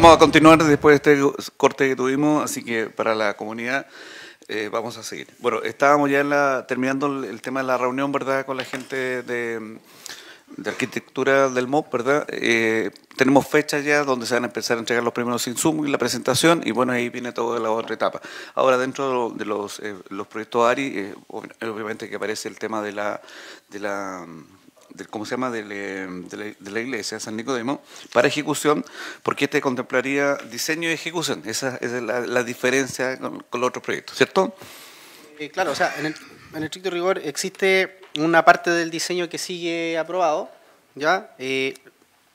vamos a continuar después de este corte que tuvimos, así que para la comunidad eh, vamos a seguir. Bueno, estábamos ya la, terminando el, tema de la reunión, ¿verdad?, con la gente de, arquitectura del MOP, ¿verdad? Eh, tenemos fechas ya donde se van a empezar a entregar los primeros insumos y la presentación, y bueno, ahí viene toda la otra etapa. Ahora, dentro de los, eh, los proyectos ARI, obviamente que aparece el tema de la... De la ¿cómo se llama?, eh, de, la, iglesia, San Nicodemo, para ejecución, porque este contemplaría diseño y ejecución. Esa, es la, diferencia con, los otros proyectos, ¿cierto? Eh, claro, o sea, en, el, en estricto rigor existe una parte del diseño que sigue aprobado, ¿ya? Eh,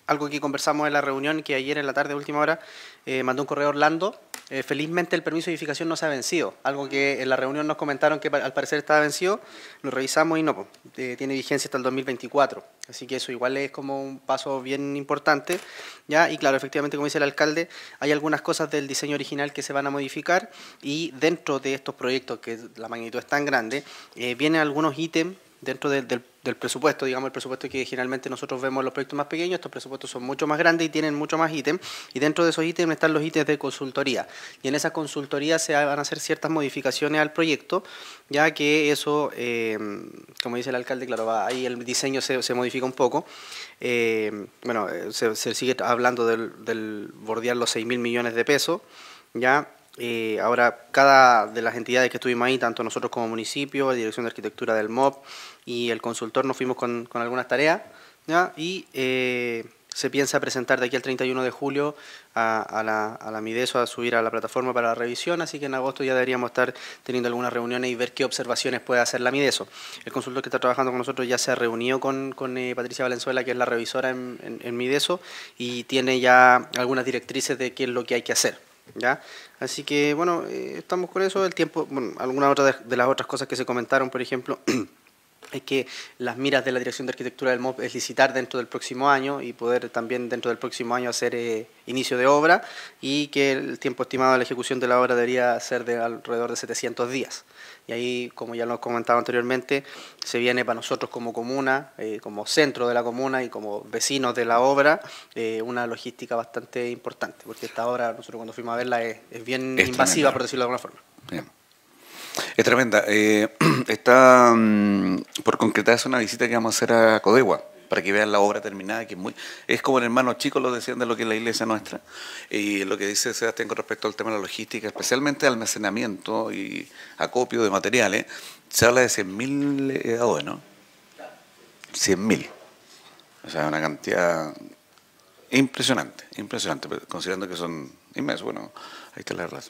algo que conversamos en la reunión que ayer en la tarde, última hora, mandó un correo a Orlando eh, felizmente el permiso de edificación no se ha vencido, algo que en la reunión nos comentaron que al parecer estaba vencido, lo revisamos y no, pues, eh, tiene vigencia hasta el 2024. Así que eso igual es como un paso bien importante. ¿ya? Y claro, efectivamente, como dice el alcalde, hay algunas cosas del diseño original que se van a modificar y dentro de estos proyectos, que la magnitud es tan grande, eh, vienen algunos ítems dentro del, presupuesto, digamos el presupuesto que generalmente nosotros vemos los proyectos más pequeños, estos presupuestos son mucho más grandes y tienen mucho más ítems, y dentro de esos ítems están los ítems de consultoría, y en esa consultoría se van a hacer ciertas modificaciones al proyecto, ya que eso, eh, como dice el alcalde, claro, va, ahí el diseño se, modifica un poco, eh, bueno, se, sigue hablando del, bordear los 6 mil millones de pesos, ya, eh, ahora, cada de las entidades que estuvimos ahí, tanto nosotros como municipio, la Dirección de Arquitectura del MOB, y el consultor nos fuimos con, con algunas tareas ¿ya? y eh, se piensa presentar de aquí al 31 de julio a, a, la, a la Mideso a subir a la plataforma para la revisión, así que en agosto ya deberíamos estar teniendo algunas reuniones y ver qué observaciones puede hacer la Mideso. El consultor que está trabajando con nosotros ya se ha reunido con, con eh, Patricia Valenzuela, que es la revisora en, en, Mideso, y tiene ya algunas directrices de qué es lo que hay que hacer. ¿ya? Así que bueno, eh, estamos con eso, el tiempo, algunas de las otras cosas que se comentaron, por ejemplo... es que las miras de la Dirección de Arquitectura del MOP es licitar dentro del próximo año y poder también dentro del próximo año hacer eh, inicio de obra y que el tiempo estimado de la ejecución de la obra debería ser de alrededor de 700 días. Y ahí, como ya lo comentaba comentado anteriormente, se viene para nosotros como comuna, eh, como centro de la comuna y como vecinos de la obra, eh, una logística bastante importante, porque esta obra, nosotros cuando fuimos a verla, es, bien invasiva, por decirlo de alguna forma. Es tremenda. Eh, está mm, por concretar es una visita que vamos a hacer a Codegua para que vean la obra terminada, que es muy... Es como el hermano chico lo decían de lo que es la iglesia nuestra, y lo que dice Sebastián con respecto al tema de la logística, especialmente almacenamiento y acopio de materiales, se habla de 100.000 bueno eh, ¿no? 100.000. O sea, una cantidad impresionante, impresionante, considerando que son inmensos. Bueno, ahí está la verdad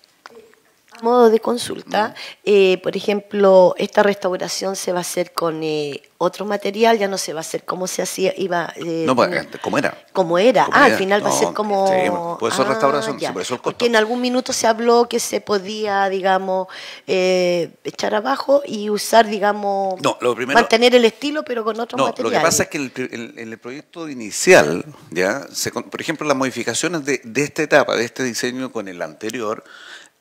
modo de consulta, eh, por ejemplo, esta restauración se va a hacer con eh, otro material, ya no se va a hacer como se hacía, iba... Eh, no, pues, como era. Como era, ah, al final va a ser como... Sí, puede ser ah, restauración, puede ser Porque en algún minuto se habló que se podía, digamos, echar abajo y usar, digamos, mantener el estilo, pero con otro material Lo que pasa es que en el, proyecto inicial, ya por ejemplo, las modificaciones de, de esta etapa, de este diseño con el anterior,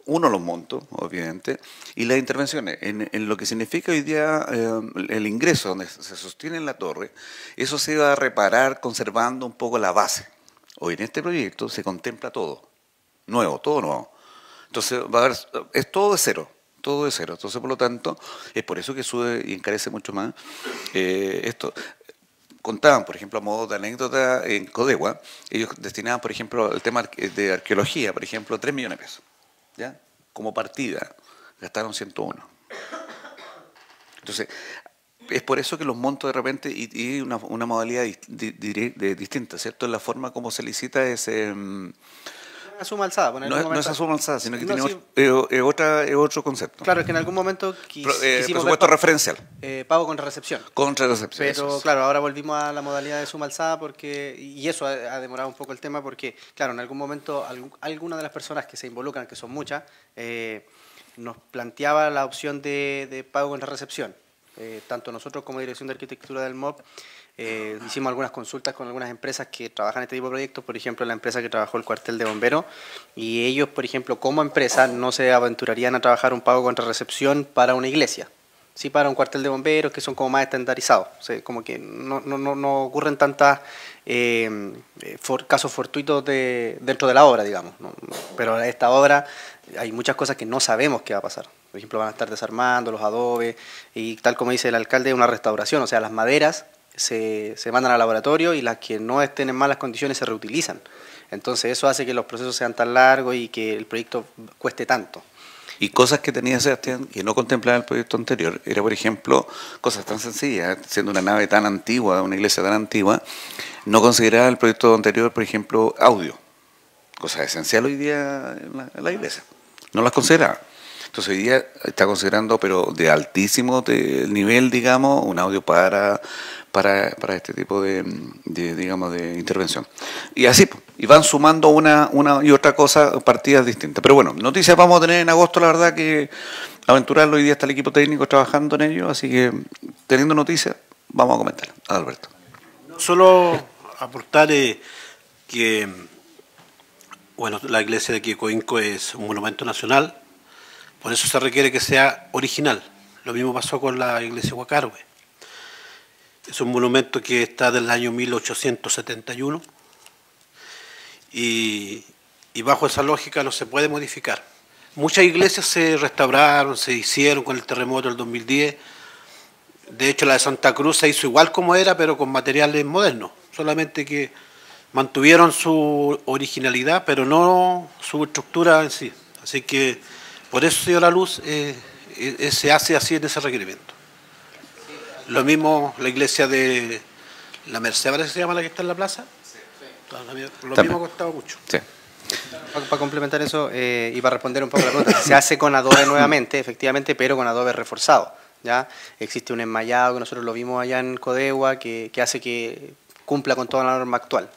uno los montos, obviamente, y las intervenciones. En, lo que significa hoy día eh, el ingreso donde se sostiene la torre, eso se va a reparar conservando un poco la base. Hoy en este proyecto se contempla todo, nuevo, todo nuevo. Entonces va a es todo de cero, todo de cero. Entonces, por lo tanto, es por eso que sube y encarece mucho más eh, esto contaban, por ejemplo, a modo de anécdota, en Codegua, ellos destinaban, por ejemplo, al tema de arqueología, por ejemplo, 3 millones de pesos como partida, gastaron 101. Entonces, es por eso que los montos de repente, y, una, modalidad distinta, ¿cierto? la forma como se licita es em, no, es, a suma alzada, sino que tenemos, eh, eh, eh, otro concepto. Claro, es que en algún momento quisimos referencial. pago contra recepción. Contra recepción. Pero claro, ahora volvimos a la modalidad de suma alzada porque, y eso ha, demorado un poco el tema porque, claro, en algún momento alguna de las personas que se involucran, que son muchas, nos planteaba la opción de, de pago contra recepción. tanto nosotros como Dirección de Arquitectura del MOB eh, hicimos algunas consultas con algunas empresas que trabajan este tipo de proyectos, por ejemplo, la empresa que trabajó el cuartel de bomberos, y ellos, por ejemplo, como empresa, no se aventurarían a trabajar un pago contra recepción para una iglesia, sí para un cuartel de bomberos, que son como más estandarizados, o sea, como que no, no, no ocurren tantas eh, eh, casos fortuitos de, dentro de la obra, digamos, pero en esta obra hay muchas cosas que no sabemos qué va a pasar. Por ejemplo, van a estar desarmando los adobes y tal como dice el alcalde, una restauración, o sea, las maderas se, mandan al laboratorio y las que no estén en malas condiciones se reutilizan. Entonces eso hace que los procesos sean tan largos y que el proyecto cueste tanto. Y cosas que tenía Sebastián que no contemplaba el proyecto anterior, era por ejemplo cosas tan sencillas, siendo una nave tan antigua, una iglesia tan antigua, no consideraba el proyecto anterior, por ejemplo, audio, cosa esencial hoy día en la, iglesia, no las consideraba. Entonces hoy día está considerando, pero de altísimo nivel, digamos, un audio para para, este tipo de, digamos, de intervención. Y así, y van sumando una, una y otra cosa, partidas distintas. Pero bueno, noticias vamos a tener en agosto, la verdad que aventurarlo, hoy día está el equipo técnico trabajando en ello, así que teniendo noticias, vamos a comentar. Alberto. Solo aportar eh, que, bueno, la iglesia de Inco es un monumento nacional, por eso se requiere que sea original. Lo mismo pasó con la iglesia de es un monumento que está del año 1871 y, bajo esa lógica no se puede modificar. Muchas iglesias se restauraron, se hicieron con el terremoto del 2010. De hecho, la de Santa Cruz se hizo igual como era, pero con materiales modernos. Solamente que mantuvieron su originalidad, pero no su estructura en sí. Así que por eso, la Luz, eh, eh, se hace así en ese requerimiento. Lo mismo la iglesia de la Merced, parece se llama la que está en la plaza. Sí. Lo mismo ha costado mucho. Sí. Para, complementar eso eh, y para responder un poco la pregunta, se hace con adobe nuevamente, efectivamente, pero con adobe reforzado. ¿ya? Existe un enmayado que nosotros lo vimos allá en Codegua que, hace que cumpla con toda la norma actual.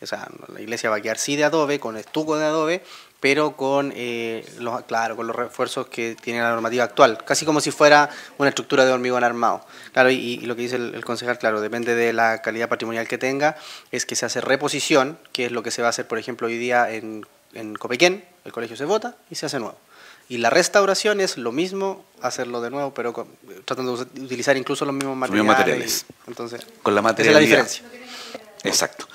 O sea, la iglesia va a quedar sí de adobe, con estuco de adobe, pero con, eh, los, claro, con los refuerzos que tiene la normativa actual, casi como si fuera una estructura de hormigón armado. Claro, y, lo que dice el, concejal, claro, depende de la calidad patrimonial que tenga, es que se hace reposición, que es lo que se va a hacer, por ejemplo, hoy día en, Copequén, el colegio se vota y se hace nuevo. Y la restauración es lo mismo, hacerlo de nuevo, pero tratando de utilizar incluso los mismos materiales. entonces, con la materia. es la diferencia. Exacto.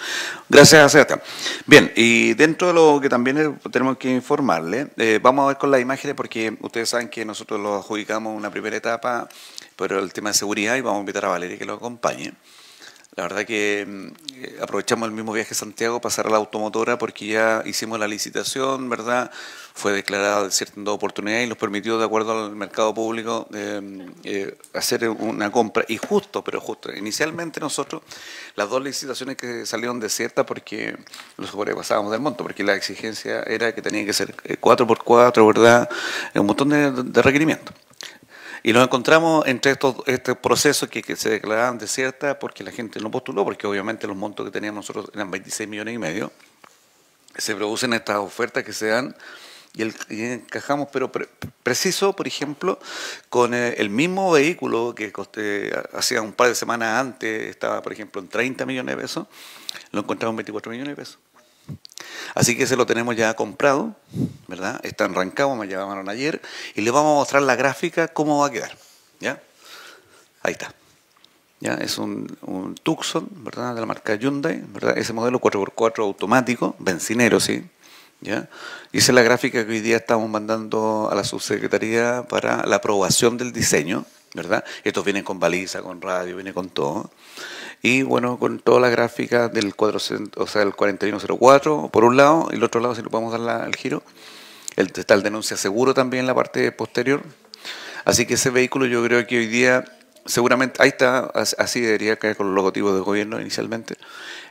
Gracias, Sebastián. Bien, y dentro de lo que también tenemos que informarle, eh, vamos a ver con las imágenes porque ustedes saben que nosotros lo adjudicamos en una primera etapa, por el tema de seguridad y vamos a invitar a Valeria que lo acompañe. La verdad que mm, eh, aprovechamos el mismo viaje a Santiago para cerrar la automotora porque ya hicimos la licitación, ¿verdad? Fue declarada de cierta oportunidad y nos permitió, de acuerdo al mercado público, em, eh, hacer una compra. Y justo, pero justo, inicialmente nosotros, las dos licitaciones que salieron desiertas porque los sobrepasábamos del monto, porque la exigencia era que tenía que ser 4x4, eh, ¿verdad? Un montón de, de requerimientos. Y nos encontramos entre estos, este procesos que, que, se declaraban desiertas porque la gente no postuló, porque obviamente los montos que teníamos nosotros eran 26 millones y medio. Se producen estas ofertas que se dan y, encajamos, pero preciso, por ejemplo, con eh, el, mismo vehículo que hacía un par de semanas antes, estaba, por ejemplo, en 30 millones de pesos, lo encontramos en 24 millones de pesos. Así que ese lo tenemos ya comprado, ¿verdad? Está arrancado, me llamaron ayer, y les vamos a mostrar la gráfica, cómo va a quedar, ¿ya? Ahí está. ¿Ya? Es un, Tucson, ¿verdad? De la marca Hyundai, ¿verdad? Ese modelo 4x4 automático, bencinero, sí, ¿Ya? es la gráfica que hoy día estamos mandando a la subsecretaría para la aprobación del diseño, ¿verdad? Esto viene con baliza, con radio, viene con todo y bueno, con toda la gráfica del 400, o sea, 4104 por un lado y el otro lado si lo podemos dar la, el giro. está el denuncia seguro también en la parte posterior. Así que ese vehículo yo creo que hoy día seguramente, ahí está, así debería caer con los logotipos del gobierno inicialmente.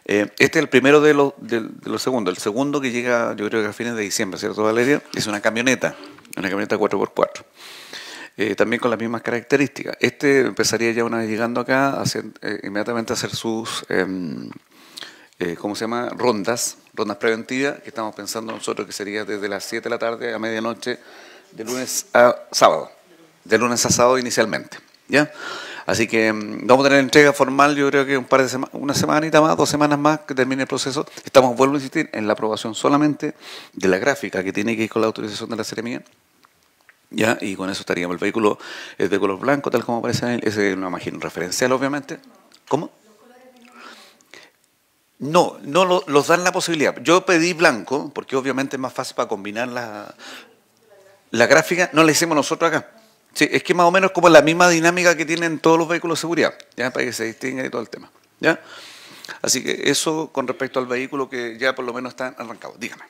Eh, este es el primero de los, de los segundos. El segundo que llega yo creo que a fines de diciembre, ¿cierto Valeria? Es una camioneta, una camioneta 4x4. Eh, también con las mismas características. Este empezaría ya una vez llegando acá, eh, inmediatamente a hacer sus, em, eh, ¿cómo se llama?, rondas, rondas preventivas, que estamos pensando nosotros que sería desde las 7 de la tarde a medianoche, de lunes a sábado, de lunes a sábado inicialmente, ¿ya?, Así que em, vamos a tener entrega formal, yo creo que un par de semanas, una semanita más, dos semanas más que termine el proceso. Estamos, vuelvo a insistir, en la aprobación solamente de la gráfica que tiene que ir con la autorización de la ceremonia ¿ya? Y con eso estaríamos. El vehículo es de color blanco, tal como aparece en es una imagen referencial, obviamente. ¿Cómo? No, no los dan la posibilidad. Yo pedí blanco, porque obviamente es más fácil para combinar la, gráfica. No la hicimos nosotros acá. Sí, es que más o menos como la misma dinámica que tienen todos los vehículos de seguridad, ¿ya? para que se distinga todo el tema. ¿ya? Así que eso con respecto al vehículo que ya por lo menos está arrancado. Dígame.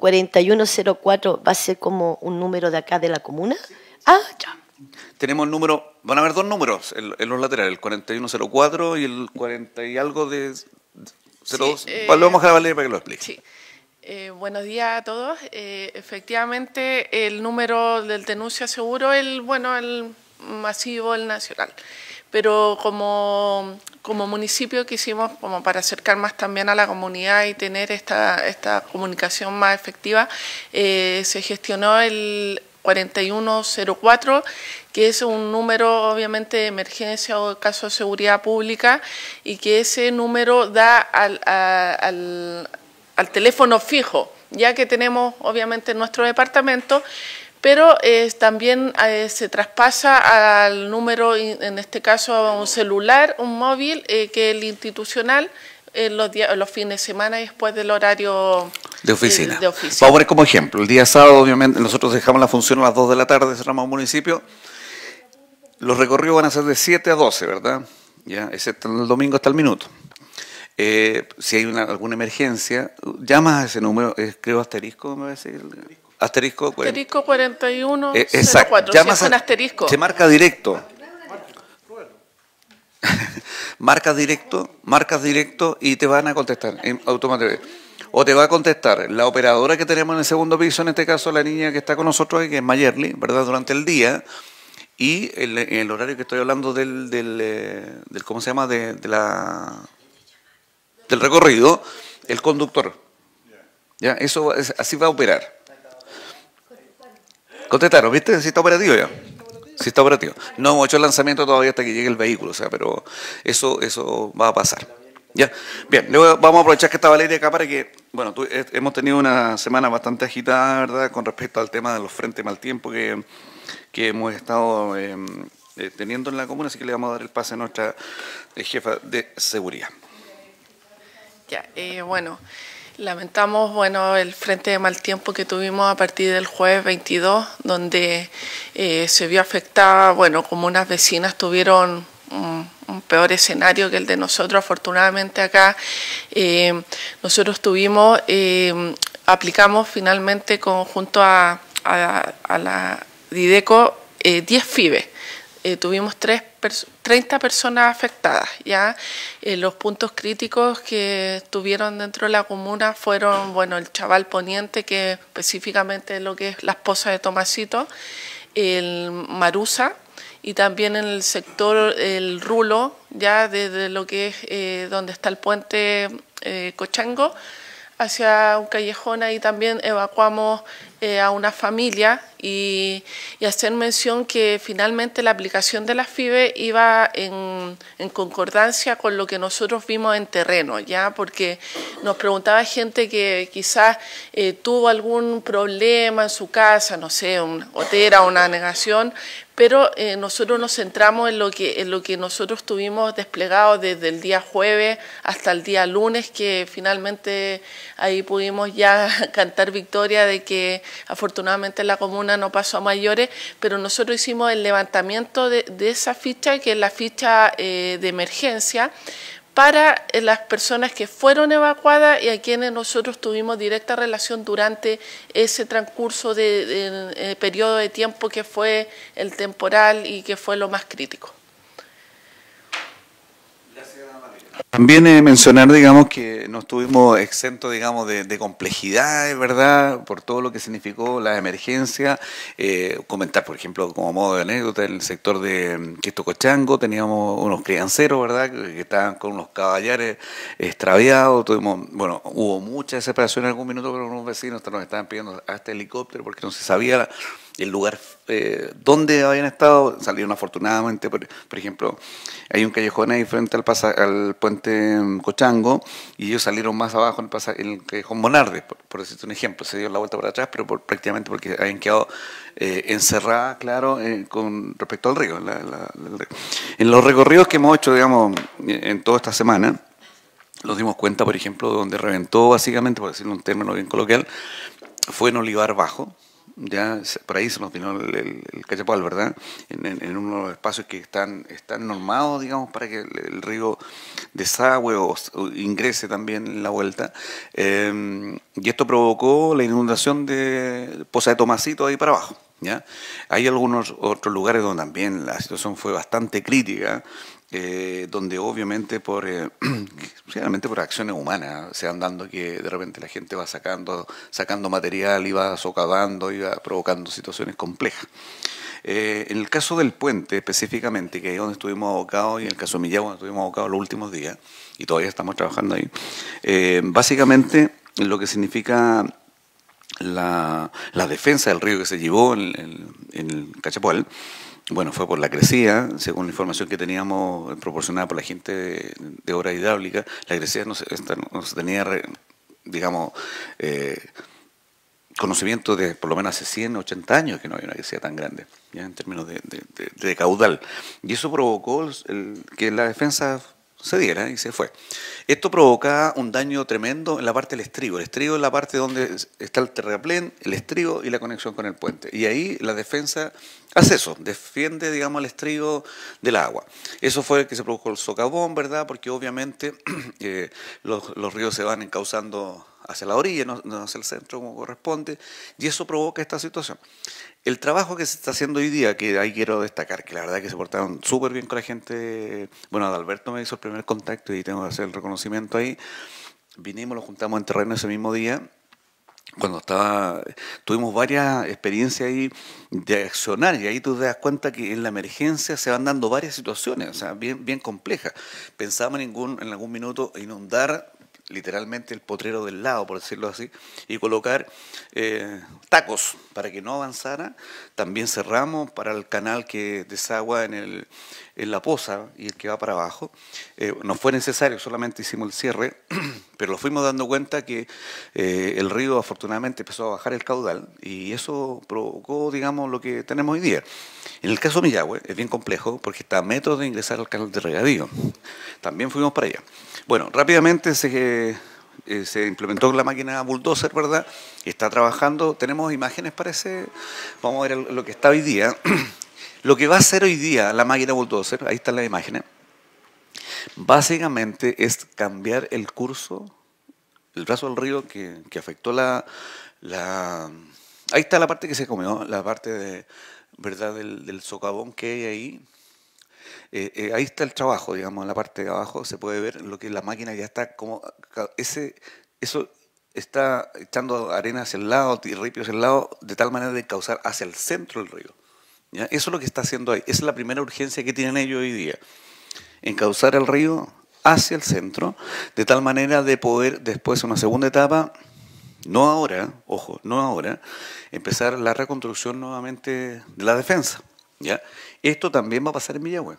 4104 va a ser como un número de acá de la comuna. Ah, ya. Tenemos el número, van a haber dos números en, los laterales, el 4104 y el 40 y algo de... cero eh, Vamos a Valeria para que lo explique. Sí. Eh, buenos días a todos. Eh, efectivamente, el número del denuncio seguro, el bueno, el masivo, el nacional pero como, como municipio quisimos, como para acercar más también a la comunidad y tener esta, comunicación más efectiva, eh, se gestionó el 4104, que es un número obviamente de emergencia o caso de seguridad pública y que ese número da al, al teléfono fijo, ya que tenemos obviamente nuestro departamento pero eh, también eh, se traspasa al número, en este caso a un celular, un móvil, eh, que el institucional los, los fines de semana después del horario de oficina. de como ejemplo, el día sábado obviamente nosotros dejamos la función a las 2 de la tarde, cerramos un municipio, los recorridos van a ser de 7 a 12, ¿verdad? Ya, excepto el domingo hasta el minuto. si hay alguna emergencia, llamas a ese número, creo asterisco, me va a decir. Asterisco, asterisco 41. Eh, exacto. si un asterisco. Se marca directo. marcas directo, marcas directo y te van a contestar en em, automáticamente. O te va a contestar la operadora que tenemos en el segundo piso, en este caso la niña que está con nosotros, que es Mayerly, ¿verdad? Durante el día. Y en el horario que estoy hablando del, del, eh, ¿cómo se llama? la, del recorrido, el conductor. ¿Ya? Eso así va a operar. Contestaron, ¿viste? Si está operativo ya. Si está operativo. No hemos hecho el lanzamiento todavía hasta que llegue el vehículo, o sea, pero eso, eso va a pasar. Ya, bien, luego vamos a aprovechar que está Valeria acá para que, bueno, eh, hemos tenido una semana bastante agitada, ¿verdad?, con respecto al tema de los frentes mal tiempo que, hemos estado em, eh, teniendo en la comuna, así que le vamos a dar el pase a nuestra eh, jefa de seguridad. Ya, bueno. Lamentamos, bueno, el frente de mal tiempo que tuvimos a partir del jueves 22, donde eh, se vio afectada, bueno, como unas vecinas tuvieron un, peor escenario que el de nosotros, afortunadamente acá eh, nosotros tuvimos, eh, aplicamos finalmente conjunto a, la Dideco 10 FIBE, tuvimos tres personas 30 personas afectadas. ¿ya? Eh, los puntos críticos que estuvieron dentro de la comuna fueron bueno, el Chaval Poniente, que específicamente es lo que es la esposa de Tomasito, el Marusa, y también en el sector el Rulo, ya desde lo que es eh, donde está el puente cochengo. Eh, Cochango hacia un callejón, ahí también evacuamos eh, a una familia y, y, hacer mención que finalmente la aplicación de la FIBE iba en, concordancia con lo que nosotros vimos en terreno, ya porque nos preguntaba gente que quizás eh, tuvo algún problema en su casa, no sé, una gotera, una negación, pero eh, nosotros nos centramos en lo, que, lo que nosotros tuvimos desplegado desde el día jueves hasta el día lunes, que finalmente ahí pudimos ya cantar victoria de que afortunadamente la comuna no pasó a mayores, pero nosotros hicimos el levantamiento de, esa ficha, que es la ficha eh, de emergencia, para eh, las personas que fueron evacuadas y a quienes nosotros tuvimos directa relación durante ese transcurso de, eh, periodo de tiempo que fue el temporal y que fue lo más crítico. También eh, mencionar, digamos, que no estuvimos exentos, digamos, de, complejidad, complejidades, ¿verdad? Por todo lo que significó la emergencia. Eh, comentar, por ejemplo, como modo de anécdota, en el sector de mm, Cochango teníamos unos crianceros, ¿verdad? Que, estaban con unos caballares extraviados. Tuvimos, bueno, hubo mucha desesperación en algún minuto pero unos vecinos, nos estaban pidiendo hasta helicóptero porque no se sabía el lugar eh, dónde habían estado, salieron afortunadamente, por, ejemplo, hay un callejón ahí frente al, puente Cochango y ellos salieron más abajo en el, el callejón Monardes, por, decirte un ejemplo, se dio la vuelta para atrás, pero prácticamente porque habían quedado eh, encerradas, claro, eh, con respecto al río, En los recorridos que hemos hecho, digamos, en toda esta semana, nos dimos cuenta, por ejemplo, donde reventó básicamente, por decirlo un término bien coloquial, fue en Olivar Bajo, ya por ahí se nos vino el, el, cachapal, ¿verdad? En, en, uno de los espacios que están, están normados, digamos, para que el, río desagüe o, ingrese también en la vuelta. Em, y esto provocó la inundación de Poza de Tomasito ahí para abajo. ¿Ya? Hay algunos otros lugares donde también la situación fue bastante crítica eh, donde obviamente por, eh, por acciones humanas ¿eh? se han dando que de repente la gente va sacando, sacando material iba socavando y provocando situaciones complejas. en el caso del puente específicamente, que es donde estuvimos abocados, y en el caso de Millagua, donde estuvimos abocados los últimos días, y todavía estamos trabajando ahí, básicamente lo que significa la, defensa del río que se llevó en, el bueno, fue por la crecida, según la información que teníamos proporcionada por la gente de, Obra Hidráulica, la crecida no se tenía, digamos, eh, conocimiento de por lo menos hace 100, años que no había una crecida tan grande, ¿ya? en términos de, caudal. Y eso provocó el, que la defensa se diera y se fue. Esto provoca un daño tremendo en la parte del estribo. El estribo es la parte donde está el terraplén, el estribo y la conexión con el puente. Y ahí la defensa hace eso, defiende, digamos, el estribo del agua. Eso fue el que se produjo el socavón, ¿verdad? Porque obviamente eh, los, los ríos se van encauzando hacia la orilla, no, hacia el centro como corresponde, y eso provoca esta situación. El trabajo que se está haciendo hoy día, que ahí quiero destacar, que la verdad que se portaron súper bien con la gente, bueno, Adalberto me hizo el primer contacto y tengo que hacer el reconocimiento ahí, vinimos, lo juntamos en terreno ese mismo día, cuando estaba, tuvimos varias experiencias ahí de accionar y ahí tú te das cuenta que en la emergencia se van dando varias situaciones, o sea, bien, bien complejas. Pensábamos en, en algún minuto inundar literalmente el potrero del lado, por decirlo así, y colocar eh, tacos para que no avanzara. También cerramos para el canal que desagua en el, en la poza y el que va para abajo. Eh, no fue necesario, solamente hicimos el cierre, pero lo fuimos dando cuenta que eh, el río afortunadamente empezó a bajar el caudal y eso provocó, digamos, lo que tenemos hoy día. En el caso de Millagüe es bien complejo porque está a metros de ingresar al canal de regadío. También fuimos para allá. Bueno, rápidamente se... Eh, se implementó la máquina bulldozer, ¿verdad? Está trabajando, tenemos imágenes, parece, vamos a ver lo que está hoy día. Lo que va a hacer hoy día la máquina hacer, ahí está la imagen, básicamente es cambiar el curso, el brazo del río que, afectó la, la, Ahí está la parte que se comió, la parte de, ¿verdad? Del, socavón que hay ahí. Eh, eh, ahí está el trabajo, digamos, en la parte de abajo se puede ver lo que la máquina ya está como... Ese, eso está echando arena hacia el lado, ripios hacia el lado, de tal manera de causar hacia el centro del río. Eso es lo que está haciendo ahí. Esa es la primera urgencia que tienen ellos hoy día. Encauzar el río hacia el centro, de tal manera de poder después, en una segunda etapa, no ahora, ojo, no ahora, empezar la reconstrucción nuevamente de la defensa. ¿ya? Esto también va a pasar en Villagüe.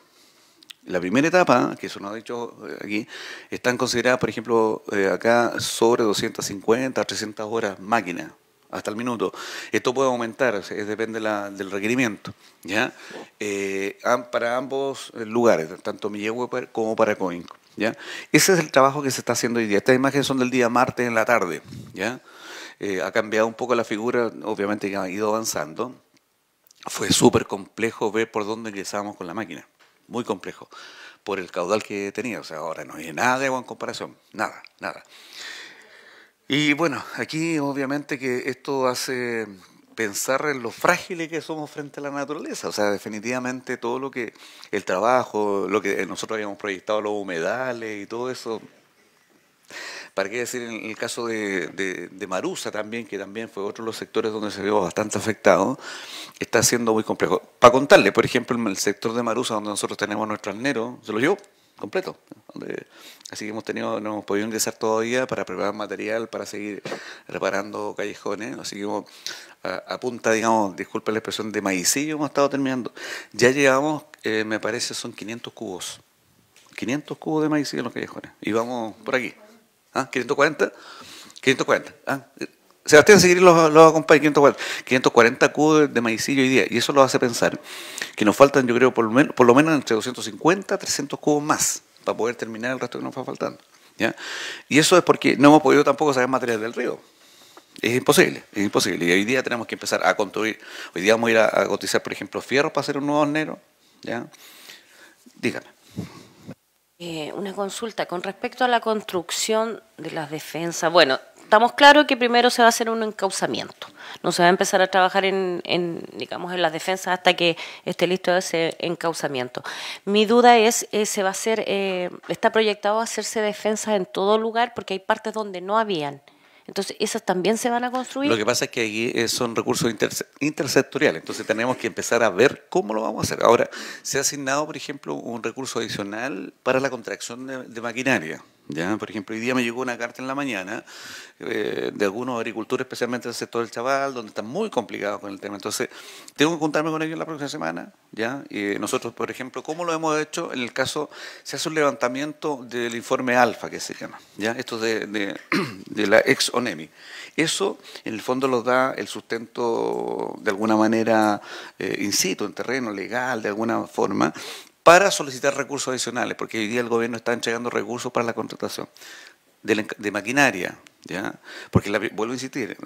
La primera etapa, que eso nos ha dicho eh, aquí, están consideradas, por ejemplo, eh, acá sobre 250, 300 horas máquina hasta el minuto. Esto puede aumentar, depende del requerimiento, ¿ya? Eh, para ambos lugares, tanto web como para coin ¿ya? Ese es el trabajo que se está haciendo hoy día. Estas imágenes son del día martes en la tarde, ¿ya? Eh, ha cambiado un poco la figura, obviamente que ha ido avanzando. Fue súper complejo ver por dónde ingresábamos con la máquina, muy complejo, por el caudal que tenía. O sea, ahora no hay nada de agua en comparación, nada, nada. Y bueno, aquí obviamente que esto hace pensar en lo frágiles que somos frente a la naturaleza. O sea, definitivamente todo lo que, el trabajo, lo que nosotros habíamos proyectado, los humedales y todo eso. ¿Para qué decir en el caso de, Marusa también, que también fue otro de los sectores donde se vio bastante afectado, está siendo muy complejo. Para contarle, por ejemplo, en el sector de Marusa, donde nosotros tenemos nuestro alnero, se lo llevo completo. así que hemos tenido, no hemos podido ingresar todavía para preparar material, para seguir reparando callejones. Así que apunta, a, punta, digamos, disculpe la expresión, de maicillo hemos estado terminando. Ya llegamos, eh, me parece, son 500 cubos. 500 cubos de maicillo en los callejones. Y vamos por aquí. ¿Ah? ¿540? 540. ¿Ah? Sebastián Seguir los, los 540, cubos de maicillo hoy día, y eso lo hace pensar que nos faltan, yo creo, por lo, menos, por lo menos entre 250 300 cubos más para poder terminar el resto que nos va faltando. ¿ya? Y eso es porque no hemos podido tampoco sacar material del río. Es imposible, es imposible. Y hoy día tenemos que empezar a construir. Hoy día vamos a ir a, cotizar, por ejemplo, fierro para hacer un nuevo hornero. ¿ya? Dígame. Eh, una consulta con respecto a la construcción de las defensas. Bueno, estamos claros que primero se va a hacer un encauzamiento. No se va a empezar a trabajar en, digamos, en las defensas hasta que esté listo ese encauzamiento. Mi duda es, eh, se va a hacer, eh, está proyectado hacerse defensas en todo lugar porque hay partes donde no habían. Entonces, esas también se van a construir. Lo que pasa es que ahí eh, son recursos intersectoriales, entonces tenemos que empezar a ver cómo lo vamos a hacer. Ahora, se ha asignado, por ejemplo, un recurso adicional para la contracción de maquinaria. Por ejemplo, hoy día me llegó una carta en la mañana eh, de algunos agricultores, especialmente del sector del chaval, donde están muy complicados con el tema. Entonces, tengo que juntarme con ellos la próxima semana. ¿ya? Y nosotros, por ejemplo, ¿cómo lo hemos hecho? En el caso, se hace un levantamiento del informe alfa, que se llama. ¿ya? Esto de, de, la ex ONEMI. Eso, en el fondo, los da el sustento, de alguna manera, eh, in situ, en terreno legal, de alguna forma, para solicitar recursos adicionales, porque hoy día el gobierno está entregando recursos para la contratación de, maquinaria. ¿ya? Porque vuelvo a insistir,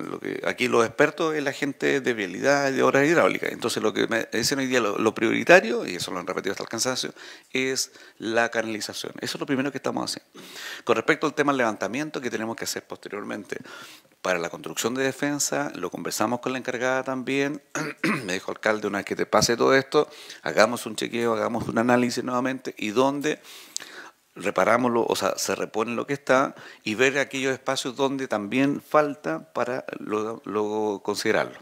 aquí los expertos es la gente de vialidad y de obras hidráulicas. Entonces lo que me dicen hoy día lo, prioritario, y eso lo han repetido hasta el cansancio, es la canalización. Eso es lo primero que estamos haciendo. Con respecto al tema del levantamiento que tenemos que hacer posteriormente para la construcción de defensa, lo conversamos con la encargada también, me dijo alcalde, una vez que te pase todo esto, hagamos un chequeo, hagamos un análisis nuevamente y dónde reparámoslo, o sea, se repone lo que está y ver aquellos espacios donde también falta para luego considerarlo.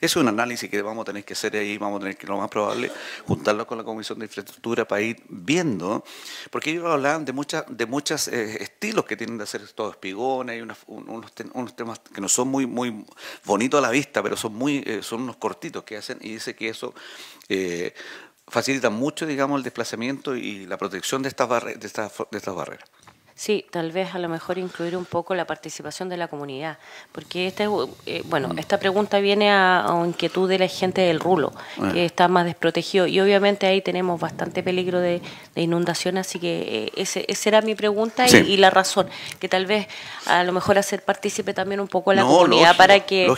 es un análisis que vamos a tener que hacer ahí, vamos a tener que lo más probable juntarlo con la Comisión de Infraestructura para ir viendo, porque ellos hablan de, muchas de muchos eh, estilos que tienen de hacer todos espigones, hay unos, unos, temas que no son muy, muy bonitos a la vista, pero son, muy, eh, son unos cortitos que hacen y dice que eso... Eh, facilita mucho, digamos, el desplazamiento y la protección de estas, de estas, barreras. Sí, tal vez a lo mejor incluir un poco la participación de la comunidad, porque esta, eh, bueno, mm. esta pregunta viene a, inquietud de la gente del rulo, ah. que está más desprotegido, y obviamente ahí tenemos bastante peligro de, inundación, así que eh, ese, esa era mi pregunta y, la razón, que tal vez a lo mejor hacer partícipe también un poco a la comunidad para que,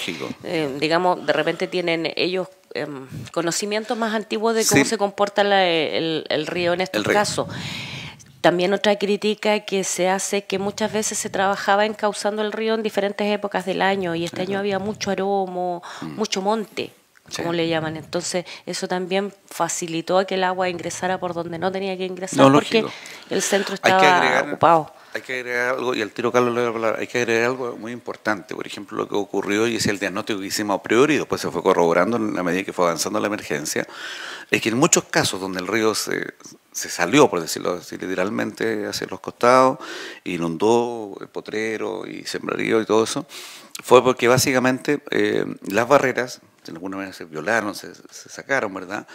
eh, digamos, de repente tienen ellos Em, conocimiento más antiguo de cómo se comporta el, río en este caso También otra crítica que se hace que muchas veces se trabajaba encauzando el río en diferentes épocas del año y este año había mucho aromo, mm. mucho monte, como le llaman. Entonces eso también facilitó a que el agua ingresara por donde no tenía que ingresar porque el centro estaba ocupado hay que agregar algo, y al tiro Carlos le voy a hablar, hay que agregar algo muy importante. Por ejemplo, lo que ocurrió, y es el diagnóstico que hicimos a priori, y después se fue corroborando en la medida que fue avanzando la emergencia, es que en muchos casos donde el río se, se salió, por decirlo así, literalmente hacia los costados, inundó el potrero y sembrarío y todo eso, fue porque básicamente eh, las barreras, de alguna manera se violaron, se, sacaron, ¿verdad?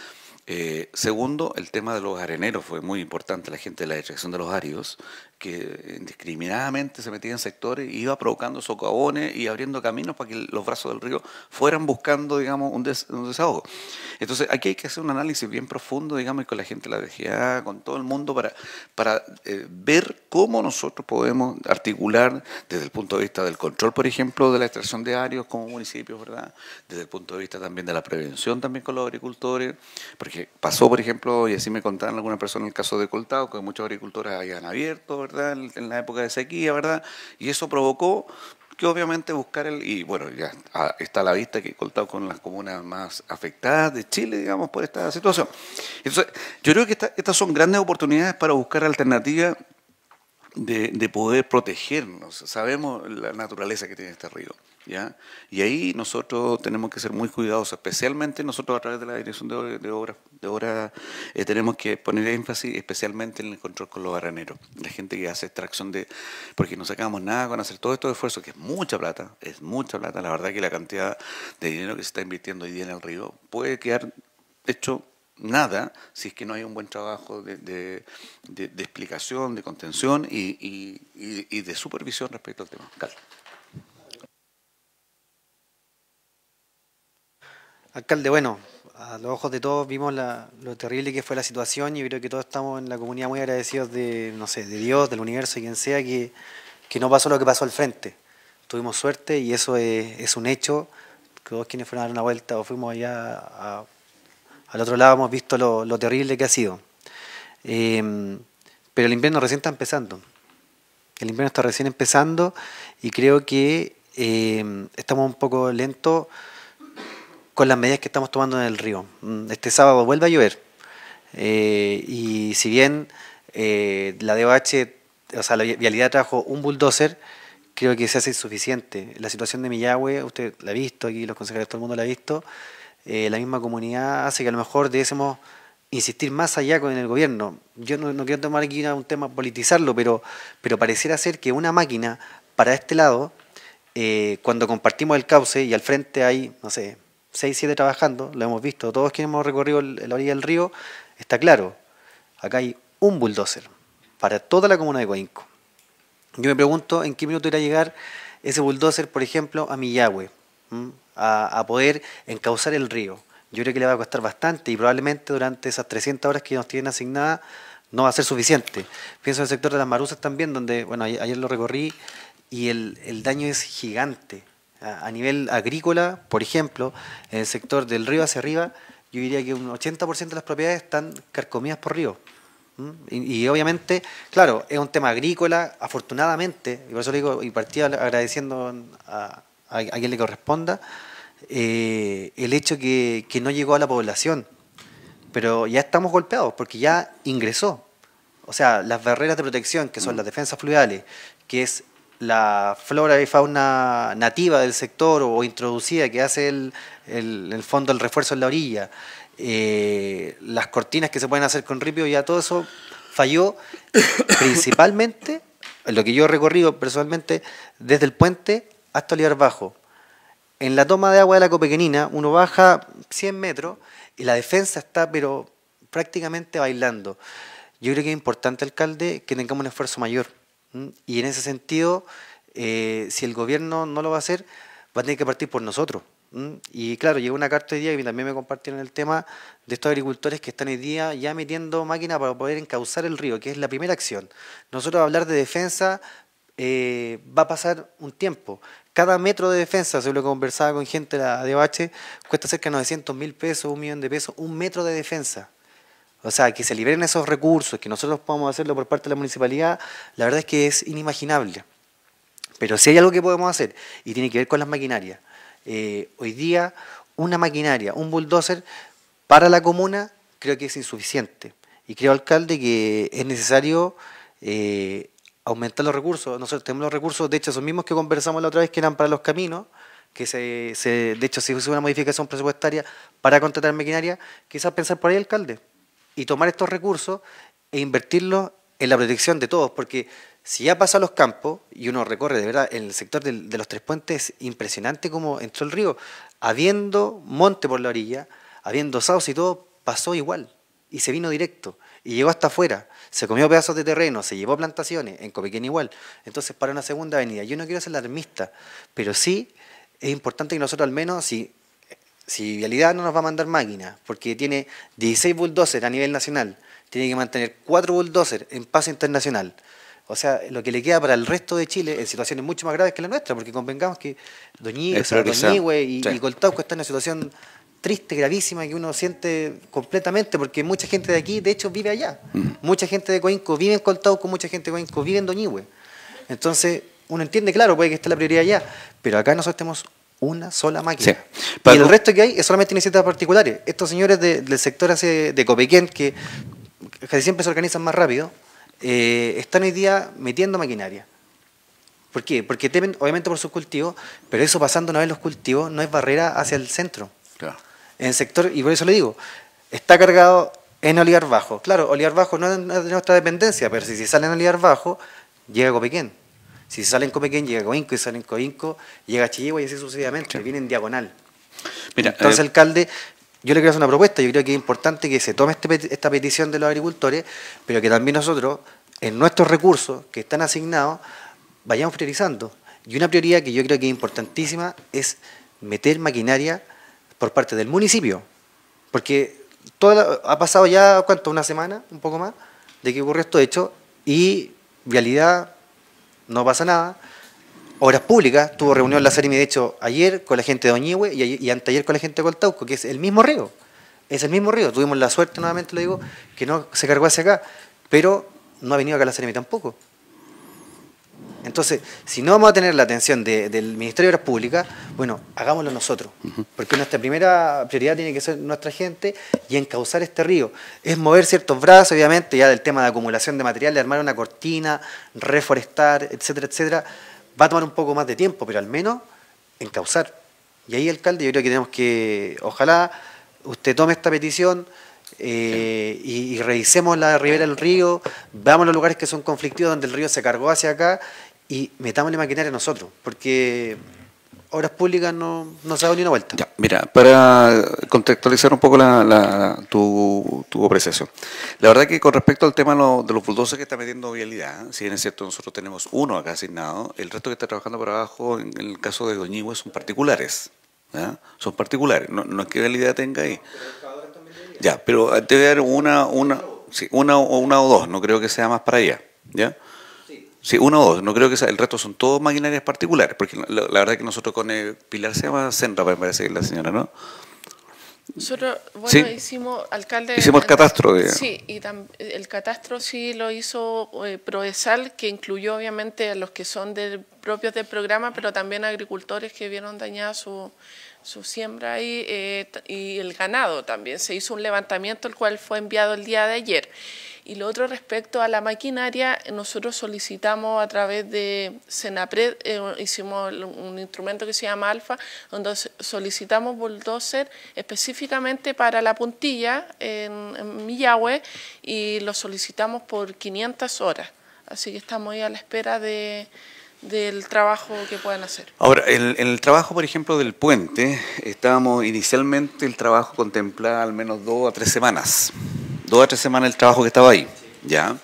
Eh, segundo, el tema de los areneros fue muy importante, la gente de la extracción de los áridos, que indiscriminadamente se metía en sectores, iba provocando socavones y abriendo caminos para que los brazos del río fueran buscando, digamos, un, desahogo. Entonces, aquí hay que hacer un análisis bien profundo, digamos, con la gente de la DGA, con todo el mundo, para, para eh, ver cómo nosotros podemos articular desde el punto de vista del control, por ejemplo, de la extracción de áreas como municipios, ¿verdad? Desde el punto de vista también de la prevención también con los agricultores, porque pasó, por ejemplo, y así me contaron algunas personas el caso de Coltado, que muchos agricultores habían abierto, en, la época de sequía, ¿verdad? Y eso provocó que obviamente buscar el, y bueno, ya está a la vista que he contado con las comunas más afectadas de Chile, digamos, por esta situación. Entonces, yo creo que estas son grandes oportunidades para buscar alternativas de poder protegernos. Sabemos la naturaleza que tiene este río. Y ahí nosotros tenemos que ser muy cuidadosos, especialmente nosotros a través de la dirección de, obras de obra, eh, tenemos que poner énfasis especialmente en el control con los barraneros, la gente que hace extracción de, porque no sacamos nada con hacer todo este esfuerzo, que es mucha plata, es mucha plata, la verdad que la cantidad de dinero que se está invirtiendo hoy día en el río puede quedar hecho nada si es que no hay un buen trabajo de, explicación, de contención y, de supervisión respecto al tema. Alcalde, bueno, a los ojos de todos vimos lo terrible que fue la situación y creo que todos estamos en la comunidad muy agradecidos de, no sé, de Dios, del universo, y quien sea, que, no pasó lo que pasó al frente. Tuvimos suerte y eso es, un hecho. Todos quienes fueron a dar una vuelta o fuimos allá al otro lado hemos visto lo, terrible que ha sido. Em, pero el invierno recién está empezando. El invierno está recién empezando y creo que em, estamos un poco lentos con las medidas que estamos tomando en el río. Mm, este sábado vuelve a llover eh, y si bien eh, la DOH, o sea, la vialidad trajo un bulldozer, creo que se hace insuficiente. La situación de Miyagüe, usted la ha visto aquí, los consejeros, todo el mundo la ha visto, eh, la misma comunidad hace que a lo mejor debiésemos insistir más allá con el gobierno. Yo no, quiero tomar aquí un tema, politizarlo, pero, pero pareciera ser que una máquina para este lado, cuando compartimos el cauce y al frente hay, no sé, 6, 7 trabajando, lo hemos visto, todos quienes hemos recorrido la orilla del río, está claro, acá hay un bulldozer para toda la comuna de Coinco. Yo me pregunto en qué minuto irá a llegar ese bulldozer, por ejemplo, a Millahue, a, a, poder encauzar el río. Yo creo que le va a costar bastante y probablemente durante esas 300 horas que nos tienen asignadas no va a ser suficiente. Pienso en el sector de las marusas también, donde, bueno, ayer, ayer lo recorrí y el, el daño es gigante a nivel agrícola, por ejemplo, en el sector del río hacia arriba, yo diría que un 80% de las propiedades están carcomidas por río. ¿Mm? Y, obviamente, claro, es un tema agrícola, afortunadamente, y por eso le digo, y partía agradeciendo a, a, quien le corresponda, eh, el hecho que no llegó a la población. Pero ya estamos golpeados porque ya ingresó. O sea, las barreras de protección, que son mm. las defensas fluviales, que es la flora y fauna nativa del sector o, introducida que hace el, el, fondo el refuerzo en la orilla, eh, las cortinas que se pueden hacer con ripio, ya todo eso falló principalmente, en lo que yo he recorrido personalmente, desde el puente hasta Olivar Bajo. En la toma de agua de la Copequenina, uno baja 100 metros y la defensa está, pero prácticamente bailando. Yo creo que es importante, alcalde, que tengamos un esfuerzo mayor y en ese sentido, eh, si el gobierno no lo va a hacer, va a tener que partir por nosotros. Y claro, llegó una carta hoy día que también me compartieron el tema de estos agricultores que están hoy día ya metiendo máquinas para poder encauzar el río, que es la primera acción. Nosotros hablar de defensa eh, va a pasar un tiempo. Cada metro de defensa, se lo que conversaba con gente de Bache, cuesta cerca de 900 mil pesos, un millón de pesos, un metro de defensa. O sea, que se liberen esos recursos, que nosotros podamos hacerlo por parte de la municipalidad, la verdad es que es inimaginable. Pero si hay algo que podemos hacer, y tiene que ver con las maquinarias, eh, hoy día una maquinaria, un bulldozer para la comuna, creo que es insuficiente. Y creo, alcalde, que es necesario eh, aumentar los recursos. Nosotros tenemos los recursos, de hecho, esos mismos que conversamos la otra vez, que eran para los caminos, que se, de hecho se hizo una modificación presupuestaria para contratar maquinaria. Quizás pensar por ahí, alcalde y tomar estos recursos e invertirlos en la protección de todos, porque si ya pasa los campos y uno recorre, de verdad, en el sector de los tres puentes, es impresionante como entró el río, habiendo monte por la orilla, habiendo sauce y todo, pasó igual y se vino directo y llegó hasta afuera, se comió pedazos de terreno, se llevó plantaciones, en Copiquén igual. Entonces, para una segunda avenida, yo no quiero ser alarmista, pero sí es importante que nosotros al menos, si si Vialidad no nos va a mandar máquinas, porque tiene 16 bulldozers a nivel nacional, tiene que mantener 4 bulldozers en paso internacional. O sea, lo que le queda para el resto de Chile en situaciones mucho más graves que la nuestra, porque convengamos que Doñigüe, Doñigüe y, Coltauco están en una situación triste, gravísima, que uno siente completamente, porque mucha gente de aquí, de hecho, vive allá. Mucha gente de Coinco vive en Coltauco, mucha gente de Coinco vive en Doñigüe. Entonces, uno entiende, claro, puede que esté la prioridad allá, pero acá nosotros tenemos una sola máquina. y el resto que hay es solamente ciertas particulares. Estos señores del sector de Copequén, que casi siempre se organizan más rápido, eh, están hoy día metiendo maquinaria. ¿Por qué? Porque temen, obviamente, por sus cultivos, pero eso pasando una vez los cultivos no es barrera hacia el centro. En sector, y por eso le digo, está cargado en oligar bajo. Claro, oliar bajo no es nuestra dependencia, pero si, si sale en olivar bajo, llega Copequén. Si salen Copequén, llega Coinco, y salen Coinco, llega Chihuahua y así sucesivamente, viene en diagonal. Entonces, eh, alcalde, yo le quiero hacer una propuesta, yo creo que es importante que se tome este esta petición de los agricultores, pero que también nosotros, en nuestros recursos que están asignados, vayamos priorizando. Y una prioridad que yo creo que es importantísima es meter maquinaria por parte del municipio, porque ha pasado ya, ¿cuánto? ¿Una semana? ¿Un poco más? de que ocurre esto hecho y Vialidad no pasa nada. Obras Públicas tuvo reunión la Seremi, de hecho, ayer con la gente de Oñihue y, y anteayer con la gente de Coltauco, que es el mismo río. Es el mismo río. Tuvimos la suerte, nuevamente lo digo, que no se cargó hacia acá, pero no ha venido acá la Seremi tampoco. Entonces, si no vamos a tener la atención del Ministerio de Obras Públicas, bueno, hagámoslo nosotros, porque nuestra primera prioridad tiene que ser nuestra gente y encauzar este río. Es mover ciertos brazos, obviamente, ya del tema de acumulación de material, de armar una cortina, reforestar, etcétera, etcétera. Va a tomar un poco más de tiempo, pero al menos encauzar. Y ahí, alcalde, yo creo que tenemos que, ojalá usted tome esta petición, eh, y, revisemos la ribera del río, veamos los lugares que son conflictivos donde el río se cargó hacia acá y la maquinaria nosotros, porque obras públicas no, no se ha ni una vuelta. mira, para contextualizar un poco la, tu, tu, apreciación. La verdad que con respecto al tema de los bulldozers que está metiendo Vialidad, si bien es cierto nosotros tenemos uno acá asignado, el resto que está trabajando para abajo, en, el caso de Doñigüe, son particulares. Son particulares, no, es que Vialidad tenga ahí. Ya, pero debe haber una, una, sí, una, una o dos, no creo que sea más para allá. ¿ya? Sí, uno o dos. No creo que sea, el resto son todos maquinarias particulares, porque la, verdad que nosotros con el eh, Pilar se llama centro, me parece la señora, ¿no? Nosotros, bueno, hicimos alcalde. Hicimos el catastro. De... Sí, y el catastro sí lo hizo eh, Proesal, que incluyó obviamente a los que son de, propios del programa, pero también agricultores que vieron dañada su, su siembra y, eh, y el ganado también. Se hizo un levantamiento, el cual fue enviado el día de ayer. Y lo otro respecto a la maquinaria, nosotros solicitamos a través de Senapred, eh, hicimos un instrumento que se llama Alfa, donde solicitamos bulldozer específicamente para la puntilla en, Millahue, y lo solicitamos por 500 horas. Así que estamos ahí a la espera del trabajo que puedan hacer. Ahora, en, el trabajo, por ejemplo, del puente, estábamos inicialmente el trabajo contemplaba al menos dos a tres semanas dos tres semanas el trabajo que estaba ahí, ¿ya?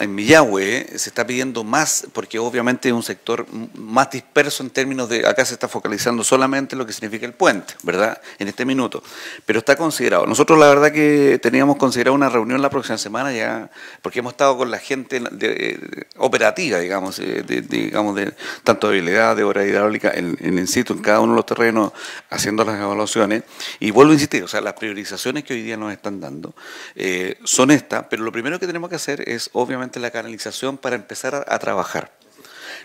en Millahue se está pidiendo más, porque obviamente es un sector más disperso en términos de, acá se está focalizando solamente lo que significa el puente, ¿verdad? En este minuto. Pero está considerado. Nosotros la verdad que teníamos considerado una reunión la próxima semana ya, porque hemos estado con la gente eh, operativa, digamos, eh, de, digamos de tanto de habilidad, de obra hidráulica, en, en, in situ, en cada uno de los terrenos, haciendo las evaluaciones. Y vuelvo a insistir, o sea, las priorizaciones que hoy día nos están dando eh, son estas, pero lo primero que tenemos que hacer es es obviamente la canalización para empezar a, trabajar.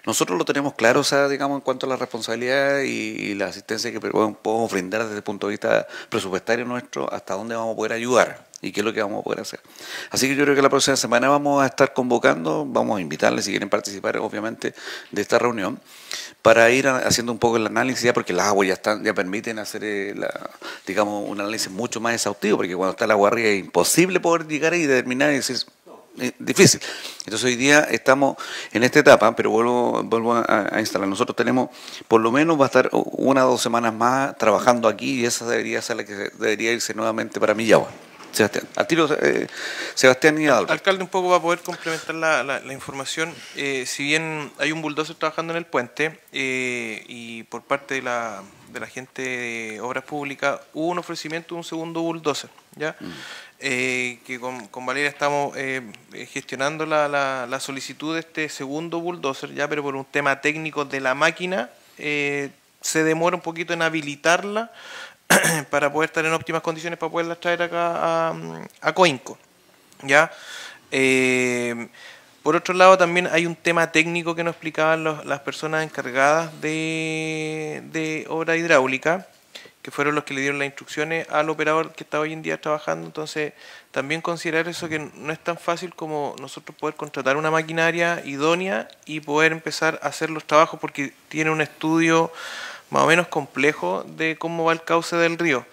Nosotros lo tenemos claro, o sea, digamos, en cuanto a la responsabilidad y, la asistencia que podemos brindar desde el punto de vista presupuestario nuestro, hasta dónde vamos a poder ayudar y qué es lo que vamos a poder hacer. Así que yo creo que la próxima semana vamos a estar convocando, vamos a invitarles si quieren participar, obviamente, de esta reunión, para ir haciendo un poco el análisis, ya porque las aguas ya, están, ya permiten hacer, eh, digamos, un análisis mucho más exhaustivo, porque cuando está la agua arriba es imposible poder llegar y determinar y decir, eh, difícil. Entonces hoy día estamos en esta etapa, pero vuelvo, vuelvo a, instalar. Nosotros tenemos, por lo menos va a estar una o dos semanas más trabajando aquí y esa debería ser la que debería irse nuevamente para Millagua. Sebastián, al tiro eh, Sebastián y Adolfo. Alcalde, un poco va a poder complementar la, información. Eh, si bien hay un bulldozer trabajando en el puente y por parte de la, de la gente de Obras Públicas hubo un ofrecimiento de un segundo bulldozer, ¿ya? Mm. Eh, que con, con, Valeria estamos eh, eh, gestionando la, la, solicitud de este segundo bulldozer, ya, pero por un tema técnico de la máquina, se demora un poquito en habilitarla para poder estar en óptimas condiciones para poderla traer acá a, a ¿ya? por otro lado, también hay un tema técnico que nos explicaban las personas encargadas de obra hidráulica que fueron los que le dieron las instrucciones al operador que está hoy en día trabajando. Entonces, también considerar eso que no es tan fácil como nosotros poder contratar una maquinaria idónea y poder empezar a hacer los trabajos porque tiene un estudio más o menos complejo de cómo va el cauce del río.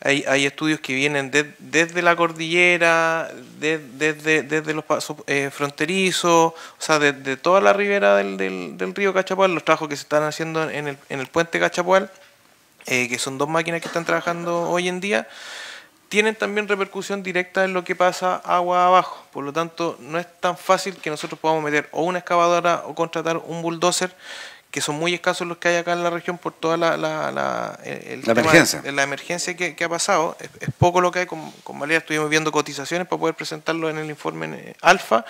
Hay, hay estudios que vienen desde la cordillera, desde, los pasos eh, fronterizos, o sea, desde toda la ribera del, río Cachapual, los trabajos que se están haciendo en el, en el puente Cachapual eh, que son dos máquinas que están trabajando hoy en día, tienen también repercusión directa en lo que pasa agua abajo. Por lo tanto, no es tan fácil que nosotros podamos meter o una excavadora o contratar un bulldozer, que son muy escasos los que hay acá en la región por toda la, la, la, el emergencia, que, ha pasado. Es, poco lo que hay. Con, con Valeria estuvimos viendo cotizaciones para poder presentarlo en el informe eh, alfa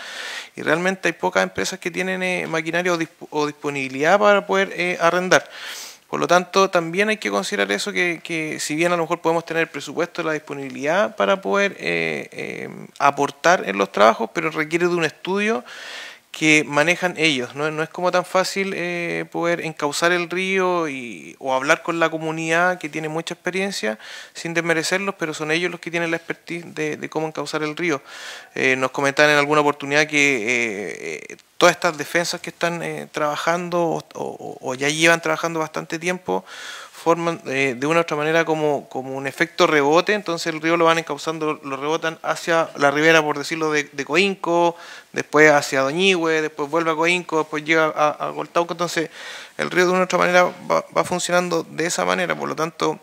y realmente hay pocas empresas que tienen eh, maquinaria o, disponibilidad para poder arrendar. Por lo tanto, también hay que considerar eso que, que si bien a lo mejor podemos tener el presupuesto, la disponibilidad para poder eh, eh, aportar en los trabajos, pero requiere de un estudio que manejan ellos. No, no es como tan fácil eh, poder encauzar el río y, o hablar con la comunidad que tiene mucha experiencia sin desmerecerlos, pero son ellos los que tienen la expertise de, cómo encauzar el río. Eh, nos comentan en alguna oportunidad que eh, todas estas defensas que están trabajando o, o, ya llevan trabajando bastante tiempo forman eh, de una u otra manera como, como un efecto rebote, entonces el río lo van encauzando, lo rebotan hacia la ribera, por decirlo, de, Coínco, Coinco, después hacia Doñigüe, después vuelve a Coinco, después llega a, a Goltauco, entonces el río de una u otra manera va, funcionando de esa manera, por lo tanto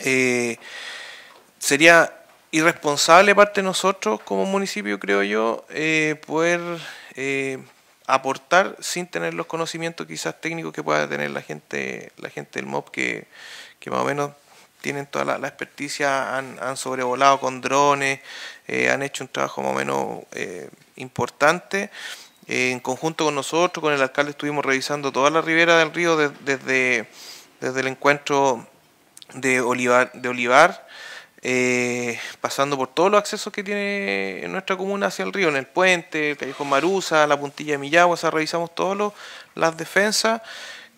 eh, sería irresponsable parte de nosotros como municipio, creo yo, eh, poder aportar sin tener los conocimientos quizás técnicos que pueda tener la gente, la gente del MOB que, más o menos tienen toda la, experticia, han, sobrevolado con drones, eh, han hecho un trabajo más o menos eh, importante. Eh, en conjunto con nosotros, con el alcalde, estuvimos revisando toda la ribera del río desde, desde el encuentro de Olivar, de Olivar eh, pasando por todos los accesos que tiene nuestra comuna hacia el río, en el puente, el callejón Marusa, la puntilla de Millagua, revisamos todas las defensas.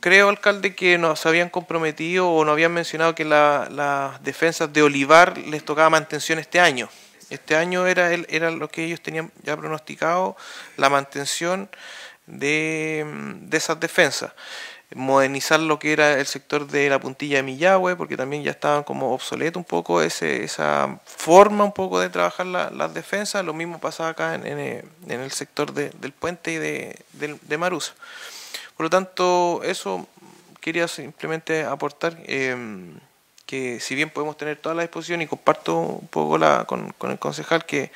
Creo, alcalde, que nos habían comprometido o nos habían mencionado que las defensas de Olivar les tocaba mantención este año. Este año era, el, era lo que ellos tenían ya pronosticado, la mantención de, de esas defensas modernizar lo que era el sector de la puntilla de Millagüe, porque también ya estaban como obsoleto un poco ese, esa forma un poco de trabajar las defensas, lo mismo pasaba acá en, eh, el sector del puente y de, Marusa. Por lo tanto, eso quería simplemente aportar, eh, que si bien podemos tener toda la disposición, y comparto un poco la, con, el concejal, que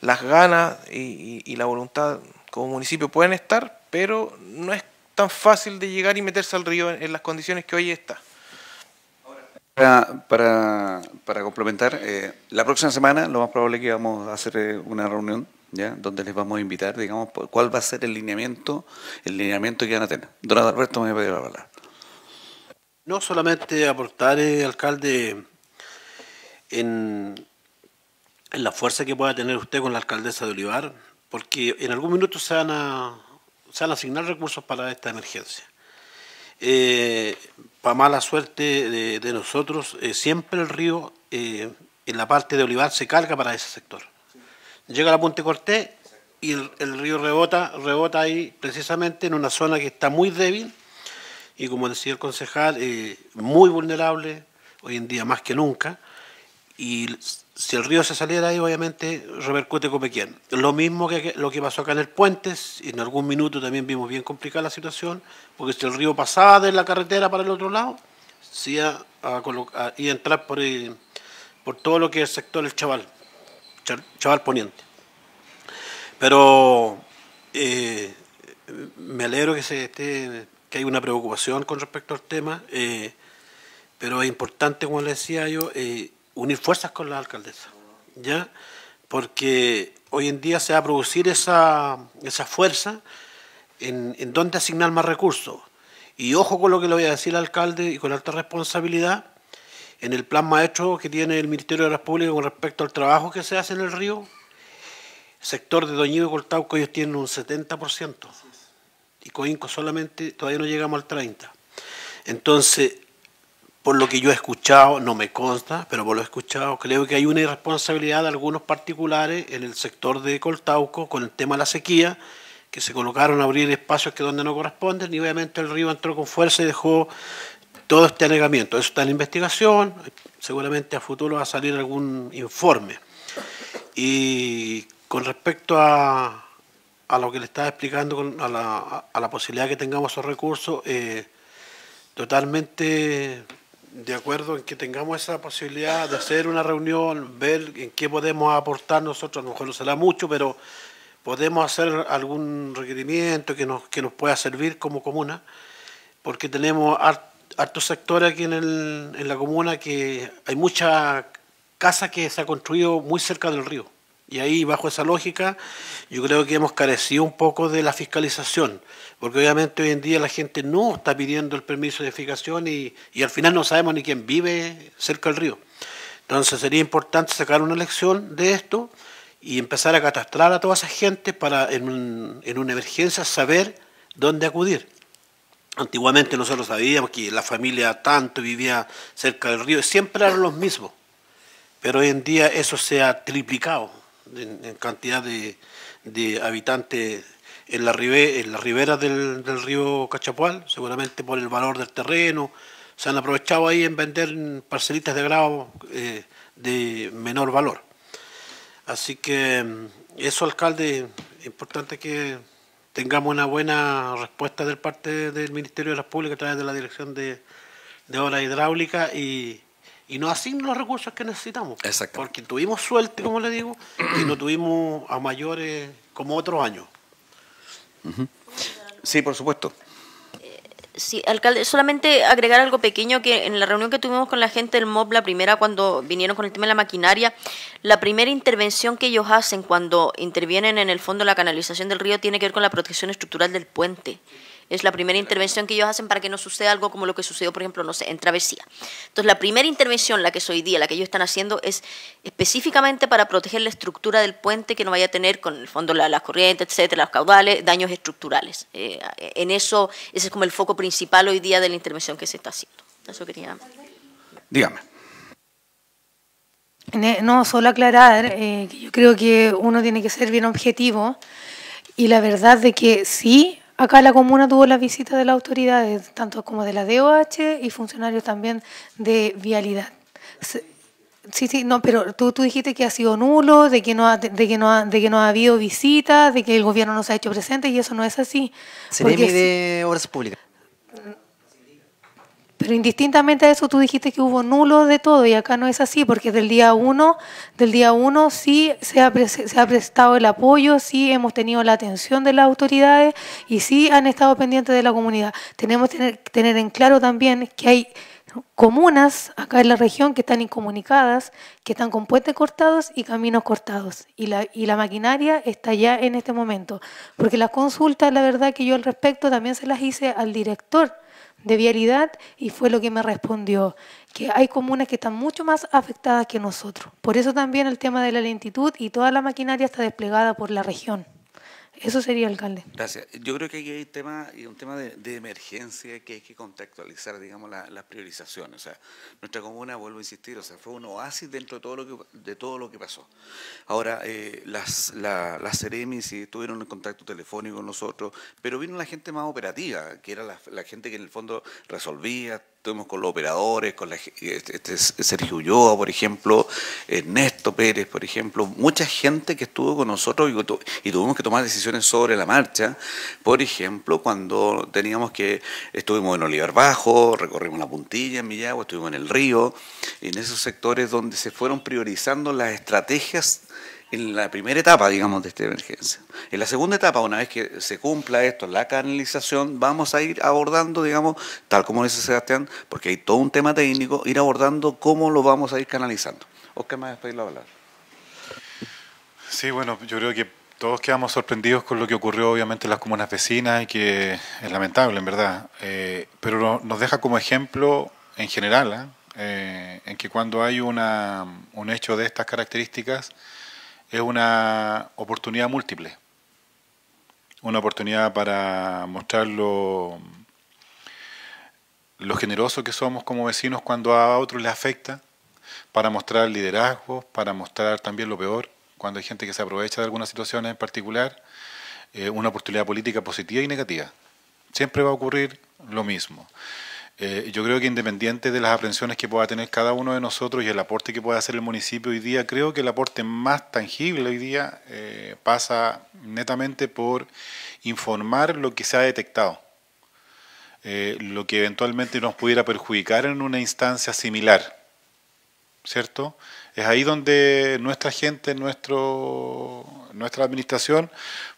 las ganas y la voluntad como municipio pueden estar, pero no es tan fácil de llegar y meterse al río en, las condiciones que hoy está. Para, complementar, eh, la próxima semana lo más probable es que vamos a hacer eh, una reunión ¿ya? donde les vamos a invitar, digamos, cuál va a ser el lineamiento, el lineamiento que van a tener. Don Alberto me va a pedir la palabra. No solamente aportar, eh, alcalde, en, en, la fuerza que pueda tener usted con la alcaldesa de Olivar, porque en algún minuto se van a, se han asignado recursos para esta emergencia. Eh, para mala suerte de, nosotros, eh, siempre el río eh, en la parte de Olivar se carga para ese sector. Llega a la Puente Cortés y el, el, río rebota, rebota ahí precisamente en una zona que está muy débil y como decía el concejal, muy vulnerable, hoy en día más que nunca y si el río se saliera ahí, obviamente repercute Copequién. Lo mismo que lo que pasó acá en el Puentes, y en algún minuto también vimos bien complicada la situación, porque si el río pasaba de la carretera para el otro lado, se iba a, colocar y entrar por, el, por todo lo que es el sector del Chaval, Chaval Poniente. Pero eh, me alegro que, se esté, que hay una preocupación con respecto al tema, eh, pero es importante, como le decía yo, eh, unir fuerzas con la alcaldesa, ¿ya? Porque hoy en día se va a producir esa, esa fuerza en, donde dónde asignar más recursos. Y ojo con lo que le voy a decir al alcalde y con alta responsabilidad, en el plan maestro que tiene el Ministerio de la Públicas con respecto al trabajo que se hace en el río, sector de Doñigo y Coltauco ellos tienen un 70% y Coinco solamente todavía no llegamos al 30%. Entonces, por lo que yo he escuchado, no me consta, pero por lo he escuchado, creo que hay una irresponsabilidad de algunos particulares en el sector de Coltauco con el tema de la sequía, que se colocaron a abrir espacios que donde no corresponden y obviamente el río entró con fuerza y dejó todo este anegamiento. Eso está en investigación, seguramente a futuro va a salir algún informe. Y con respecto a, lo que le estaba explicando, a la, a la posibilidad que tengamos esos recursos, eh, totalmente de acuerdo en que tengamos esa posibilidad de hacer una reunión, ver en qué podemos aportar nosotros, a lo mejor no será mucho, pero podemos hacer algún requerimiento que nos, que nos pueda servir como comuna, porque tenemos hartos sectores aquí en, la comuna que hay muchas casas que se ha construido muy cerca del río. Y ahí, bajo esa lógica, yo creo que hemos carecido un poco de la fiscalización porque obviamente hoy en día la gente no está pidiendo el permiso de edificación y, al final no sabemos ni quién vive cerca del río. Entonces sería importante sacar una lección de esto y empezar a catastrar a toda esa gente para en, una emergencia saber dónde acudir. Antiguamente nosotros sabíamos que la familia tanto vivía cerca del río, siempre eran los mismos, pero hoy en día eso se ha triplicado en, cantidad de, de habitantes en la, ribe, en la ribera del, río Cachapual, seguramente por el valor del terreno. Se han aprovechado ahí en vender parcelitas de grado eh, de menor valor. Así que mm, eso, alcalde, importante que tengamos una buena respuesta del parte del Ministerio de la Públicas a través de la Dirección de, de Obras Hidráulicas y, y nos asignen los recursos que necesitamos. Porque tuvimos suerte, como le digo, y no tuvimos a mayores como otros años. Sí, por supuesto. Eh, sí, alcalde, solamente agregar algo pequeño que en la reunión que tuvimos con la gente del MOB, la primera cuando vinieron con el tema de la maquinaria, la primera intervención que ellos hacen cuando intervienen en el fondo de la canalización del río tiene que ver con la protección estructural del puente. Es la primera intervención que ellos hacen para que no suceda algo como lo que sucedió, por ejemplo, no sé, en travesía. Entonces, la primera intervención, la que es hoy día, la que ellos están haciendo, es específicamente para proteger la estructura del puente que no vaya a tener, con el fondo, las corrientes, etcétera, los caudales, daños estructurales. Eh, en eso, ese es como el foco principal hoy día de la intervención que se está haciendo. Eso quería. Dígame. E, no, solo aclarar eh, yo creo que uno tiene que ser bien objetivo y la verdad de que sí, Acá la comuna tuvo la visita de las autoridades, tanto como de la DOH y funcionarios también de vialidad. Sí, sí, no, pero tú, tú dijiste que ha sido nulo, de que, no ha, de, que no de que no ha habido visitas, de que el gobierno no se ha hecho presente y eso no es así. Se de Obras Públicas. Pero indistintamente a eso, tú dijiste que hubo nulo de todo y acá no es así, porque del día uno, del día uno sí se ha, prestado el apoyo, sí hemos tenido la atención de las autoridades y sí han estado pendientes de la comunidad. Tenemos que tener, en claro también que hay comunas acá en la región que están incomunicadas, que están con puentes cortados y caminos cortados. Y y la maquinaria está ya en este momento. Porque las consultas, la verdad que yo al respecto también se las hice al director de vialidad y fue lo que me respondió, que hay comunas que están mucho más afectadas que nosotros. Por eso también el tema de la lentitud y toda la maquinaria está desplegada por la región. Eso sería, alcalde. Gracias. Yo creo que aquí hay tema, un tema de, emergencia que hay que contextualizar, digamos, las priorizaciones. O sea, nuestra comuna, vuelvo a insistir, o sea, fue un oasis dentro de todo lo que, de todo lo que pasó. Ahora, eh, las, la, las Ceremis tuvieron en contacto telefónico con nosotros, pero vino la gente más operativa, que era la gente que en el fondo resolvía, estuvimos con los operadores, con este, este Sergio Ulloa, por ejemplo, Ernesto Pérez, por ejemplo, mucha gente que estuvo con nosotros y, tuvimos que tomar decisiones sobre la marcha. Por ejemplo, cuando teníamos que, estuvimos en Oliver Bajo, recorrimos la puntilla en Millagua, estuvimos en el río, en esos sectores donde se fueron priorizando las estrategias en la primera etapa, digamos, de esta emergencia. En la segunda etapa, una vez que se cumpla esto, la canalización, vamos a ir abordando, digamos, tal como dice Sebastián, porque hay todo un tema técnico, ir abordando cómo lo vamos a ir canalizando. Oscar, me vas a pedir la palabra. Sí, bueno, yo creo que todos quedamos sorprendidos con lo que ocurrió obviamente en las comunas vecinas y que es lamentable, en verdad. Eh, pero nos deja como ejemplo en general, ¿eh? Eh, en que cuando hay una, un hecho de estas características, es una oportunidad múltiple, una oportunidad para mostrar lo, generoso que somos como vecinos cuando a otros les afecta, para mostrar liderazgo, para mostrar también lo peor, cuando hay gente que se aprovecha de algunas situaciones en particular, eh, una oportunidad política positiva y negativa. Siempre va a ocurrir lo mismo. Eh, yo creo que independiente de las aprensiones que pueda tener cada uno de nosotros y el aporte que pueda hacer el municipio hoy día, creo que el aporte más tangible hoy día eh, pasa netamente por informar lo que se ha detectado, eh, lo que eventualmente nos pudiera perjudicar en una instancia similar, ¿cierto? Es ahí donde nuestra gente, nuestro, nuestra administración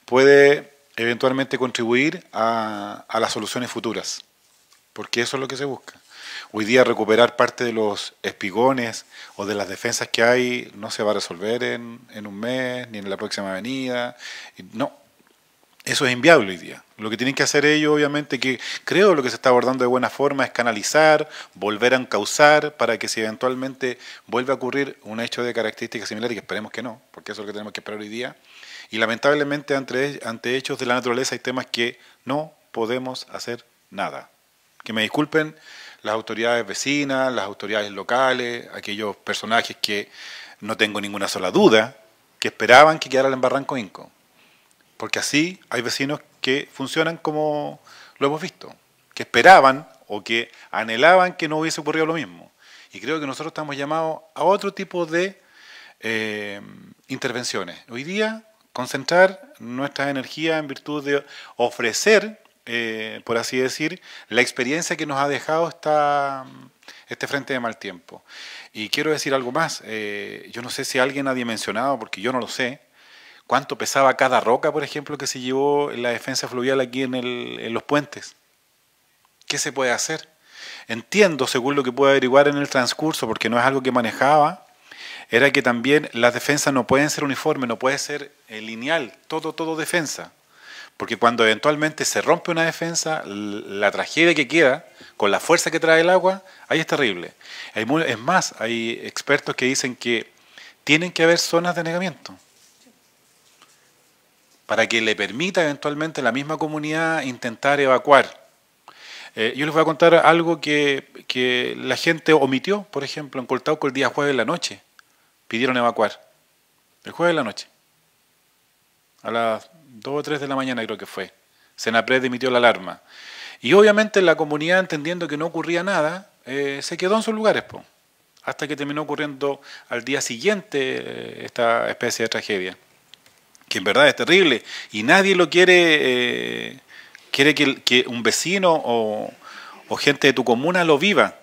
puede eventualmente contribuir a las soluciones futuras porque eso es lo que se busca. Hoy día recuperar parte de los espigones o de las defensas que hay no se va a resolver en, un mes ni en la próxima avenida. No, eso es inviable hoy día. Lo que tienen que hacer ellos, obviamente, que creo lo que se está abordando de buena forma es canalizar, volver a encauzar para que si eventualmente vuelve a ocurrir un hecho de características similares, que esperemos que no, porque eso es lo que tenemos que esperar hoy día. Y lamentablemente ante, ante hechos de la naturaleza hay temas que no podemos hacer nada que me disculpen las autoridades vecinas, las autoridades locales, aquellos personajes que no tengo ninguna sola duda, que esperaban que quedara en Barranco Inco. Porque así hay vecinos que funcionan como lo hemos visto, que esperaban o que anhelaban que no hubiese ocurrido lo mismo. Y creo que nosotros estamos llamados a otro tipo de eh, intervenciones. Hoy día, concentrar nuestras energías en virtud de ofrecer eh, por así decir, la experiencia que nos ha dejado esta, este frente de mal tiempo. Y quiero decir algo más, eh, yo no sé si alguien ha dimensionado, porque yo no lo sé, cuánto pesaba cada roca, por ejemplo, que se llevó en la defensa fluvial aquí en, los puentes. ¿Qué se puede hacer? Entiendo, según lo que pude averiguar en el transcurso, porque no es algo que manejaba, era que también las defensas no pueden ser uniformes, no puede ser eh, lineal, todo, todo defensa. Porque cuando eventualmente se rompe una defensa, la tragedia que queda con la fuerza que trae el agua, ahí es terrible. es más, hay expertos que dicen que tienen que haber zonas de negamiento para que le permita eventualmente a la misma comunidad intentar evacuar. Eh, yo les voy a contar algo que, que la gente omitió, por ejemplo, en Coltauco el día jueves de la noche. Pidieron evacuar. El jueves de la noche. A las ...dos o tres de la mañana creo que fue. Senapred emitió la alarma. Y obviamente la comunidad, entendiendo que no ocurría nada, eh, se quedó en sus lugares, hasta que terminó ocurriendo al día siguiente eh, esta especie de tragedia, que en verdad es terrible, y nadie lo quiere, eh, quiere que, un vecino o, gente de tu comuna lo viva,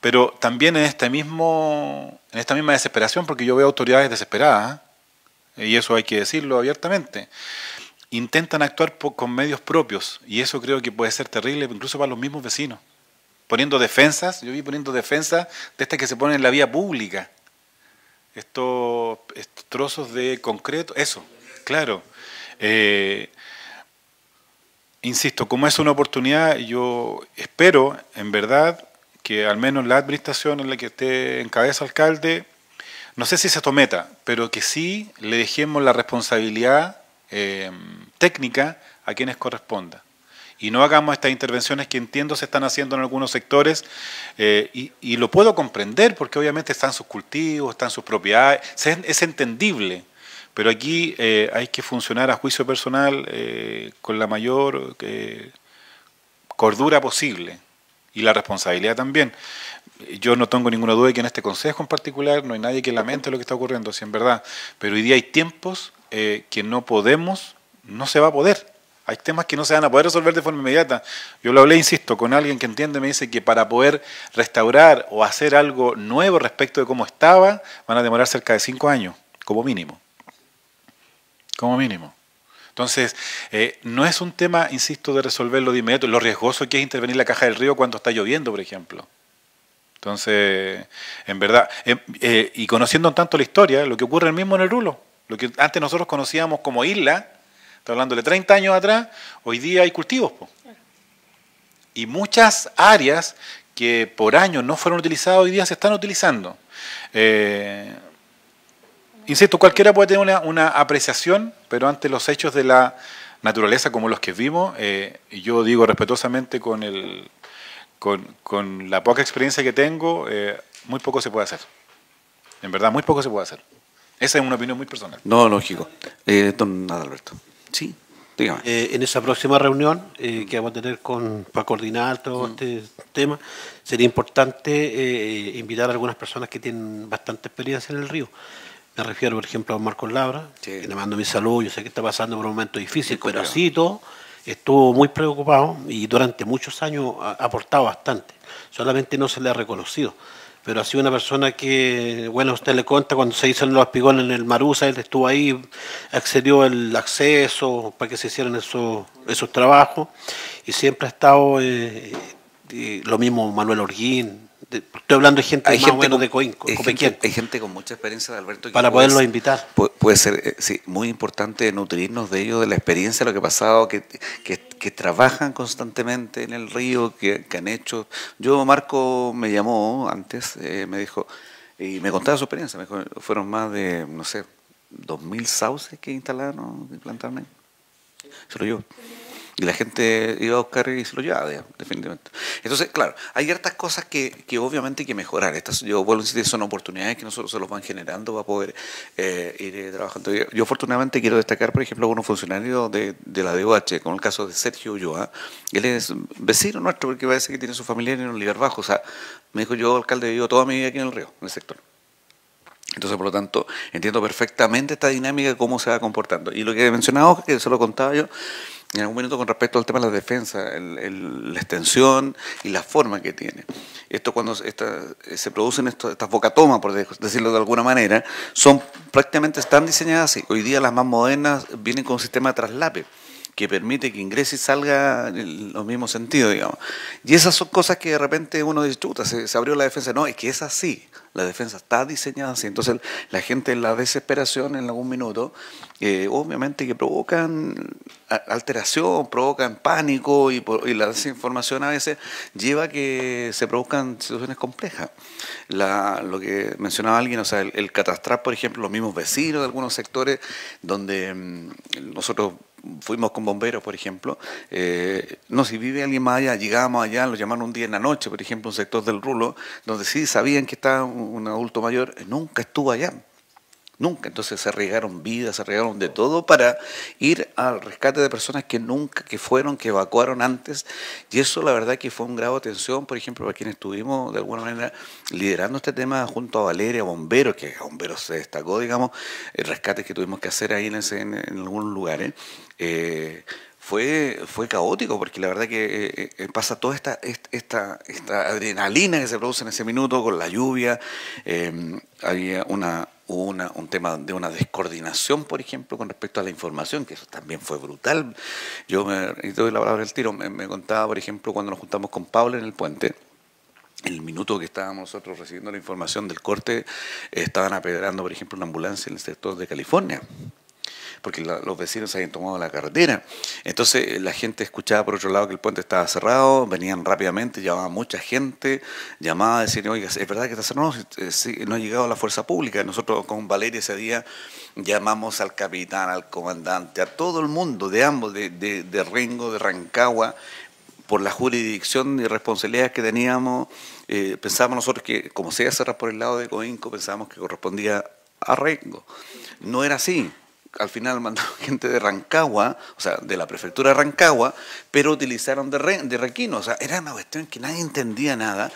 pero también en, este mismo, en esta misma desesperación, porque yo veo autoridades desesperadas, y eso hay que decirlo abiertamente intentan actuar con medios propios y eso creo que puede ser terrible incluso para los mismos vecinos. Poniendo defensas, yo vi poniendo defensas de estas que se ponen en la vía pública. Estos, trozos de concreto, eso, claro. Eh, insisto, como es una oportunidad, yo espero, en verdad, que al menos la administración en la que esté en cabeza alcalde, no sé si se tometa, pero que sí le dejemos la responsabilidad eh, técnica a quienes corresponda. Y no hagamos estas intervenciones que entiendo se están haciendo en algunos sectores eh, y, lo puedo comprender porque obviamente están sus cultivos, están sus propiedades, es, entendible, pero aquí eh, hay que funcionar a juicio personal con la mayor cordura posible y la responsabilidad también. Yo no tengo ninguna duda de que en este consejo en particular no hay nadie que lamente lo que está ocurriendo, si en verdad, pero hoy día hay tiempos eh, que no podemos, no se va a poder. Hay temas que no se van a poder resolver de forma inmediata. Yo lo hablé, insisto, con alguien que entiende, me dice que para poder restaurar o hacer algo nuevo respecto de cómo estaba, van a demorar cerca de cinco años, como mínimo. Como mínimo. Entonces, eh, no es un tema, insisto, de resolverlo de inmediato. Lo riesgoso que es intervenir la caja del río cuando está lloviendo, por ejemplo. Entonces, en verdad, em, eh, y conociendo tanto la historia, lo que ocurre el mismo en el rulo. Lo que antes nosotros conocíamos como isla, está hablando de 30 años atrás, hoy día hay cultivos. Y muchas áreas que por años no fueron utilizadas hoy día se están utilizando. Eh, insisto, cualquiera puede tener una, apreciación, pero ante los hechos de la naturaleza como los que vimos, eh, yo digo respetuosamente con, el, con, la poca experiencia que tengo, eh, muy poco se puede hacer. En verdad, muy poco se puede hacer. Esa es una opinión muy personal. No, lógico. Eh, nada Alberto Sí, dígame. Eh, en esa próxima reunión eh, que vamos a tener con, para coordinar todo mm. este tema, sería importante eh, invitar a algunas personas que tienen bastante experiencia en el río. Me refiero, por ejemplo, a Marcos Labra, que le mando mi saludo. Yo sé que está pasando por un momento difícil, pero así todo estuvo muy preocupado y durante muchos años ha aportado bastante. Solamente no se le ha reconocido pero ha sido una persona que, bueno, usted le cuenta cuando se hicieron los aspigones en el Marusa, él estuvo ahí, accedió el acceso para que se hicieran esos, esos trabajos y siempre ha estado eh, lo mismo Manuel Orguín, estoy hablando de gente más gente con, de hay, gente, con mucha experiencia de Alberto. Para poderlos invitar. Puede, ser, eh, sí, muy importante nutrirnos de ellos, de la experiencia, de lo que ha pasado, que, trabajan constantemente en el río, que, han hecho. Yo, Marco me llamó antes, eh, me dijo, y me contaba su experiencia, me dijo, fueron más de, no sé, dos mil sauces que instalaron, que plantaron ahí. Solo yo. Y la gente iba a buscar y se lo llevaba, definitivamente. Entonces, claro, hay ciertas cosas que, obviamente hay que mejorar. Estas, yo vuelvo a insistir, son oportunidades que nosotros se los van generando para poder eh, ir eh, trabajando. Yo, afortunadamente quiero destacar, por ejemplo, a unos funcionarios de, la DOH, con el caso de Sergio Ulloa. Él es vecino nuestro porque parece que tiene su familia en lugar Bajo. O sea, me dijo yo, alcalde, vivo toda mi vida aquí en el río, en el sector. Entonces, por lo tanto, entiendo perfectamente esta dinámica, cómo se va comportando. Y lo que he mencionado, que se lo contaba yo, en algún minuto con respecto al tema de la defensa, la extensión y la forma que tiene. Esto cuando se producen estas bocatomas, por decirlo de alguna manera, son prácticamente están diseñadas así. Hoy día las más modernas vienen con un sistema de traslape que permite que ingrese y salga en los mismos sentidos, digamos. Y esas son cosas que de repente uno disfruta, se, se abrió la defensa. No, es que es así, la defensa está diseñada así. Entonces la gente en la desesperación en algún minuto, eh, obviamente que provocan alteración, provocan pánico y, la desinformación a veces lleva a que se produzcan situaciones complejas. lo que mencionaba alguien, o sea, el, catastrar, por ejemplo, los mismos vecinos de algunos sectores donde mm, nosotros fuimos con bomberos, por ejemplo, eh, no, si vive alguien más allá, llegábamos allá, lo llamaron un día en la noche, por ejemplo, un sector del rulo, donde sí sabían que estaba un adulto mayor, nunca estuvo allá. Nunca. Entonces se arriesgaron vidas, se arriesgaron de todo para ir al rescate de personas que nunca, que fueron, que evacuaron antes. Y eso la verdad que fue un grado de tensión, por ejemplo, para quienes estuvimos de alguna manera liderando este tema junto a Valeria, Bomberos, que Bomberos se destacó, digamos, el rescate que tuvimos que hacer ahí en, algún lugar, algunos ¿eh? Eh, fue, fue caótico, porque la verdad que eh, eh, pasa toda esta, esta, esta, adrenalina que se produce en ese minuto con la lluvia. había una, una, un tema de una descoordinación, por ejemplo, con respecto a la información, que eso también fue brutal. Yo, me, la palabra del tiro, me, contaba, por ejemplo, cuando nos juntamos con Pablo en el puente, el minuto que estábamos nosotros recibiendo la información del corte, estaban apedrando, por ejemplo, una ambulancia en el sector de California porque los vecinos habían tomado la carretera. Entonces eh, la gente escuchaba por otro lado que el puente estaba cerrado, venían rápidamente, llamaba mucha gente, llamaba a decir, oiga, es verdad que está cerrado, eh, no, ha llegado la fuerza pública. Nosotros con Valeria ese día llamamos al capitán, al comandante, a todo el mundo de ambos, de, Rengo, de Rancagua, por la jurisdicción y responsabilidad que teníamos, eh, pensábamos nosotros que, como se iba a cerrar por el lado de Coinco, pensábamos que correspondía a Rengo. No era así al final mandaron gente de Rancagua, o sea, de la prefectura de Rancagua, pero utilizaron de, re, de Requino. O sea, era una cuestión que nadie entendía nada,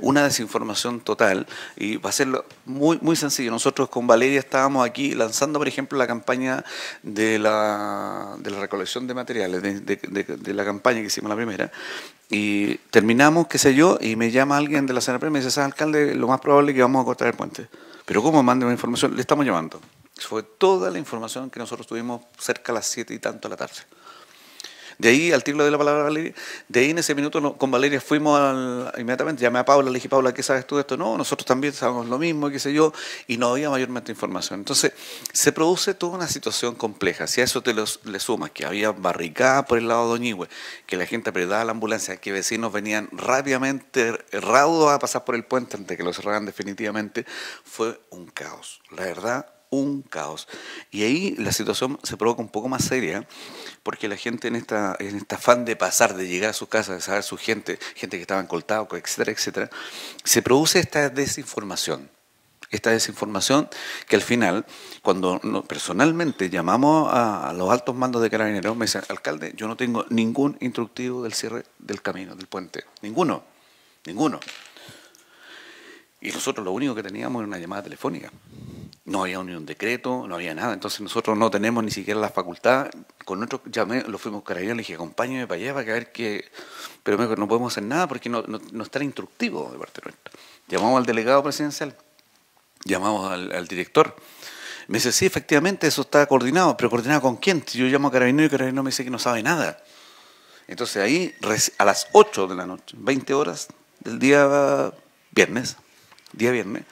una desinformación total. Y va a ser muy, muy sencillo. Nosotros con Valeria estábamos aquí lanzando, por ejemplo, la campaña de la, de la recolección de materiales, de, la campaña que hicimos la primera. Y terminamos, qué sé yo, y me llama alguien de la Senapre y me dice, alcalde, lo más probable es que vamos a cortar el puente. Pero ¿cómo? una información, le estamos llamando. Fue toda la información que nosotros tuvimos cerca a las siete y tanto de la tarde. De ahí, al título de la palabra Valeria, de ahí en ese minuto con Valeria fuimos inmediatamente, llamé a Paula, le dije, Paula, ¿qué sabes tú de esto? No, nosotros también sabemos lo mismo, qué sé yo, y no había mayormente información. Entonces, se produce toda una situación compleja. Si a eso te los, le sumas que había barricadas por el lado de Oñigüe, que la gente apretaba la ambulancia, que vecinos venían rápidamente, raudos a pasar por el puente antes de que lo cerraran definitivamente, fue un caos. La verdad, un caos. Y ahí la situación se provoca un poco más seria, porque la gente en, esta, en este afán de pasar, de llegar a su casa, de saber su gente, gente que estaba coltado, etcétera, etcétera, se produce esta desinformación. Esta desinformación que al final, cuando personalmente llamamos a, a los altos mandos de carabineros, me dicen, alcalde, yo no tengo ningún instructivo del cierre del camino, del puente. Ninguno, ninguno. Y nosotros lo único que teníamos era una llamada telefónica no había ni un decreto, no había nada. Entonces nosotros no tenemos ni siquiera la facultad. Con nosotros llamé, lo fuimos carabineros, le dije, acompáñame para allá para que a ver qué... Pero no podemos hacer nada porque no, no, está instructivo de parte nuestra. Llamamos al delegado presidencial, llamamos al, director. Me dice, sí, efectivamente, eso está coordinado, pero coordinado con quién? yo llamo a carabinero y carabinero me dice que no sabe nada. Entonces ahí, a las 8 de la noche, 20 horas del día viernes, día viernes,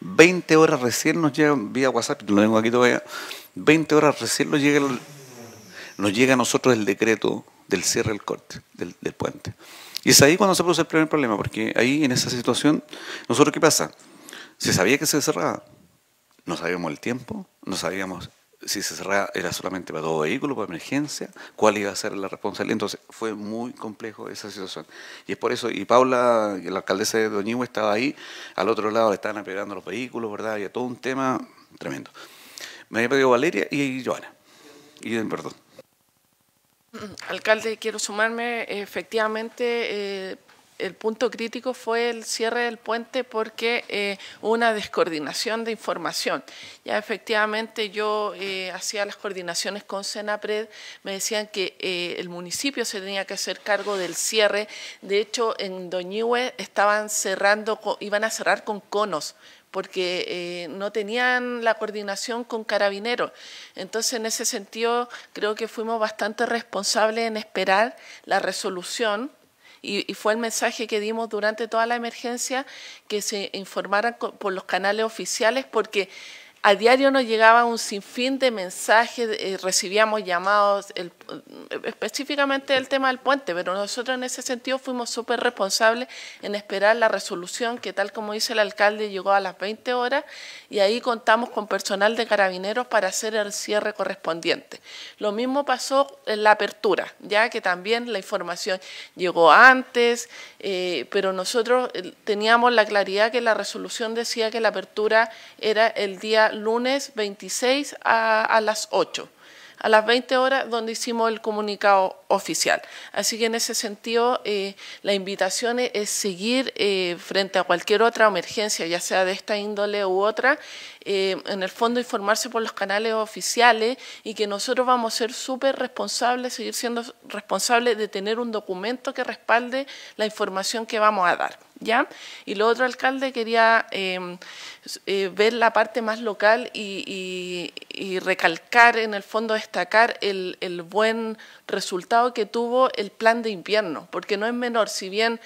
20 horas recién nos llega, vía WhatsApp, lo tengo aquí todavía, 20 horas recién nos llega, nos llega a nosotros el decreto del cierre del corte, del, del puente. Y es ahí cuando se produce el primer problema, porque ahí en esa situación, nosotros qué pasa? Se sabía que se cerraba, no sabíamos el tiempo, no sabíamos si se cerraba era solamente para dos vehículos, para emergencia, cuál iba a ser la responsabilidad. Entonces fue muy complejo esa situación. Y es por eso, y Paula, la alcaldesa de Doñihue, estaba ahí, al otro lado estaban apegando los vehículos, ¿verdad? Y todo un tema tremendo. Me había pedido Valeria y Joana. Y perdón. Mm, mm, alcalde, quiero sumarme. Efectivamente, eh, el punto crítico fue el cierre del puente porque eh, una descoordinación de información. Ya efectivamente yo eh, hacía las coordinaciones con Senapred, me decían que eh, el municipio se tenía que hacer cargo del cierre. De hecho, en Doñihue estaban cerrando, iban a cerrar con conos porque no tenían la coordinación con carabineros. Entonces, en ese sentido, creo que fuimos bastante responsables en esperar la resolución y, fue el mensaje que dimos durante toda la emergencia, que se informaran por los canales oficiales, porque a diario nos llegaba un sinfín de mensajes, eh, recibíamos llamados, específicamente el tema del puente, pero nosotros en ese sentido fuimos súper responsables en esperar la resolución que tal como dice el alcalde llegó a las 20 horas y ahí contamos con personal de carabineros para hacer el cierre correspondiente. Lo mismo pasó en la apertura, ya que también la información llegó antes, eh, pero nosotros eh, teníamos la claridad que la resolución decía que la apertura era el día lunes 26 a, a las 8, a las 20 horas, donde hicimos el comunicado oficial. Así que en ese sentido, eh, la invitación e-, es, seguir eh, frente a cualquier otra emergencia, ya sea de esta índole u otra, eh, en el fondo informarse por los canales oficiales y que nosotros vamos a ser súper responsables, seguir siendo responsables de tener un documento que respalde la información que vamos a dar. ¿Ya? Y lo otro, alcalde, quería em, ver la parte más local y, recalcar, en el fondo, destacar el buen resultado que tuvo el plan de invierno, porque no es menor, si bien,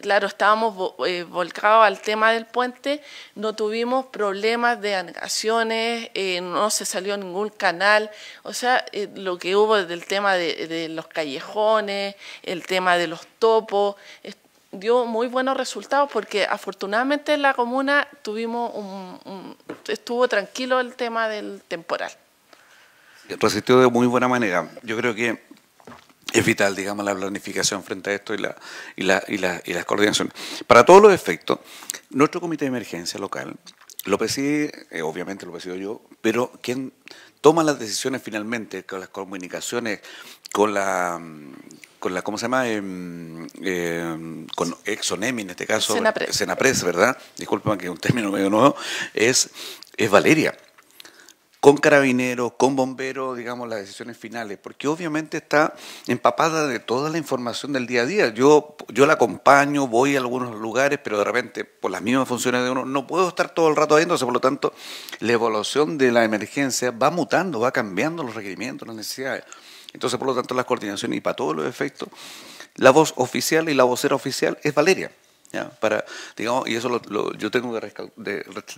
claro, estábamos eh, volcados al tema del puente, no tuvimos problemas de anegaciones, eh, no se salió ningún canal, o sea, eh, lo que hubo del tema de, los callejones, el tema de los topos, dio muy buenos resultados porque afortunadamente en la comuna tuvimos un, estuvo tranquilo el tema del temporal resistió de muy buena manera. Yo creo que es vital, digamos, la planificación frente a esto y, la, y, la, y, las coordinaciones. Para todos los efectos, nuestro comité de emergencia local lo preside, eh, obviamente lo presido yo, pero quien toma las decisiones finalmente con las comunicaciones, con la, mm, con la ¿cómo se llama? Em, em, con Exonemi en este caso, Senapres, Senapres ¿verdad? Disculpen que es un término medio nuevo, es, es Valeria con carabineros, con bomberos, digamos, las decisiones finales, porque obviamente está empapada de toda la información del día a día. Yo, yo la acompaño, voy a algunos lugares, pero de repente, por las mismas funciones de uno, no puedo estar todo el rato ahí, entonces, por lo tanto, la evolución de la emergencia va mutando, va cambiando los requerimientos, las necesidades. Entonces, por lo tanto, las coordinaciones y para todos los efectos, la voz oficial y la vocera oficial es Valeria. Para, digamos, y eso yo tengo que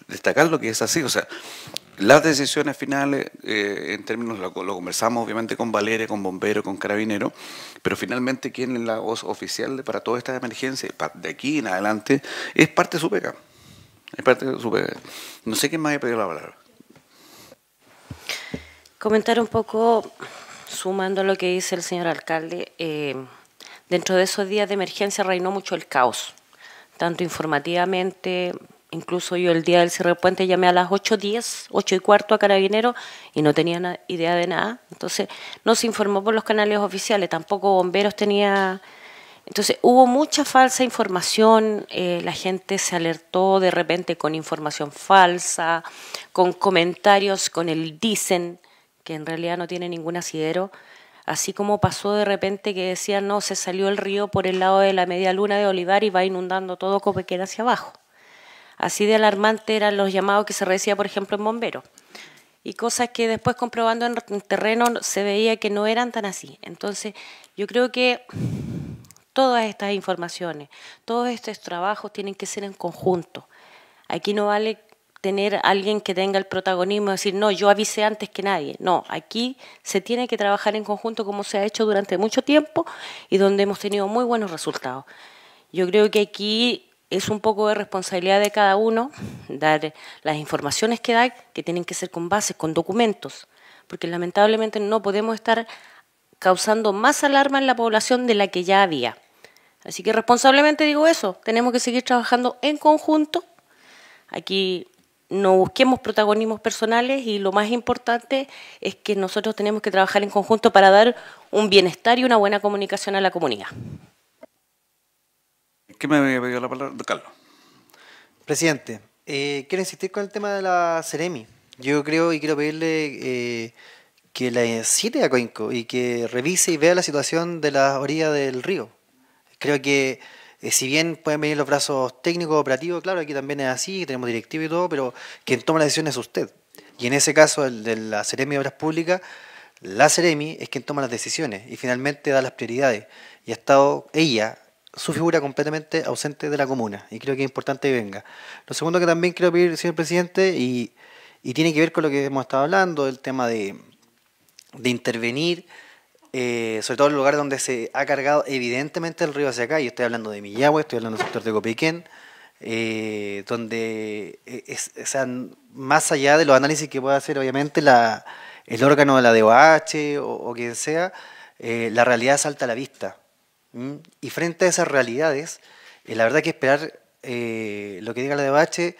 destacar lo que es así. O sea, las decisiones finales, eh, en términos, lo, conversamos obviamente con Valeria, con Bombero, con Carabinero, pero finalmente quien es la voz oficial de, para toda esta emergencia, de aquí en adelante, es parte de su pega. Es parte de su pega. No sé quién más haya pedido la palabra. Comentar un poco, sumando lo que dice el señor alcalde, eh, dentro de esos días de emergencia reinó mucho el caos tanto informativamente, incluso yo el día del cierre del puente llamé a las 8.10, 8 y cuarto a Carabinero y no tenía idea de nada. Entonces no se informó por los canales oficiales, tampoco bomberos tenía... Entonces hubo mucha falsa información, eh, la gente se alertó de repente con información falsa, con comentarios, con el dicen, que en realidad no tiene ningún asidero. Así como pasó de repente que decían, no, se salió el río por el lado de la media luna de Olivar y va inundando todo Copequera hacia abajo. Así de alarmante eran los llamados que se recibía, por ejemplo, en bomberos. Y cosas que después comprobando en terreno se veía que no eran tan así. Entonces, yo creo que todas estas informaciones, todos estos trabajos tienen que ser en conjunto. Aquí no vale tener alguien que tenga el protagonismo, decir, no, yo avisé antes que nadie. No, aquí se tiene que trabajar en conjunto como se ha hecho durante mucho tiempo y donde hemos tenido muy buenos resultados. Yo creo que aquí es un poco de responsabilidad de cada uno dar las informaciones que da, que tienen que ser con bases, con documentos, porque lamentablemente no podemos estar causando más alarma en la población de la que ya había. Así que responsablemente digo eso, tenemos que seguir trabajando en conjunto. Aquí no busquemos protagonismos personales y lo más importante es que nosotros tenemos que trabajar en conjunto para dar un bienestar y una buena comunicación a la comunidad. ¿Qué me había pedido la palabra? Carlos. Presidente, eh, quiero insistir con el tema de la Ceremi. Yo creo y quiero pedirle eh, que la cite a Coinco y que revise y vea la situación de las orillas del río. Creo que eh, si bien pueden venir los brazos técnicos, operativos, claro, aquí también es así, tenemos directivo y todo, pero quien toma la decisión es usted. Y en ese caso, el de la Ceremi de Obras Públicas, la Ceremi es quien toma las decisiones y finalmente da las prioridades. Y ha estado ella, su figura completamente ausente de la comuna. Y creo que es importante que venga. Lo segundo que también quiero pedir, señor presidente, y, tiene que ver con lo que hemos estado hablando, el tema de intervenir eh, sobre todo en lugares donde se ha cargado evidentemente el río hacia acá, y estoy hablando de Millagüe, estoy hablando del sector de Copiquén, eh, donde eh, más allá de los análisis que pueda hacer obviamente el órgano de la DOH o, quien sea, la realidad salta a la vista. Y frente a esas realidades, la verdad que esperar lo que diga la DOH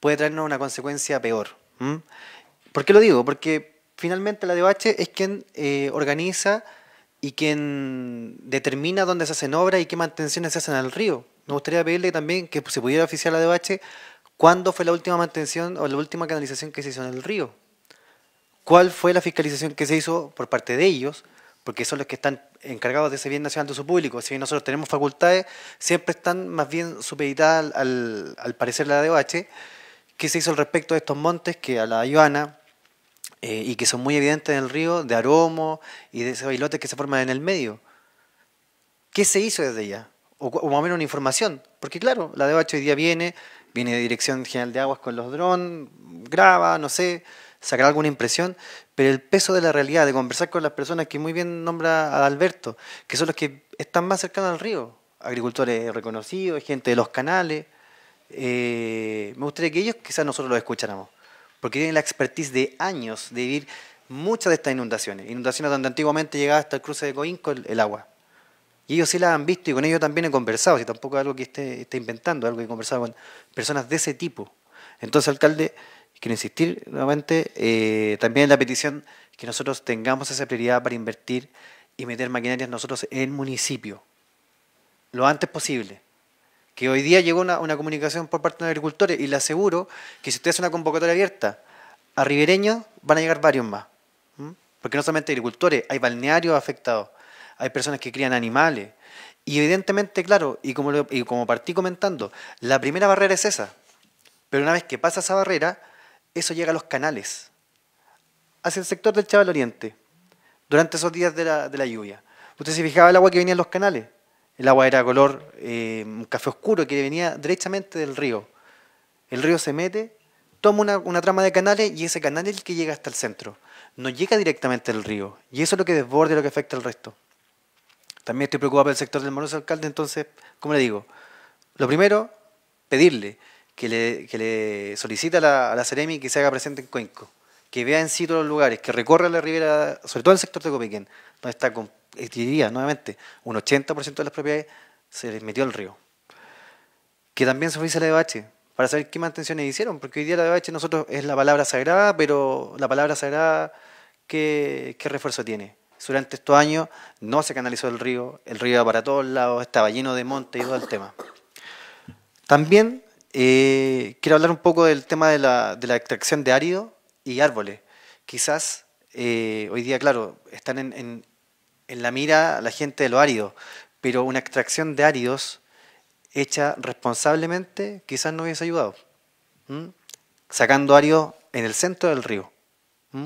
puede traernos una consecuencia peor. ¿Por qué lo digo? Porque finalmente la DOH es quien eh, organiza y quien determina dónde se hacen obras y qué mantenciones se hacen al río. Nos gustaría pedirle también que se pudiera oficiar la DOH cuándo fue la última mantención o la última canalización que se hizo en el río. ¿Cuál fue la fiscalización que se hizo por parte de ellos? Porque son los que están encargados de ese bien nacional de su público. Si bien nosotros tenemos facultades, siempre están más bien supeditadas al, parecer la DOH. ¿Qué se hizo al respecto de estos montes que a la Ayuana... Eh, y que son muy evidentes en el río, de aromos y de esos bailotes que se forman en el medio. ¿Qué se hizo desde ella? O, más o menos una información, porque claro, la de hoy día viene, viene de Dirección General de Aguas con los drones, graba, no sé, sacará alguna impresión, pero el peso de la realidad, de conversar con las personas que muy bien nombra a Alberto, que son los que están más cercanos al río, agricultores reconocidos, gente de los canales, eh, me gustaría que ellos quizás nosotros los escucháramos porque tienen la expertise de años de vivir muchas de estas inundaciones, inundaciones donde antiguamente llegaba hasta el cruce de Coínco el, agua. Y ellos sí la han visto y con ellos también he conversado, si tampoco es algo que esté, esté inventando, algo que he conversado con personas de ese tipo. Entonces, alcalde, quiero insistir nuevamente eh, también en la petición que nosotros tengamos esa prioridad para invertir y meter maquinarias nosotros en el municipio, lo antes posible que hoy día llegó una, una comunicación por parte de los agricultores y le aseguro que si usted hace una convocatoria abierta a ribereños, van a llegar varios más. Porque no solamente agricultores, hay balnearios afectados, hay personas que crían animales. Y evidentemente, claro, y como, como partí comentando, la primera barrera es esa. Pero una vez que pasa esa barrera, eso llega a los canales, hacia el sector del Chaval Oriente, durante esos días de la, de la lluvia. Usted se fijaba el agua que venía en los canales. El agua era color eh, un café oscuro que venía directamente del río. El río se mete, toma una, trama de canales y ese canal es el que llega hasta el centro. No llega directamente al río. Y eso es lo que desborde lo que afecta al resto. También estoy preocupado por el sector del moroso alcalde, entonces, ¿cómo le digo, lo primero, pedirle que le, solicite a la, a Ceremi que se haga presente en Cuenco, que vea en sí todos los lugares, que recorra la ribera, sobre todo el sector de Copiquén, donde está con diría nuevamente, un 80% de las propiedades se les metió al río. Que también se ofrece la DBH, e para saber qué mantenciones hicieron, porque hoy día la DBH e nosotros es la palabra sagrada, pero la palabra sagrada, ¿qué, refuerzo tiene? Durante estos años no se canalizó el río, el río iba para todos lados, estaba lleno de monte y todo el tema. También eh, quiero hablar un poco del tema de la, extracción de árido y árboles. Quizás eh, hoy día, claro, están en en la mira a la gente de lo árido, pero una extracción de áridos hecha responsablemente quizás no hubiese ayudado. Sacando áridos en el centro del río,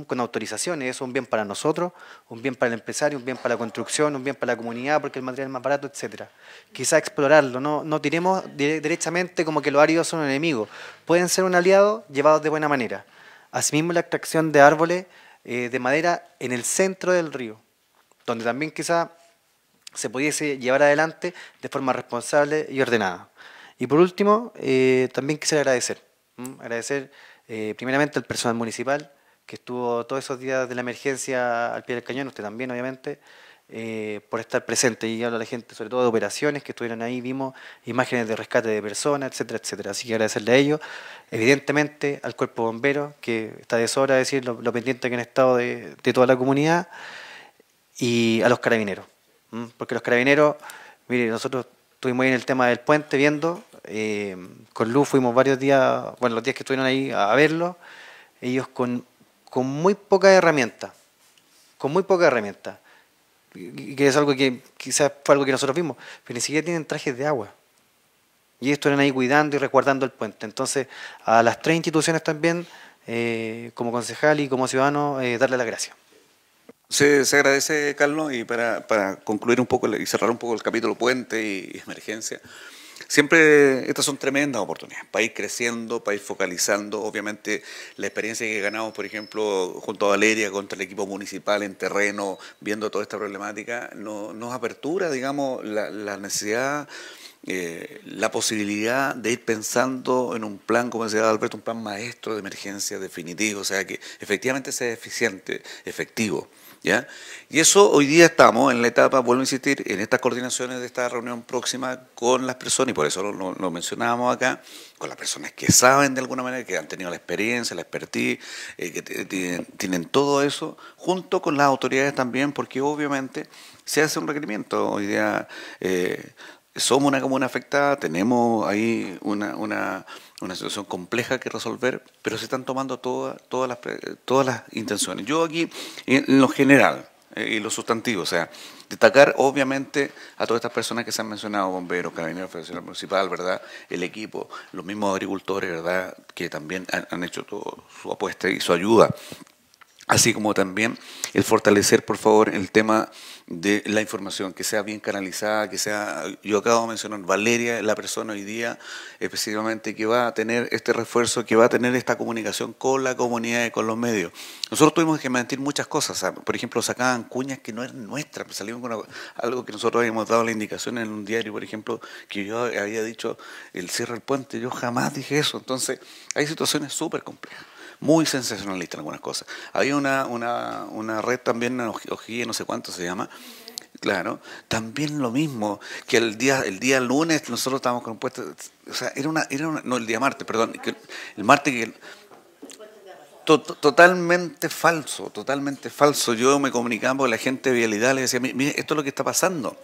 con autorizaciones, eso es un bien para nosotros, un bien para el empresario, un bien para la construcción, un bien para la comunidad, porque el material es más barato, etc. Quizás explorarlo, no, no tiremos directamente como que los áridos son un enemigo, pueden ser un aliado llevados de buena manera. Asimismo, la extracción de árboles eh, de madera en el centro del río donde también quizá se pudiese llevar adelante de forma responsable y ordenada. Y por último, eh, también quisiera agradecer, agradecer eh, primeramente al personal municipal que estuvo todos esos días de la emergencia al pie del cañón, usted también obviamente, eh, por estar presente y hablo a la gente sobre todo de operaciones que estuvieron ahí, vimos imágenes de rescate de personas, etcétera, etcétera. Así que agradecerle a ellos, evidentemente al cuerpo bombero, que está de sobra decir lo, pendiente que han estado de, de toda la comunidad y a los carabineros. Porque los carabineros, mire, nosotros estuvimos ahí en el tema del puente viendo, eh, con Luz fuimos varios días, bueno, los días que estuvieron ahí a, verlo, ellos con, con muy poca herramienta, con muy poca herramienta, que es algo que quizás fue algo que nosotros vimos, pero ni siquiera tienen trajes de agua. Y estuvieron ahí cuidando y resguardando el puente. Entonces, a las tres instituciones también, eh, como concejal y como ciudadano, eh, darle las gracias. Se, agradece, Carlos, y para, para, concluir un poco y cerrar un poco el capítulo puente y, emergencia, siempre estas son tremendas oportunidades País creciendo, país focalizando. Obviamente, la experiencia que ganamos, por ejemplo, junto a Valeria, contra el equipo municipal en terreno, viendo toda esta problemática, nos apertura, digamos, la, necesidad. Eh, la posibilidad de ir pensando en un plan, como decía Alberto, un plan maestro de emergencia definitivo, o sea, que efectivamente sea eficiente, efectivo. ¿ya? Y eso hoy día estamos en la etapa, vuelvo a insistir, en estas coordinaciones de esta reunión próxima con las personas, y por eso lo, mencionábamos acá, con las personas que saben de alguna manera, que han tenido la experiencia, la expertise, eh, que tienen, todo eso, junto con las autoridades también, porque obviamente se hace un requerimiento hoy día eh, somos una comuna afectada, tenemos ahí una, situación compleja que resolver, pero se están tomando todas, las, eh, todas las intenciones. Yo aquí, en lo general eh, y lo sustantivo, o sea, destacar obviamente a todas estas personas que se han mencionado, bomberos, carabineros, Federación municipal, ¿verdad? El equipo, los mismos agricultores, ¿verdad? Que también han, hecho todo su apuesta y su ayuda Así como también el fortalecer, por favor, el tema de la información, que sea bien canalizada, que sea, yo acabo de mencionar, Valeria, la persona hoy día específicamente que va a tener este refuerzo, que va a tener esta comunicación con la comunidad y con los medios. Nosotros tuvimos que mentir muchas cosas, por ejemplo, sacaban cuñas que no eran nuestras, pues, salimos con algo que nosotros habíamos dado la indicación en un diario, por ejemplo, que yo había dicho el cierre del puente, yo jamás dije eso, entonces hay situaciones súper complejas muy sensacionalista en algunas cosas. Había una, red también, Ojía, no sé cuánto se llama, Claro, también lo mismo que el día el día lunes nosotros estábamos con o sea, era una era no el día martes, perdón, el martes que totalmente falso, totalmente falso. Yo me comunicaba con la gente de vialidad, le decía, mire, esto es lo que está pasando.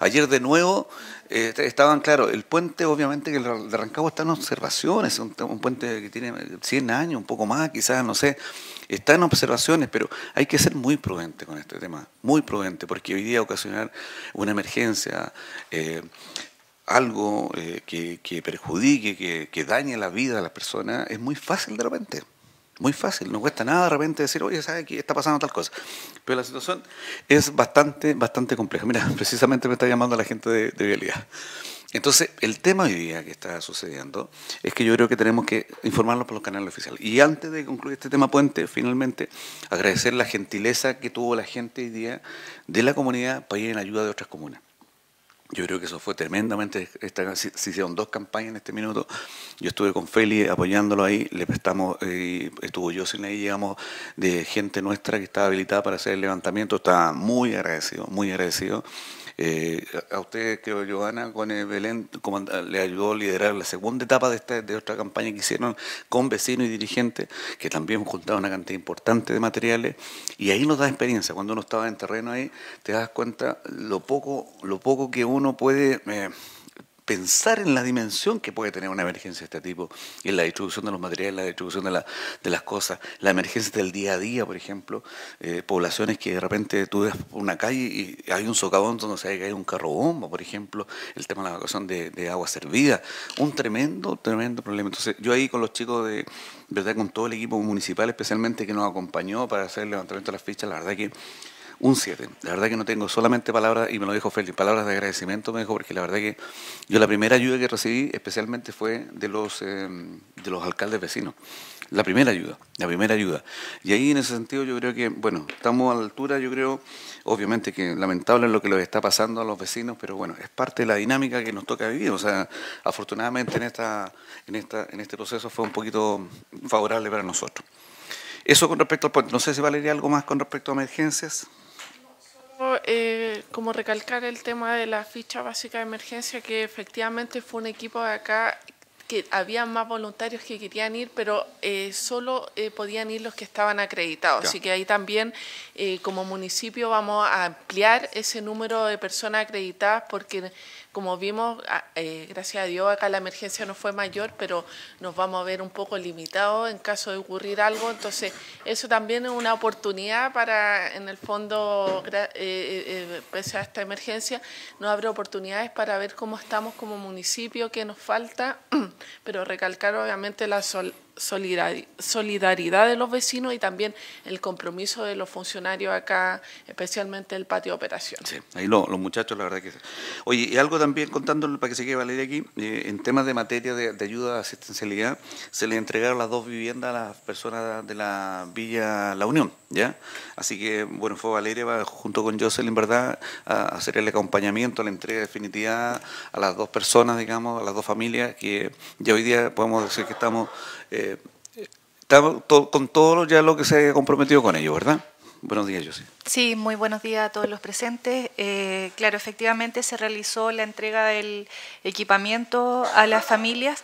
Ayer de nuevo eh, estaban, claro, el puente, obviamente, que de Rancagua está en observaciones, un, puente que tiene 100 años, un poco más, quizás, no sé, está en observaciones, pero hay que ser muy prudente con este tema, muy prudente, porque hoy día ocasionar una emergencia, eh, algo eh, que, que, perjudique, que, que dañe la vida a las personas, es muy fácil de repente. Muy fácil, no cuesta nada de repente decir, oye, ¿sabes qué está pasando tal cosa? Pero la situación es bastante, bastante compleja. Mira, precisamente me está llamando la gente de, de vialidad. Entonces, el tema hoy día que está sucediendo es que yo creo que tenemos que informarlo por los canales oficiales. Y antes de concluir este tema puente, finalmente, agradecer la gentileza que tuvo la gente hoy día de la comunidad para ir en ayuda de otras comunas. Yo creo que eso fue tremendamente, esta, se hicieron dos campañas en este minuto, yo estuve con Feli apoyándolo ahí, le prestamos, eh, estuvo yo sin ahí, llegamos de gente nuestra que estaba habilitada para hacer el levantamiento, estaba muy agradecido, muy agradecido. Eh, a usted, creo Johanna con el Belén, como, le ayudó a liderar la segunda etapa de, esta, de otra campaña que hicieron con vecinos y dirigentes, que también juntaron una cantidad importante de materiales, y ahí nos da experiencia. Cuando uno estaba en terreno ahí, te das cuenta lo poco, lo poco que uno puede... Eh, pensar en la dimensión que puede tener una emergencia de este tipo, en la distribución de los materiales, la distribución de, las cosas, la emergencia del día a día, por ejemplo, eh, poblaciones que de repente tú ves una calle y hay un socavón donde se hay un carro bomba, por ejemplo, el tema de la evacuación de, agua servida, un tremendo, tremendo problema. Entonces yo ahí con los chicos de, verdad, con todo el equipo municipal especialmente que nos acompañó para hacer el levantamiento de las fichas, la verdad que un 7. La verdad que no tengo solamente palabras, y me lo dijo Félix, palabras de agradecimiento me dijo, porque la verdad que yo la primera ayuda que recibí especialmente fue de los, em, de los alcaldes vecinos. La primera ayuda, la primera ayuda. Y ahí en ese sentido yo creo que, bueno, estamos a la altura, yo creo, obviamente que lamentable lo que les está pasando a los vecinos, pero bueno, es parte de la dinámica que nos toca vivir. O sea, afortunadamente en, esta, en, esta, en este proceso fue un poquito favorable para nosotros. Eso con respecto al puente. No sé si valería algo más con respecto a emergencias eh, como recalcar el tema de la ficha básica de emergencia, que efectivamente fue un equipo de acá que había más voluntarios que querían ir, pero eh, solo eh, podían ir los que estaban acreditados. Así que ahí también, eh, como municipio, vamos a ampliar ese número de personas acreditadas porque como vimos, ah, eh, gracias a Dios acá la emergencia no fue mayor, pero nos vamos a ver un poco limitados en caso de ocurrir algo. Entonces, eso también es una oportunidad para, en el fondo, eh, eh, pese a esta emergencia, no abre oportunidades para ver cómo estamos como municipio, qué nos falta, pero recalcar obviamente la, sol solidaridad de los vecinos y también el compromiso de los funcionarios acá, especialmente el patio de operaciones. Sí, ahí lo, los muchachos, la verdad que sí. Oye, y algo también contándole para que se quede Valeria aquí, eh, en temas de materia de, ayuda a asistencialidad, se le entregaron las dos viviendas a las personas de la Villa La Unión, ¿ya? Así que, bueno, fue Valeria junto con Jocelyn, ¿verdad?, a hacer el acompañamiento, la entrega definitiva a las dos personas, digamos, a las dos familias, que ya hoy día podemos decir que estamos eh, con todo ya lo que se ha comprometido con ello, ¿verdad? Buenos días, José. Sí, muy buenos días a todos los presentes. Eh, claro, efectivamente se realizó la entrega del equipamiento a las familias.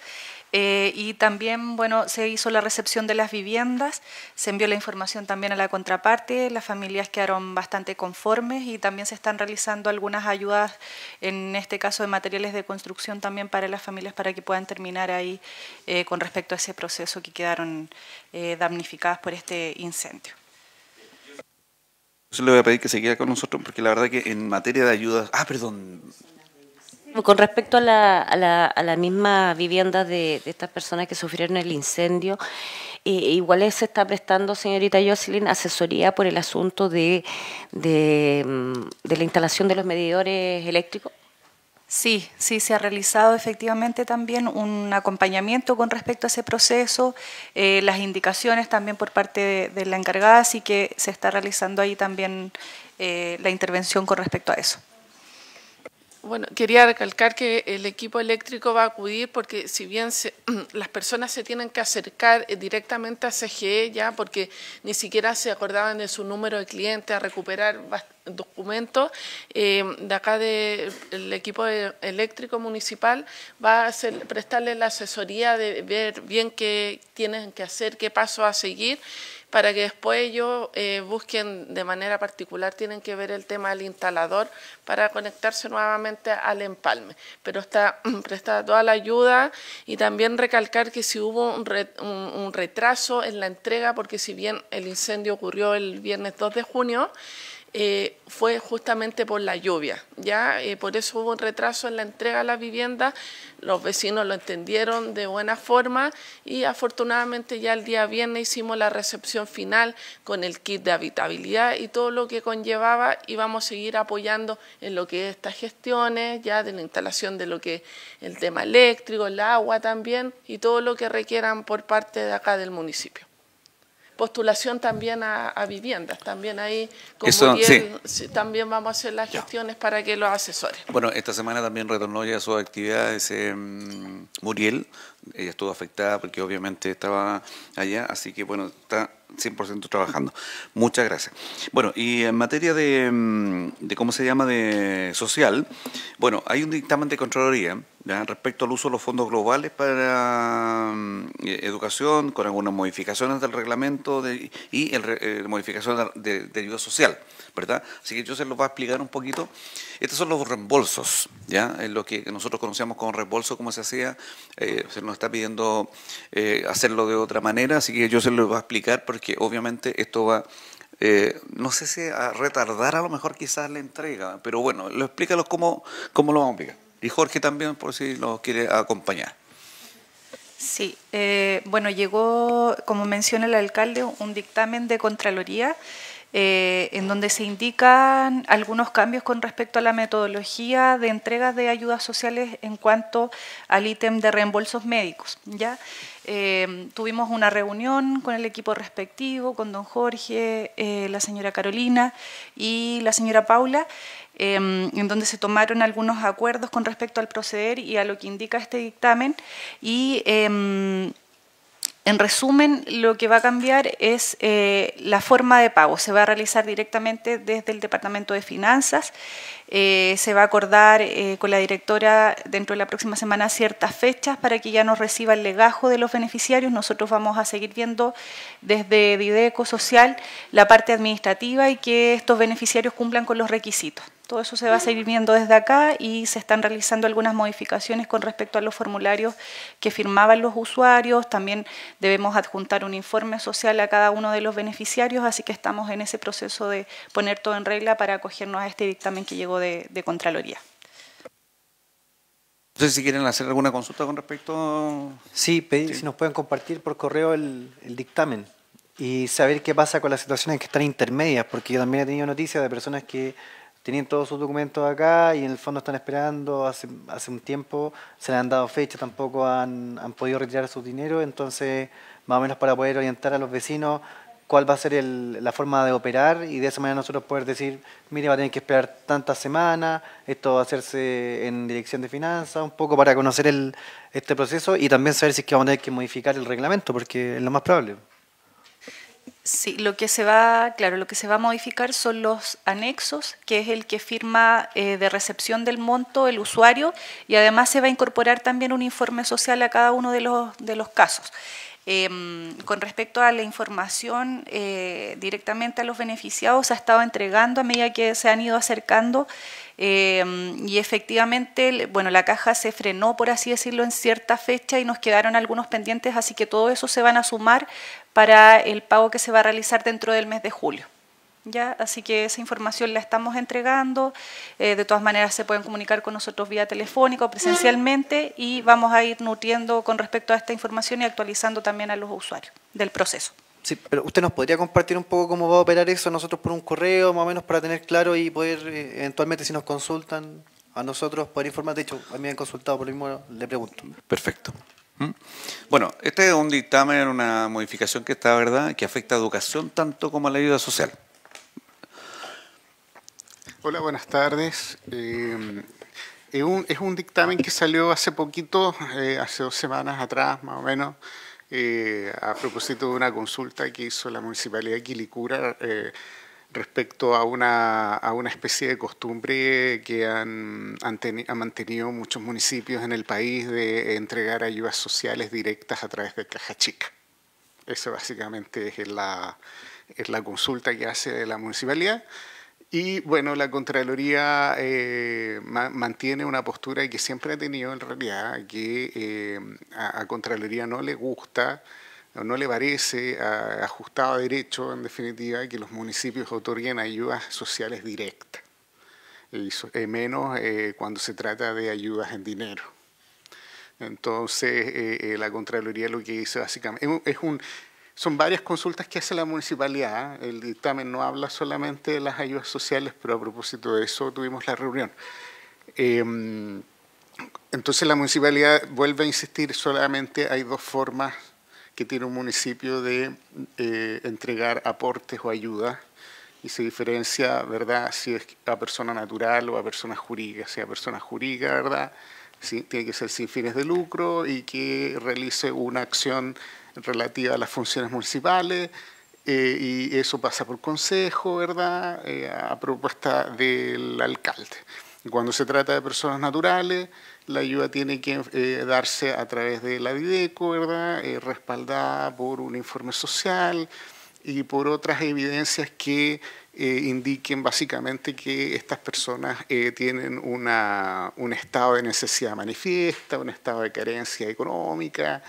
Eh, y también, bueno, se hizo la recepción de las viviendas, se envió la información también a la contraparte, las familias quedaron bastante conformes y también se están realizando algunas ayudas, en este caso de materiales de construcción también para las familias para que puedan terminar ahí eh, con respecto a ese proceso que quedaron eh, damnificadas por este incendio. Yo le voy a pedir que se con nosotros porque la verdad que en materia de ayudas... Ah, perdón, con respecto a la, misma vivienda de, estas personas que sufrieron el incendio, eh, igual se está prestando, señorita Jocelyn, asesoría por el asunto mm, de, la instalación de los medidores eléctricos. Sí, sí, se ha realizado efectivamente también un acompañamiento con respecto a ese proceso, eh, las indicaciones también por parte de, la encargada, así que se está realizando ahí también eh, la intervención con respecto a eso. Bueno, quería recalcar que el equipo eléctrico va a acudir porque si bien las personas se tienen que acercar eh, directamente a CGE ya porque ni siquiera se acordaban de su número de cliente, a recuperar documentos, eh, de acá del equipo eléctrico municipal va a prestarles prestarle la asesoría de ver bien qué tienen que hacer, qué paso a seguir para que después ellos eh, busquen de manera particular, tienen que ver el tema del instalador para conectarse nuevamente al empalme. Pero está prestada toda la ayuda y también recalcar que si hubo un retraso en la entrega, porque si bien el incendio ocurrió el viernes 2 de junio, eh, fue justamente por la lluvia, ¿ya? Eh, por eso hubo un retraso en la entrega de la vivienda, los vecinos lo entendieron de buena forma y afortunadamente ya el día viernes hicimos la recepción final con el kit de habitabilidad y todo lo que conllevaba y vamos a seguir apoyando en lo que es estas gestiones, ya de la instalación de lo que el tema eléctrico, el agua también y todo lo que requieran por parte de acá del municipio postulación también a, viviendas. También ahí, con Muriel, también vamos a hacer las gestiones para que los asesores. Bueno, esta semana también retornó ya a sus actividades eh, Muriel. Ella estuvo afectada porque obviamente estaba allá, así que bueno, está 100% trabajando. Muchas gracias. Bueno, y en materia de, mm, de, ¿cómo se llama?, de social, bueno, hay un dictamen de Contraloría respecto al uso de los fondos globales para mm, e, educación, con algunas modificaciones del reglamento y eh, modificaciones de, ayuda social, ¿verdad? Así que yo se los voy a explicar un poquito. Estos son los reembolsos, ¿ya? Es lo que nosotros conocíamos como reembolso, como se hacía, eh, se nos está pidiendo eh, hacerlo de otra manera, así que yo se los voy a explicar porque obviamente esto va no sé si a retardar a lo mejor quizás la entrega, pero bueno, lo explícalos cómo, cómo lo vamos a explicar. Y Jorge también, por si lo quiere acompañar. Sí, eh, bueno, llegó, como menciona el alcalde, un dictamen de Contraloría eh, en donde se indican algunos cambios con respecto a la metodología de entregas de ayudas sociales en cuanto al ítem de reembolsos médicos. ¿ya? Eh, tuvimos una reunión con el equipo respectivo, con don Jorge, eh, la señora Carolina y la señora Paula, em, en donde se tomaron algunos acuerdos con respecto al proceder y a lo que indica este dictamen. Y em, en resumen, lo que va a cambiar es eh, la forma de pago. Se va a realizar directamente desde el Departamento de Finanzas. Eh, se va a acordar eh, con la directora dentro de la próxima semana ciertas fechas para que ya nos reciba el legajo de los beneficiarios. Nosotros vamos a seguir viendo desde Dideco Social la parte administrativa y que estos beneficiarios cumplan con los requisitos. Todo eso se va a seguir viendo desde acá y se están realizando algunas modificaciones con respecto a los formularios que firmaban los usuarios. También debemos adjuntar un informe social a cada uno de los beneficiarios, así que estamos en ese proceso de poner todo en regla para acogernos a este dictamen que llegó de, Contraloría. No si quieren hacer alguna consulta con respecto. Sí, pedir si nos pueden compartir por correo el, el, dictamen y saber qué pasa con las situaciones que están intermedias, porque yo también he tenido noticias de personas que tienen todos sus documentos acá y en el fondo están esperando hace, un tiempo, se le han dado fecha, tampoco han, han podido retirar su dinero, entonces más o menos para poder orientar a los vecinos cuál va a ser el, la forma de operar y de esa manera nosotros poder decir, mire, va a tener que esperar tantas semanas, esto va a hacerse en dirección de finanzas, un poco para conocer el, este proceso y también saber si es que vamos a tener que modificar el reglamento, porque es lo más probable. Sí, lo que se va, claro, lo que se va a modificar son los anexos, que es el que firma eh, de recepción del monto el usuario, y además se va a incorporar también un informe social a cada uno de los, de los casos. Em, con respecto a la información eh, directamente a los beneficiados, se ha estado entregando a medida que se han ido acercando em, y efectivamente, bueno, la caja se frenó, por así decirlo, en cierta fecha y nos quedaron algunos pendientes, así que todo eso se van a sumar para el pago que se va a realizar dentro del mes de julio. ¿ya? Así que esa información la estamos entregando. Eh, de todas maneras, se pueden comunicar con nosotros vía telefónica o presencialmente y vamos a ir nutriendo con respecto a esta información y actualizando también a los usuarios del proceso. Sí, pero usted nos podría compartir un poco cómo va a operar eso nosotros por un correo, más o menos, para tener claro y poder, eh, eventualmente, si nos consultan a nosotros, poder informar. De hecho, a mí me han consultado por lo mismo, le pregunto. Perfecto. ¿Mm? Bueno, este es un dictamen, una modificación que está, ¿verdad?, que afecta a educación tanto como a la ayuda social. Hola, buenas tardes. Eh, eh, es, un, dictamen que salió hace poquito, eh, hace dos semanas atrás más o menos, a propósito de una consulta que hizo la Municipalidad de Quilicura respecto a una, a una especie de costumbre que han, mantenido muchos municipios en el país de entregar ayudas sociales directas a través de caja chica. Eso básicamente es la, es la consulta que hace la municipalidad. Y bueno, la Contraloría eh, mantiene una postura que siempre ha tenido en realidad, que eh, a, Contraloría no le gusta, no le parece ajustado a derecho, en definitiva, que los municipios otorguen ayudas sociales directas, eh, menos cuando se trata de ayudas en dinero. Entonces, la Contraloría lo que dice básicamente es un, son varias consultas que hace la municipalidad. El dictamen no habla solamente de las ayudas sociales, pero a propósito de eso tuvimos la reunión. Em, entonces la municipalidad vuelve a insistir, solamente hay dos formas que tiene un municipio de eh, entregar aportes o ayudas y se diferencia, ¿verdad?, si es a persona natural o a persona jurídica. Si a persona jurídica, ¿verdad?, tiene que ser sin fines de lucro y que realice una acción relativa a las funciones municipales, eh, y eso pasa por consejo, ¿verdad? Eh, a propuesta del alcalde. Cuando se trata de personas naturales, la ayuda tiene que eh, darse a través de la Dideco, ¿verdad? respaldada por un informe social y por otras evidencias que indiquen básicamente que estas personas tienen una, un estado de necesidad manifiesta, un estado de carencia económica,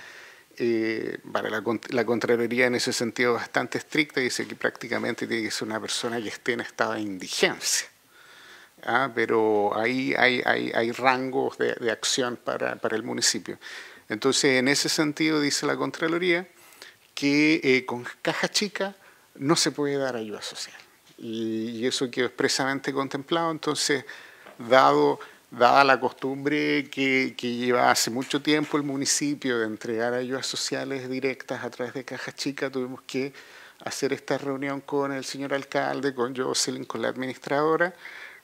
para eh, la, Contraloría en ese sentido bastante estricta, dice que prácticamente tiene que ser una persona que esté en estado de indigencia. Ah, pero ahí hay, hay, rangos de, de acción para, para, el municipio. Entonces, en ese sentido, dice la Contraloría, que eh, con caja chica no se puede dar ayuda social. Y, y eso quedó expresamente contemplado. Entonces, dado dada la costumbre que, lleva hace mucho tiempo el municipio de entregar ayudas sociales directas a través de Caja Chica, tuvimos que hacer esta reunión con el señor alcalde, con Jocelyn, con la administradora,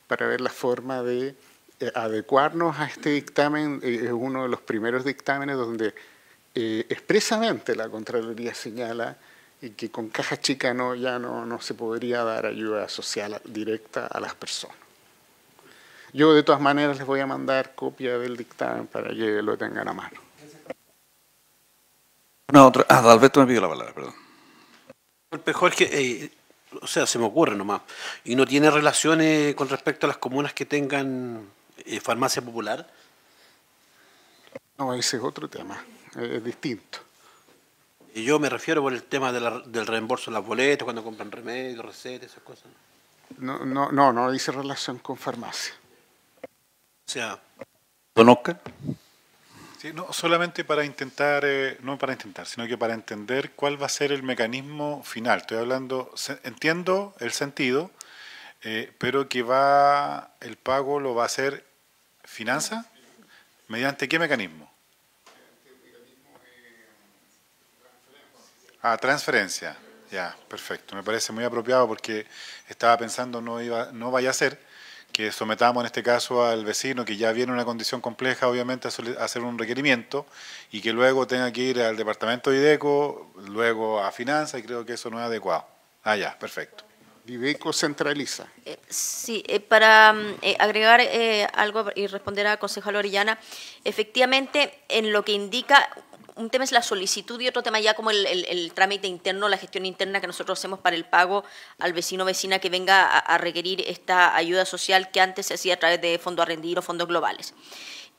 para ver la forma de eh, adecuarnos a este dictamen. Eh, es uno de los primeros dictámenes donde eh, expresamente la Contraloría señala que con caja chica no, ya no se podría dar ayuda social directa a las personas. Yo de todas maneras les voy a mandar copia del dictamen para que lo tengan a mano. No, otra, ah, me pidió la palabra, perdón. El que, que, eh, o sea, se me ocurre nomás, y no tiene relaciones con respecto a las comunas que tengan eh, farmacia popular. No, ese es otro tema, es distinto. Y yo me refiero por el tema del reembolso de las boletas, cuando compran remedios, recetas, esas cosas. No, no, no, no dice relación con farmacia. O sea, don Sí, no, solamente para intentar, eh, no para intentar, sino que para entender cuál va a ser el mecanismo final. Estoy hablando, entiendo el sentido, eh, pero que va, el pago lo va a hacer finanza, mediante qué mecanismo? Ah, transferencia. Ya, perfecto. Me parece muy apropiado porque estaba pensando no iba, no vaya a ser que sometamos en este caso al vecino que ya viene en una condición compleja, obviamente, a hacer un requerimiento y que luego tenga que ir al departamento de IDECO, luego a finanzas, y creo que eso no es adecuado. Ah, ya, perfecto. IDECO centraliza. Eh, sí, eh, para mm, eh, agregar algo y responder a concejal Orellana, efectivamente, en lo que indica un tema es la solicitud y otro tema ya como el, trámite interno, la gestión interna que nosotros hacemos para el pago al vecino o vecina que venga a, requerir esta ayuda social que antes se hacía a través de fondos a rendir o fondos globales.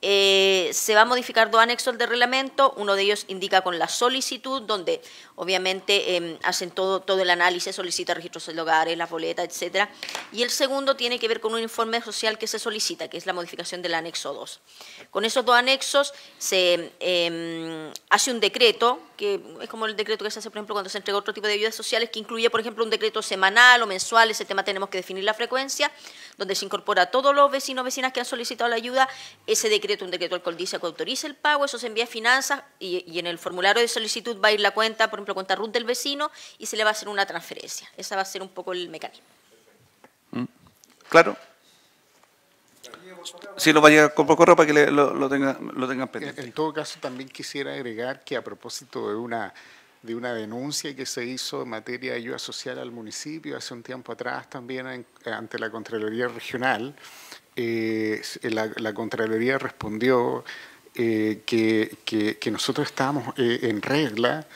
Eh, se va a modificar dos anexos del reglamento, uno de ellos indica con la solicitud, donde obviamente em, hacen todo, todo el análisis, solicita registros de hogares, las boletas, etc. Y el segundo tiene que ver con un informe social que se solicita, que es la modificación del anexo 2. Con esos dos anexos se em, hace un decreto, que es como el decreto que se hace, por ejemplo, cuando se entrega otro tipo de ayudas sociales, que incluye, por ejemplo, un decreto semanal o mensual, ese tema tenemos que definir la frecuencia, donde se incorpora a todos los vecinos vecinas que han solicitado la ayuda, ese decreto, un decreto al que autoriza el pago, eso se envía a finanzas y, en el formulario de solicitud va a ir la cuenta, ejemplo, cuenta RUT del vecino y se le va a hacer una transferencia. Ese va a ser un poco el mecanismo. Mm. Claro. Sí, lo va a poco ropa para que lo, lo tengan pendiente. En todo caso, también quisiera agregar que a propósito de una de una denuncia que se hizo en materia de ayuda social al municipio hace un tiempo atrás también ante la Contraloría Regional. Eh, la, Contraloría respondió eh, que, que, nosotros estamos eh, en regla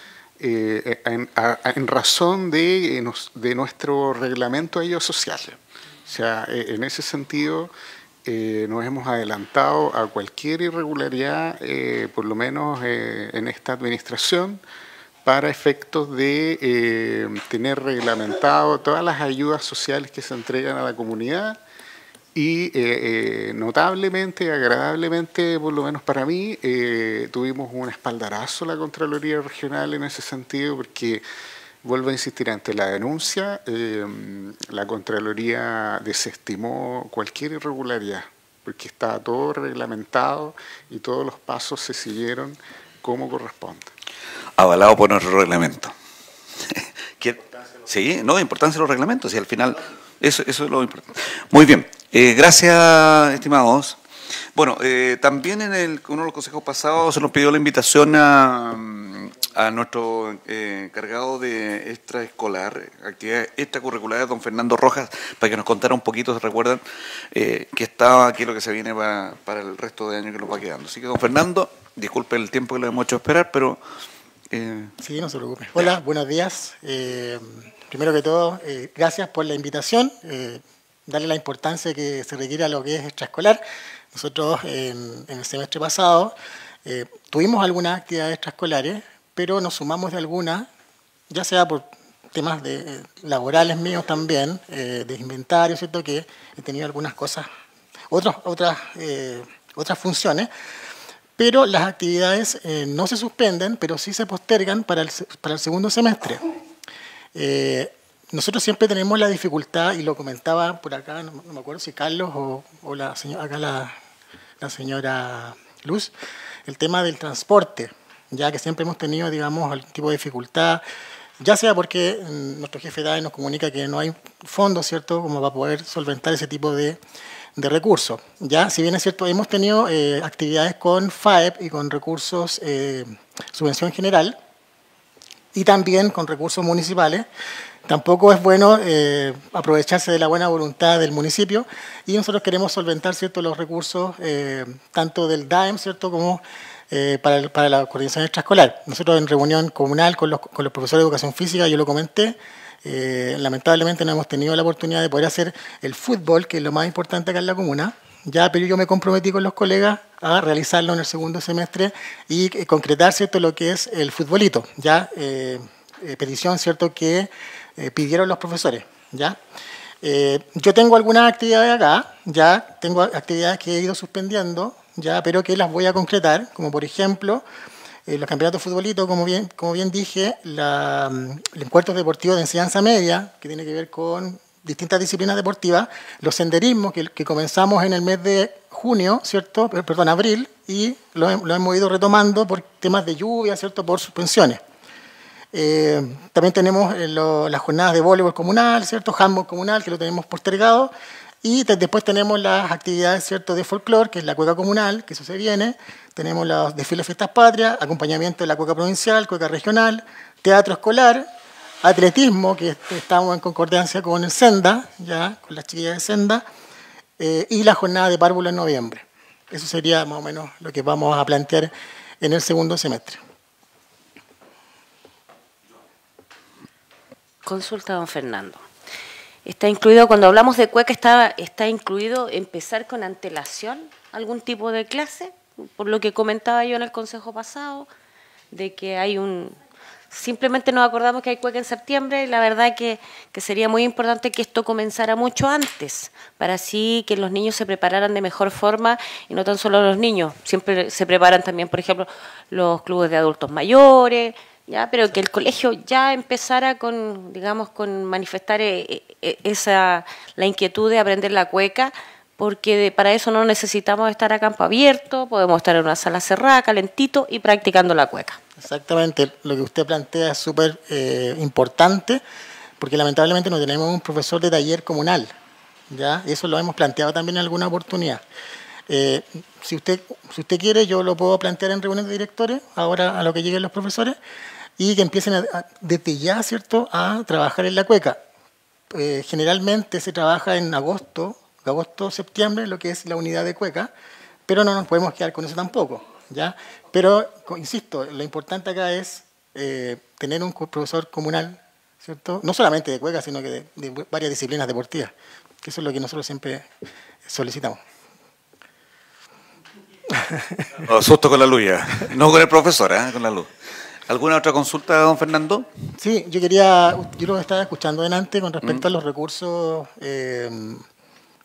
eh, en, razón de, eh, de nuestro reglamento de ellos sociales. O sea, e, en ese sentido eh, nos hemos adelantado a cualquier irregularidad, por lo menos en esta administración, para efectos de tener reglamentado todas las ayudas sociales que se entregan a la comunidad y eh, eh, notablemente, agradablemente, por lo menos para mí, eh, tuvimos un espaldarazo la Contraloría Regional en ese sentido, porque, vuelvo a insistir, ante la denuncia, em, la Contraloría desestimó cualquier irregularidad, porque estaba todo reglamentado y todos los pasos se siguieron como corresponde. Avalado por nuestro reglamento. Sí, no, importancia los reglamentos y al final eso, eso es lo importante. Muy bien. Eh, gracias, estimados. Bueno, eh, también en el, uno de los consejos pasados se nos pidió la invitación a, nuestro eh, encargado de extraescolar, actividades extracurriculares, don Fernando Rojas, para que nos contara un poquito, se recuerdan, eh, que estaba aquí lo que se viene para, el resto de año que nos va quedando. Así que, don Fernando, disculpe el tiempo que le hemos hecho esperar, pero... Sí, no se preocupe. Hola, buenos días. primero que todo, gracias por la invitación darle la importancia que se requiere a lo que es extraescolar. Nosotros en, el semestre pasado eh, tuvimos algunas actividades extraescolares, pero nos sumamos de algunas, ya sea por temas eh, laborales míos también, eh, de inventario, ¿cierto? Que he tenido algunas cosas, otros, otras, otras funciones, pero las actividades no se suspenden, pero sí se postergan para el, para el segundo semestre nosotros siempre tenemos la dificultad, y lo comentaba por acá, no, me acuerdo si Carlos o, la señora, acá la, señora Luz, el tema del transporte, ya que siempre hemos tenido, digamos, algún tipo de dificultad, ya sea porque mm, nuestro jefe DAE nos comunica que no hay fondos, ¿cierto?, como para poder solventar ese tipo de, recursos. Ya, si bien es cierto, hemos tenido eh, actividades con FAEP y con recursos eh, subvención general, y también con recursos municipales, Tampoco es bueno eh, aprovecharse de la buena voluntad del municipio y nosotros queremos solventar ¿cierto? los recursos eh, tanto del DAEM ¿cierto? como eh, para, la coordinación extraescolar. Nosotros en reunión comunal con los, profesores de educación física, yo lo comenté, lamentablemente no hemos tenido la oportunidad de poder hacer el fútbol, que es lo más importante acá en la comuna, ya, pero yo me comprometí con los colegas a realizarlo en el segundo semestre y concretar, ¿cierto?, lo que es el futbolito, ya, petición, ¿cierto?, que eh, pidieron los profesores. ¿ya? Eh, yo tengo algunas actividades acá, ya tengo actividades que he ido suspendiendo, ya, pero que las voy a concretar, como por ejemplo eh, los campeonatos futbolitos, como bien, como bien dije, la, mm, los encuentros deportivos de enseñanza media, que tiene que ver con distintas disciplinas deportivas, los senderismos que, comenzamos en el mes de junio, ¿cierto? Perdón, abril, y lo, hemos ido retomando por temas de lluvia, ¿cierto? Por suspensiones. Eh, también tenemos eh, las jornadas de voleibol comunal, ¿cierto? Handball comunal, que lo tenemos postergado. Y después tenemos las actividades, ¿cierto?, de folclore, que es la cueca comunal, que eso se viene. Tenemos los desfiles Fiestas Patrias, acompañamiento de la cueca provincial, cueca regional, teatro escolar, atletismo, que estamos en concordancia con el Senda, ya, con las chiquillas de Senda, eh, y la jornada de párvulo en noviembre. Eso sería más o menos lo que vamos a plantear en el segundo semestre. Consulta, don Fernando. ¿Está incluido, cuando hablamos de cueca, está, está incluido empezar con antelación algún tipo de clase? Por lo que comentaba yo en el consejo pasado, de que hay un... Simplemente nos acordamos que hay cueca en septiembre y la verdad que, que sería muy importante que esto comenzara mucho antes, para así que los niños se prepararan de mejor forma y no tan solo los niños, siempre se preparan también, por ejemplo, los clubes de adultos mayores, ya pero que el colegio ya empezara con digamos con manifestar eh, eh, esa la inquietud de aprender la cueca porque para eso no necesitamos estar a campo abierto podemos estar en una sala cerrada calentito y practicando la cueca exactamente lo que usted plantea es súper eh, importante porque lamentablemente no tenemos un profesor de taller comunal ya eso lo hemos planteado también en alguna oportunidad si, usted, si usted quiere, yo lo puedo plantear en reuniones de directores, ahora a lo que lleguen los profesores, y que empiecen desde ya, ¿cierto?, a trabajar en la cueca. Eh, generalmente se trabaja en agosto, agosto, septiembre, lo que es la unidad de cueca, pero no nos podemos quedar con eso tampoco, ¿ya? Pero, insisto, lo importante acá es eh, tener un profesor comunal, ¿cierto?, no solamente de cueca, sino que de, varias disciplinas deportivas, que eso es lo que nosotros siempre solicitamos. Susto con la luz No con el profesor, ¿eh? con la luz. ¿Alguna otra consulta, don Fernando? Sí, yo quería, yo lo estaba escuchando delante con respecto a los recursos eh,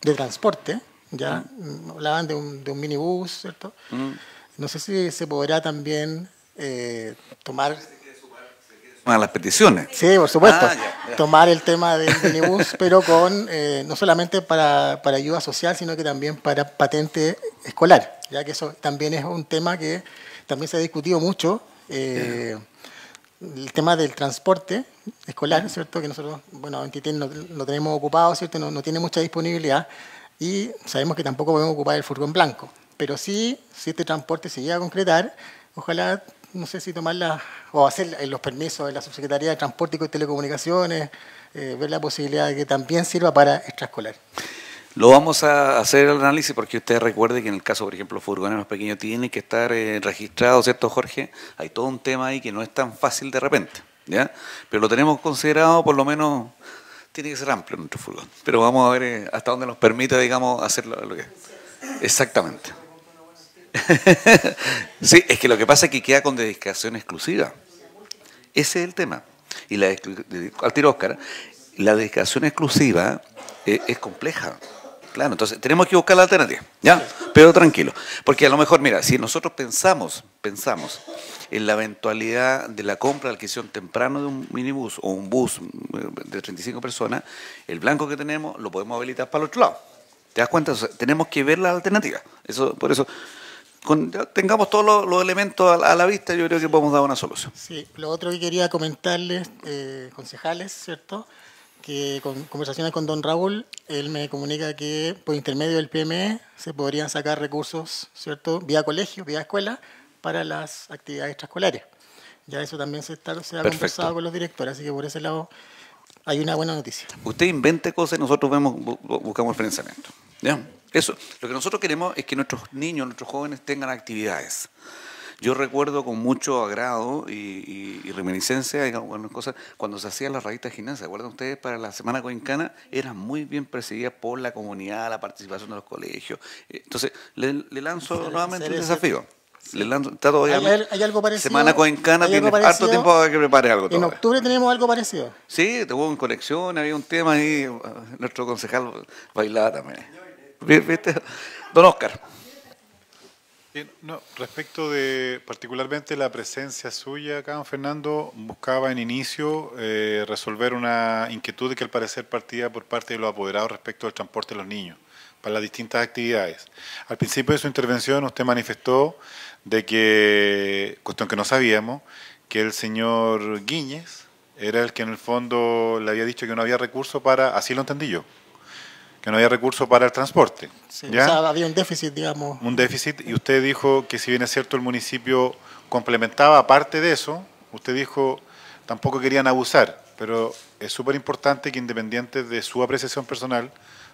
de transporte, ya mm. hablaban de un, de un minibús, ¿cierto? Mm. No sé si se podrá también eh, tomar... las peticiones. Sí, por supuesto. Ah, tomar el tema del minibús, pero con eh, no solamente para, para ayuda social, sino que también para patente escolar, ya que eso también es un tema que también se ha discutido mucho eh, el tema del transporte escolar, ¿cierto? Que nosotros, bueno, no, tenemos ocupado, ¿cierto? No, tiene mucha disponibilidad y sabemos que tampoco podemos ocupar el furgón blanco. Pero sí, si este transporte se llega a concretar, ojalá, no sé si tomarla o hacer los permisos de la Subsecretaría de Transporte y Telecomunicaciones, eh, ver la posibilidad de que también sirva para extraescolar. Lo vamos a hacer el análisis porque usted recuerde que en el caso, por ejemplo, furgones más pequeños tiene que estar eh, registrado, ¿cierto, Jorge? Hay todo un tema ahí que no es tan fácil de repente, ¿ya? Pero lo tenemos considerado, por lo menos, tiene que ser amplio nuestro furgón. Pero vamos a ver eh, hasta dónde nos permite, digamos, hacerlo. Exactamente. sí, es que lo que pasa es que queda con dedicación exclusiva. Ese es el tema. Y la, al tiro Oscar, la dedicación exclusiva eh, es compleja. Claro, entonces tenemos que buscar la alternativa, ¿ya? Pero tranquilo, porque a lo mejor, mira, si nosotros pensamos, pensamos en la eventualidad de la compra, la adquisición temprano de un minibús o un bus eh, de 35 personas, el blanco que tenemos lo podemos habilitar para el otro lado. ¿Te das cuenta? tenemos que ver la alternativa. Eso, por eso, tengamos todos los, elementos a, la vista, yo creo que podemos dar una solución. Sí, lo otro que quería comentarles, eh, concejales, ¿cierto?, que con conversaciones con don Raúl, él me comunica que por intermedio del PME se podrían sacar recursos, ¿cierto?, vía colegio, vía escuela, para las actividades extraescolares. Ya eso también se, está, se ha conversado con los directores, así que por ese lado hay una buena noticia. Usted invente cosas y nosotros vemos, buscamos el financiamiento. Eso, lo que nosotros queremos es que nuestros niños, nuestros jóvenes tengan actividades. Yo recuerdo con mucho agrado y, reminiscencia algunas cosas cuando se hacía la raíz de gimnasia. ¿Se acuerdan ustedes? Para la Semana Coincana era muy bien percibida por la comunidad, la participación de los colegios. Eh, entonces, le, le lanzo nuevamente el desafío. Le lanzo, ¿Hay, algo parecido. Semana Coincana tiene harto tiempo para que prepare algo. En octubre tenemos algo parecido. Sí, tuvo una conexión, había un tema ahí. Eh, nuestro concejal bailaba también. Don Oscar. No, respecto de particularmente la presencia suya acá, don Fernando, buscaba en inicio eh, resolver una inquietud que al parecer partía por parte de los apoderados respecto al transporte de los niños para las distintas actividades. Al principio de su intervención usted manifestó de que, cuestión que no sabíamos, que el señor Guíñez era el que en el fondo le había dicho que no había recursos para, así lo entendí yo, que no había recursos para el transporte. ¿ya? O sea, había un déficit, digamos. Un déficit, y usted dijo que si bien es cierto el municipio complementaba, aparte de eso, usted dijo tampoco querían abusar, pero es súper importante que independiente de su apreciación personal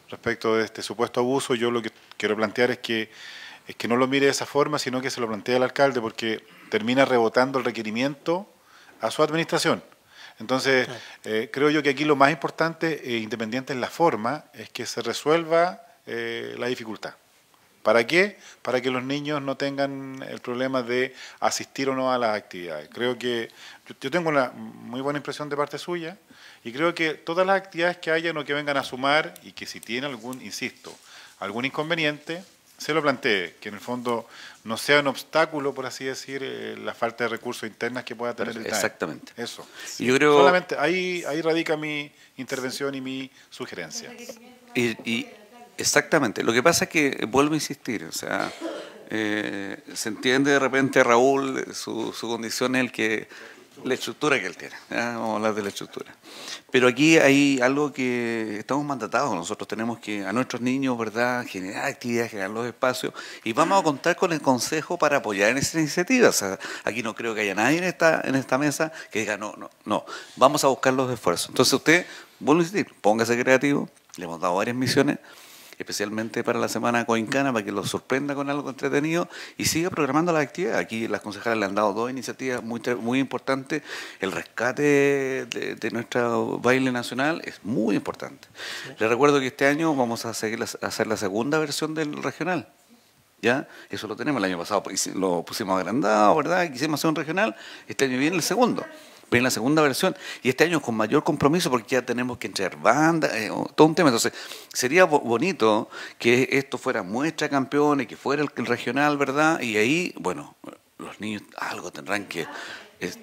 respecto de este supuesto abuso, yo lo que quiero plantear es que, es que no lo mire de esa forma, sino que se lo plantee al alcalde, porque termina rebotando el requerimiento a su administración. Entonces, eh, creo yo que aquí lo más importante, e independiente en la forma, es que se resuelva eh, la dificultad. ¿Para qué? Para que los niños no tengan el problema de asistir o no a las actividades. Creo que yo, tengo una muy buena impresión de parte suya y creo que todas las actividades que haya, o que vengan a sumar y que si tiene algún, insisto, algún inconveniente, se lo planteé, que en el fondo no sea un obstáculo, por así decir, eh, la falta de recursos internos que pueda tener el TAE. Exactamente. Eso. Yo creo... Solamente ahí, ahí radica mi intervención y mi sugerencia. Y, exactamente. Lo que pasa es que, vuelvo a insistir, o sea, eh, se entiende de repente Raúl, su, su condición es el que la estructura que él tiene. ¿ya? Ah, vamos a hablar de la estructura. Pero aquí hay algo que estamos mandatados. Nosotros tenemos que a nuestros niños, ¿verdad?, generar actividades, generar los espacios. Y vamos a contar con el consejo para apoyar en esas iniciativas. aquí no creo que haya nadie en esta, en esta mesa que diga, no, no, no. Vamos a buscar los esfuerzos. Entonces usted, vuelvo a insistir, póngase creativo. Le hemos dado varias misiones especialmente para la semana Coincana, para que lo sorprenda con algo entretenido y siga programando las actividades. Aquí las concejales le han dado dos iniciativas muy, muy importantes. El rescate de, nuestro baile nacional es muy importante. Les recuerdo que este año vamos a, seguir, hacer la segunda versión del regional. ¿Ya? Eso lo tenemos el año pasado, pues, lo pusimos agrandado, ¿verdad? Quisimos hacer un regional, este año viene el segundo ven la segunda versión y este año con mayor compromiso porque ya tenemos que entregar bandas, eh, todo un tema. Entonces, sería bonito que esto fuera muestra campeones, que fuera el, regional, ¿verdad? Y ahí, bueno, los niños algo tendrán que... Es,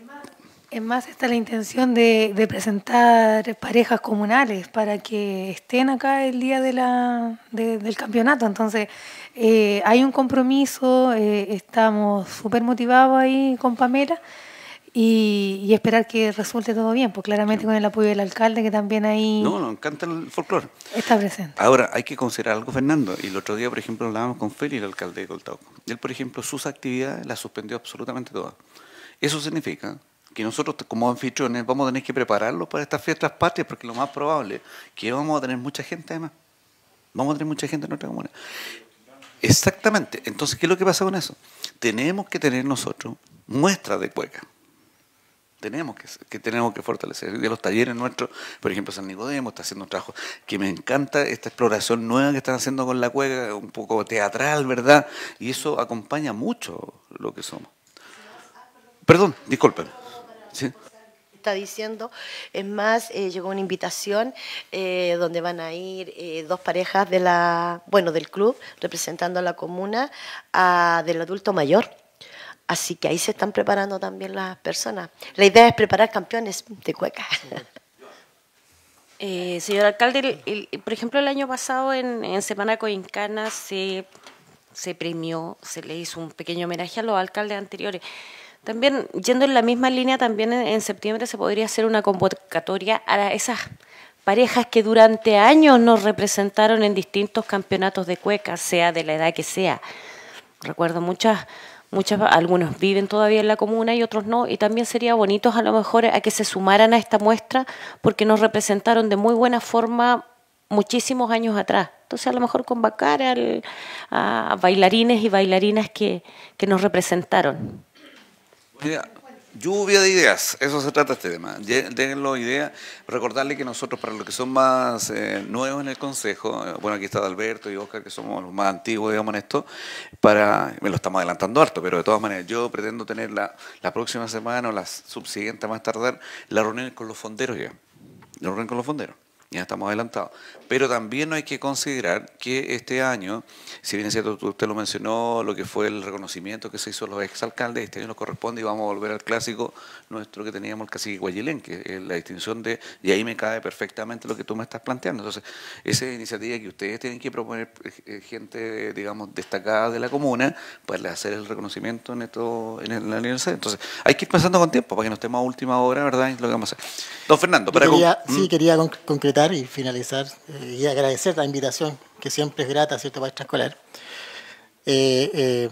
más, está la intención de, presentar parejas comunales para que estén acá el día de del campeonato. Entonces, eh, hay un compromiso, eh, estamos súper motivados ahí con Pamela y, esperar que resulte todo bien, pues claramente con el apoyo del alcalde que también ahí... No, no, encanta el folclore. Está presente. Ahora, hay que considerar algo, Fernando, y el otro día, por ejemplo, hablábamos con Feli, el alcalde de Coltauco. Él, por ejemplo, sus actividades las suspendió absolutamente todas. Eso significa que nosotros como anfitriones vamos a tener que prepararlos para estas fiestas patrias, porque lo más probable es que vamos a tener mucha gente además. Vamos a tener mucha gente en nuestra comuna. Exactamente. Entonces, ¿qué es lo que pasa con eso? Tenemos que tener nosotros muestras de cueca tenemos que, tenemos que fortalecer. de los talleres nuestros, por ejemplo, San Nicodemo está haciendo un trabajo que me encanta, esta exploración nueva que están haciendo con la cueca, un poco teatral, ¿verdad? Y eso acompaña mucho lo que somos. Perdón, disculpen. está diciendo. Es más, eh, llegó una invitación eh, donde van a ir eh, dos parejas de la, bueno, del club representando a la comuna a, del adulto mayor. Así que ahí se están preparando también las personas. La idea es preparar campeones de cueca. Eh, señor alcalde, por ejemplo, el año pasado en, Semana Coincana se, premió, se le hizo un pequeño homenaje a los alcaldes anteriores. También, yendo en la misma línea, también en, en, septiembre se podría hacer una convocatoria a esas parejas que durante años nos representaron en distintos campeonatos de cueca, sea de la edad que sea. Recuerdo muchas, Muchas, algunos viven todavía en la comuna y otros no, y también sería bonito a lo mejor a que se sumaran a esta muestra porque nos representaron de muy buena forma muchísimos años atrás. Entonces a lo mejor convocar a bailarines y bailarinas que, que nos representaron. Lluvia de ideas, eso se trata este tema. Déjenlo idea, recordarle que nosotros para los que son más eh, nuevos en el Consejo, eh, bueno, aquí está Alberto y Oscar, que somos los más antiguos, digamos, en esto, para, me lo estamos adelantando harto, pero de todas maneras, yo pretendo tener la, la próxima semana o la subsiguiente más tardar, la reunión con los fonderos ya, la reunión con los fonderos, ya estamos adelantados, pero también hay que considerar que este año, si bien es cierto, usted lo mencionó, lo que fue el reconocimiento que se hizo a los exalcaldes, este año nos corresponde y vamos a volver al clásico nuestro que teníamos el cacique Guayilén, que es la distinción de, y ahí me cae perfectamente lo que tú me estás planteando. Entonces, esa iniciativa que ustedes tienen que proponer eh, eh, gente, digamos, destacada de la comuna pues le hacer el reconocimiento en, esto, en la universidad. Entonces, hay que ir pensando con tiempo para que no estemos a última hora, ¿verdad? Es lo que vamos a hacer. Don Fernando, para... sí, mm. quería concretar y finalizar eh, y agradecer la invitación, que siempre es grata, ¿cierto?, para extraescolar. Eh, eh,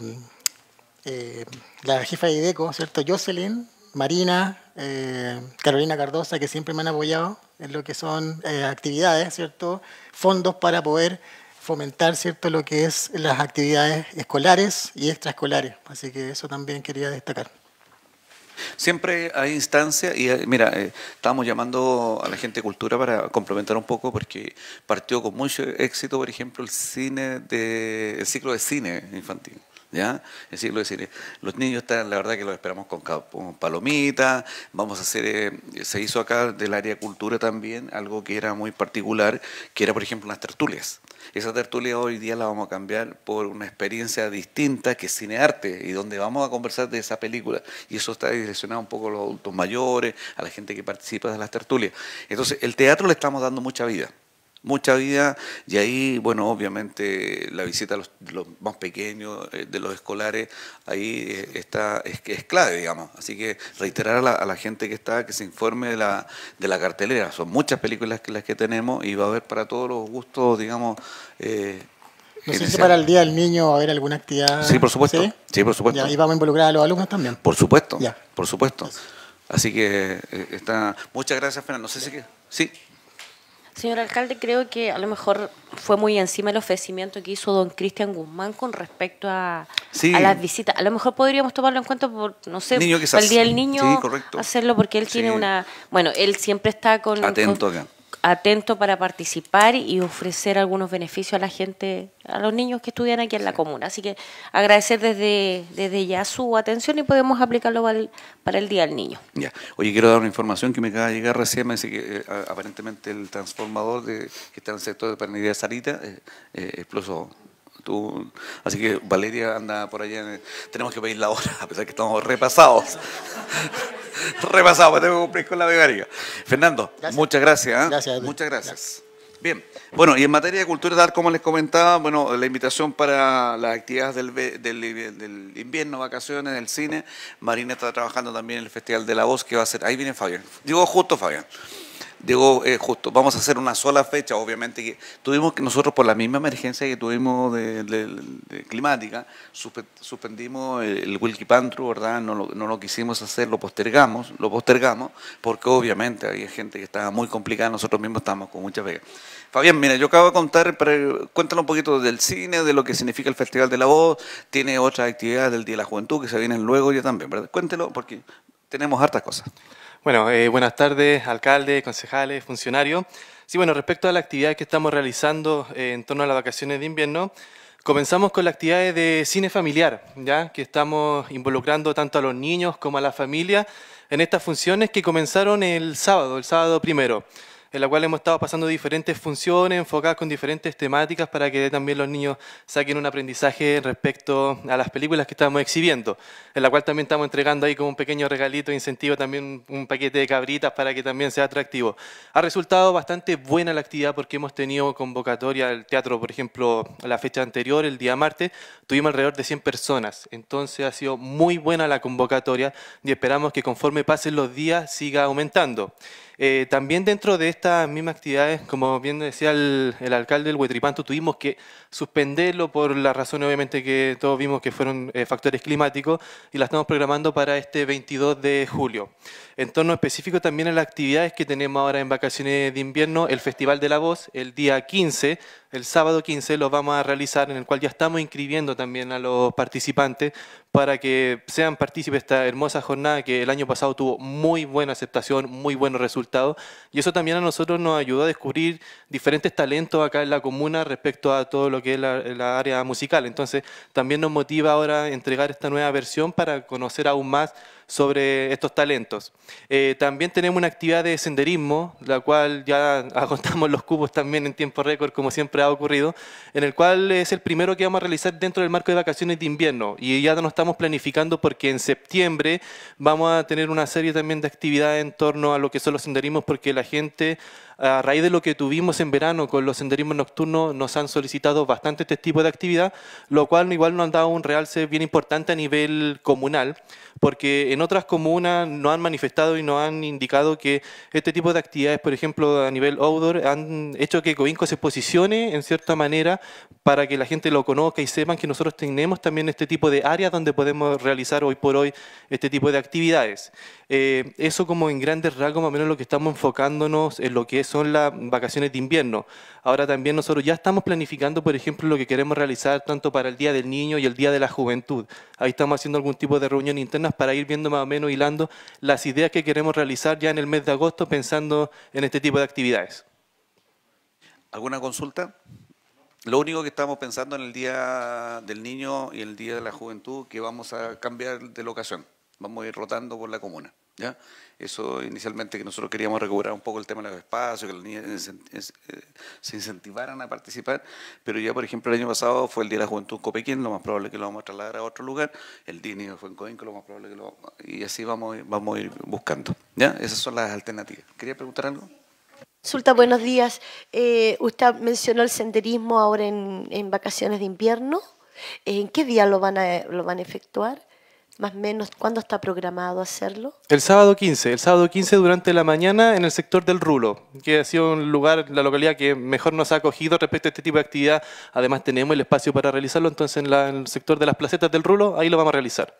eh, la jefa de IDECO, ¿cierto?, Jocelyn, Marina, Carolina Cardosa, que siempre me han apoyado en lo que son actividades, ¿cierto?, fondos para poder fomentar cierto lo que es las actividades escolares y extraescolares. Así que eso también quería destacar. Siempre hay instancias, y eh, mira, eh, estábamos llamando a la gente de cultura para complementar un poco, porque partió con mucho éxito, por ejemplo, el cine de, el ciclo de cine infantil. ¿ya? Es decir, los niños están, la verdad que los esperamos con, palomitas, vamos a hacer, eh, se hizo acá del área cultura también algo que era muy particular, que era por ejemplo las tertulias. Esa tertulia hoy día la vamos a cambiar por una experiencia distinta que es cinearte y donde vamos a conversar de esa película. Y eso está direccionado un poco a los adultos mayores, a la gente que participa de las tertulias. Entonces, el teatro le estamos dando mucha vida mucha vida y ahí, bueno, obviamente la visita a los, más pequeños, eh, de los escolares, ahí eh, está, es, es clave, digamos. Así que reiterar a la, gente que está, que se informe de la, de la cartelera. Son muchas películas que, las que tenemos y va a haber para todos los gustos, digamos. Eh, no sé si para el Día del Niño va a haber alguna actividad. Sí, por supuesto. Sí, ahí por supuesto. vamos a involucrar a los alumnos también. Por supuesto, ya. por supuesto. Así que está... Muchas gracias, Fernando. No sé si... Sí. Señor alcalde, creo que a lo mejor fue muy encima el ofrecimiento que hizo don Cristian Guzmán con respecto a, las visitas. A lo mejor podríamos tomarlo en cuenta por, no sé, el Día del Niño, hacerlo porque él tiene una... Bueno, él siempre está con... Atento atento para participar y ofrecer algunos beneficios a la gente, a los niños que estudian aquí en la comuna. Así que agradecer desde, desde ya su atención y podemos aplicarlo para el, Día del Niño. Ya. Oye, quiero dar una información que me acaba de llegar recién. Me dice que eh, aparentemente el transformador de, que está en el sector de Pernilla Sarita eh, eh, explotó. explosó. Así que Valeria anda por allá. Tenemos que pedir la hora, a pesar que estamos repasados. repasados, tengo que cumplir con la Fernando, muchas gracias. ¿ah? muchas gracias. Bien, bueno, y en materia de cultura, tal como les comentaba, bueno, la invitación para las actividades del, invierno, vacaciones, el cine. Marina está trabajando también en el Festival de la Voz, que va a ser. Ahí viene Fabián. Digo justo Fabián. Digo, eh, justo, vamos a hacer una sola fecha, obviamente que tuvimos que nosotros por la misma emergencia que tuvimos de, climática, suspendimos el, Wilkie Pantru, ¿verdad? No lo, quisimos hacer, lo postergamos, lo postergamos, porque obviamente había gente que estaba muy complicada, nosotros mismos estábamos con muchas pega. Fabián, mira, yo acabo de contar, cuéntanos un poquito del cine, de lo que significa el Festival de la Voz, tiene otras actividades del Día de la Juventud que se vienen luego ya también, ¿verdad? Cuéntelo, porque tenemos hartas cosas. Bueno, eh, buenas tardes, alcaldes, concejales, funcionarios. Sí, bueno, respecto a la actividad que estamos realizando eh, en torno a las vacaciones de invierno, comenzamos con las actividades de cine familiar, ya que estamos involucrando tanto a los niños como a la familia en estas funciones que comenzaron el sábado, el sábado primero en la cual hemos estado pasando diferentes funciones enfocadas con diferentes temáticas para que también los niños saquen un aprendizaje respecto a las películas que estamos exhibiendo, en la cual también estamos entregando ahí como un pequeño regalito, incentivo también un paquete de cabritas para que también sea atractivo. Ha resultado bastante buena la actividad porque hemos tenido convocatoria al teatro, por ejemplo, la fecha anterior, el día martes, tuvimos alrededor de 100 personas, entonces ha sido muy buena la convocatoria y esperamos que conforme pasen los días siga aumentando. Eh, también dentro de estas mismas actividades, como bien decía el, alcalde del Huetripanto, tuvimos que suspenderlo por la razón, obviamente que todos vimos que fueron eh, factores climáticos y la estamos programando para este 22 de julio. En torno específico también a las actividades que tenemos ahora en vacaciones de invierno, el Festival de la Voz, el día 15 el sábado 15 lo vamos a realizar, en el cual ya estamos inscribiendo también a los participantes para que sean partícipes de esta hermosa jornada que el año pasado tuvo muy buena aceptación, muy buenos resultados. Y eso también a nosotros nos ayudó a descubrir diferentes talentos acá en la comuna respecto a todo lo que es la, área musical. Entonces también nos motiva ahora entregar esta nueva versión para conocer aún más sobre estos talentos. Eh, también tenemos una actividad de senderismo, la cual ya agotamos los cubos también en tiempo récord, como siempre ha ocurrido, en el cual es el primero que vamos a realizar dentro del marco de vacaciones de invierno. Y ya nos estamos planificando porque en septiembre vamos a tener una serie también de actividades en torno a lo que son los senderismos, porque la gente a raíz de lo que tuvimos en verano con los senderismos nocturnos, nos han solicitado bastante este tipo de actividad, lo cual igual nos han dado un realce bien importante a nivel comunal, porque en otras comunas no han manifestado y no han indicado que este tipo de actividades, por ejemplo, a nivel outdoor, han hecho que Coinco se posicione en cierta manera para que la gente lo conozca y sepan que nosotros tenemos también este tipo de áreas donde podemos realizar hoy por hoy este tipo de actividades. Eh, eso como en grandes rasgos, más o menos lo que estamos enfocándonos en lo que es son las vacaciones de invierno. Ahora también nosotros ya estamos planificando, por ejemplo, lo que queremos realizar tanto para el Día del Niño y el Día de la Juventud. Ahí estamos haciendo algún tipo de reunión internas para ir viendo más o menos, hilando las ideas que queremos realizar ya en el mes de agosto pensando en este tipo de actividades. ¿Alguna consulta? Lo único que estamos pensando en el Día del Niño y el Día de la Juventud, que vamos a cambiar de locación. Vamos a ir rotando por la comuna. ¿ya? Eso inicialmente que nosotros queríamos recuperar un poco el tema de los espacios, que las niñas eh, se incentivaran a participar, pero ya por ejemplo el año pasado fue el Día de la Juventud en Copequín, lo más probable que lo vamos a trasladar a otro lugar, el Día Niño fue en Coinco, lo más probable que lo y así vamos, vamos a ir buscando. ¿ya? Esas son las alternativas. ¿Quería preguntar algo? Sulta, buenos días. Eh, usted mencionó el senderismo ahora en, en, vacaciones de invierno. ¿En qué día lo van a, lo van a efectuar? más o menos, ¿cuándo está programado hacerlo? El sábado 15, el sábado 15 durante la mañana en el sector del Rulo, que ha sido un lugar, la localidad que mejor nos ha acogido respecto a este tipo de actividad. Además tenemos el espacio para realizarlo, entonces en, el sector de las placetas del Rulo, ahí lo vamos a realizar.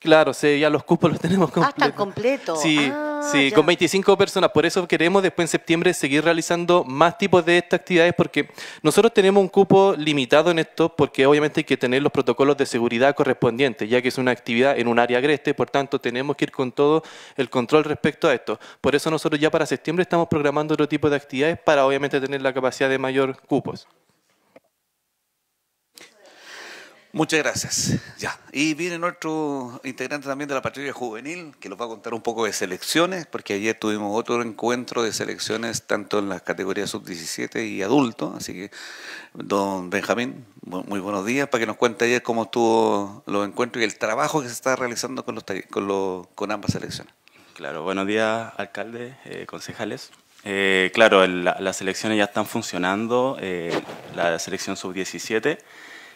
Claro, sí, ya los cupos los tenemos ah, completos. Ah, están Sí sí, con 25 personas. Por eso queremos después en septiembre seguir realizando más tipos de estas actividades porque nosotros tenemos un cupo limitado en esto porque obviamente hay que tener los protocolos de seguridad correspondientes, ya que es una actividad en un área agreste, por tanto tenemos que ir con todo el control respecto a esto. Por eso nosotros ya para septiembre estamos programando otro tipo de actividades para obviamente tener la capacidad de mayor cupos. Muchas gracias. Ya. Y viene nuestro integrante también de la patrulla juvenil, que nos va a contar un poco de selecciones, porque ayer tuvimos otro encuentro de selecciones, tanto en las categorías sub-17 y adultos. Así que, don Benjamín, muy buenos días, para que nos cuente ayer cómo estuvo los encuentros y el trabajo que se está realizando con, con, ambas selecciones. Claro, buenos días, alcalde, eh, concejales. Eh, claro, las selecciones ya están funcionando, eh, la selección sub-17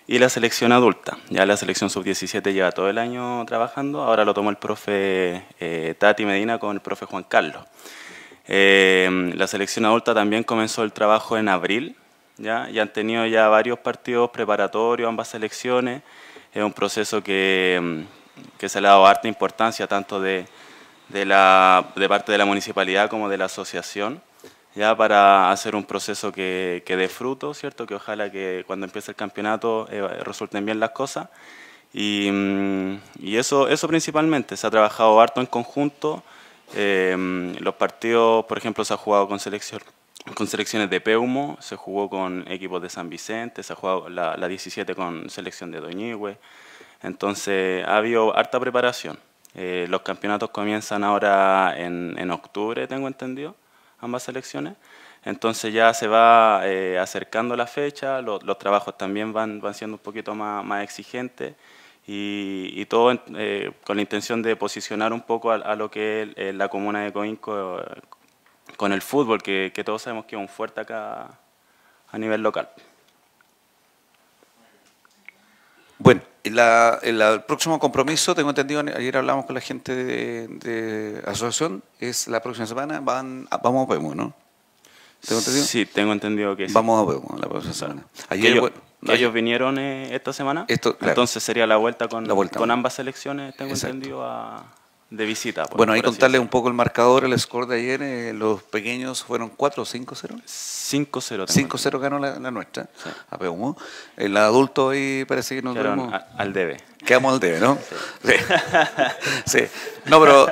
y la selección adulta. Ya la selección sub-17 lleva todo el año trabajando, ahora lo toma el profe eh, Tati Medina con el profe Juan Carlos. Eh, la selección adulta también comenzó el trabajo en abril, ya, ya han tenido ya varios partidos preparatorios, ambas selecciones. Es un proceso que, mm, se le ha dado harta importancia, tanto de, la, de parte de la municipalidad como de la asociación ya para hacer un proceso que, que dé fruto, ¿cierto? Que ojalá que cuando empiece el campeonato eh, resulten bien las cosas. Y, mm, y, eso, eso principalmente, se ha trabajado harto en conjunto. Eh, mm, los partidos, por ejemplo, se ha jugado con, selección, con selecciones de Peumo, se jugó con equipos de San Vicente, se ha jugado la, la 17 con selección de Doñigüe. Entonces ha habido harta preparación. Eh, los campeonatos comienzan ahora en, en octubre, tengo entendido ambas selecciones. Entonces ya se va eh, acercando la fecha, los trabajos también van, van siendo un poquito más, más exigentes y, todo eh, con la intención de posicionar un poco a, lo que es eh, la comuna de Coinco con el fútbol, que, que todos sabemos que es un fuerte acá a nivel local. Bueno, el, próximo compromiso, tengo entendido, ayer hablamos con la gente de, asociación, es la próxima semana, van, vamos a ver, ¿no? ¿Tengo entendido? Sí, tengo entendido que sí. Vamos a Pemo la próxima semana. Ayer, ellos, vinieron eh, esta semana, entonces sería la vuelta con, ambas elecciones, tengo entendido, a, de visita. bueno, ahí contarle un poco el marcador, el score de ayer, eh, los pequeños fueron 4 o 5-0. 5-0. 5-0 ganó la, la nuestra, sí. El adulto ahí parece que nos ganó vemos. al debe. Quedamos al debe, ¿no? Sí. No, pero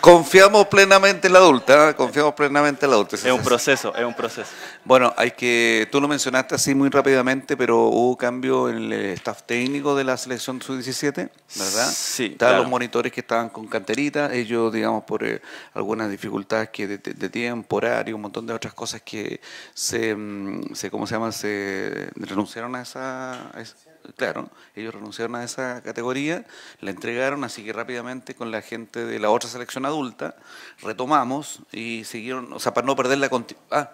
confiamos plenamente en la adulta, ¿eh? confiamos plenamente en la adulta. Es un proceso, es un proceso. Bueno, hay que, tú lo mencionaste así muy rápidamente, pero hubo cambio en el staff técnico de la selección sub-17, ¿verdad? Sí. Estaban los monitores que estaban con canterita, ellos, digamos, por eh, algunas dificultades que de, de, de, tiempo, horario, un montón de otras cosas que se, mm, ¿cómo se llama? Se renunciaron a esa claro, ellos renunciaron a esa categoría, la entregaron, así que rápidamente con la gente de la otra selección adulta retomamos y siguieron, o sea, para no perder la... Ah,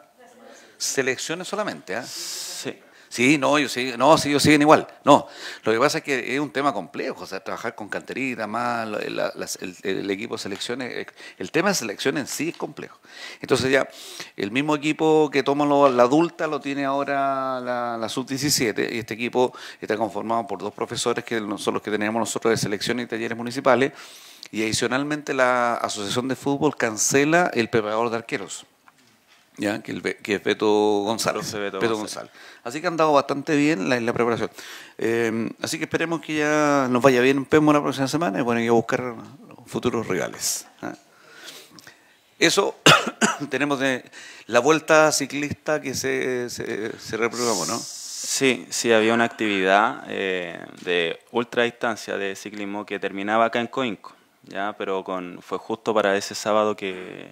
selecciones solamente, ¿ah? Sí. Sí, no, ellos siguen, no, sí, ellos siguen igual. No, lo que pasa es que es un tema complejo, o sea, trabajar con canterita, más el, equipo de selecciones, el tema de selección en sí es complejo. Entonces ya, el mismo equipo que toma la adulta lo tiene ahora la, sub-17, y este equipo está conformado por dos profesores que son los que tenemos nosotros de selección y talleres municipales, y adicionalmente la Asociación de Fútbol cancela el preparador de arqueros. ¿ya? Que, el, que es Beto Gonzalo. Así que han dado bastante bien la, la preparación. Em, así que esperemos que ya nos vaya bien en Pemo la próxima semana y bueno, hay que buscar futuros rivales. ¿ah? Eso tenemos eh, la vuelta ciclista que se, se, reprogramó, ¿no? Sí, sí, había una actividad eh, de ultra distancia de ciclismo que terminaba acá en Coinco, ya, pero con, fue justo para ese sábado que,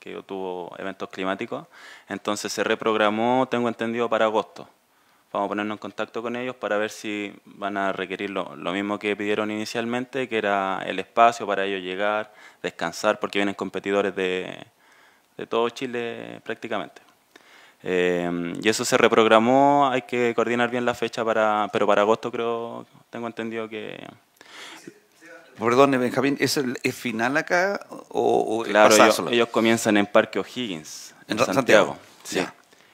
que tuvo eventos climáticos. Entonces se reprogramó, tengo entendido, para agosto. Vamos a ponernos en contacto con ellos para ver si van a requerir lo, mismo que pidieron inicialmente, que era el espacio para ellos llegar, descansar, porque vienen competidores de, todo Chile prácticamente. Eh, y eso se reprogramó, hay que coordinar bien la fecha, para, pero para agosto creo, tengo entendido que Perdón, Benjamín, ¿es, el, final acá o, Claro, ellos, comienzan en Parque O'Higgins, en, Santiago. Sí.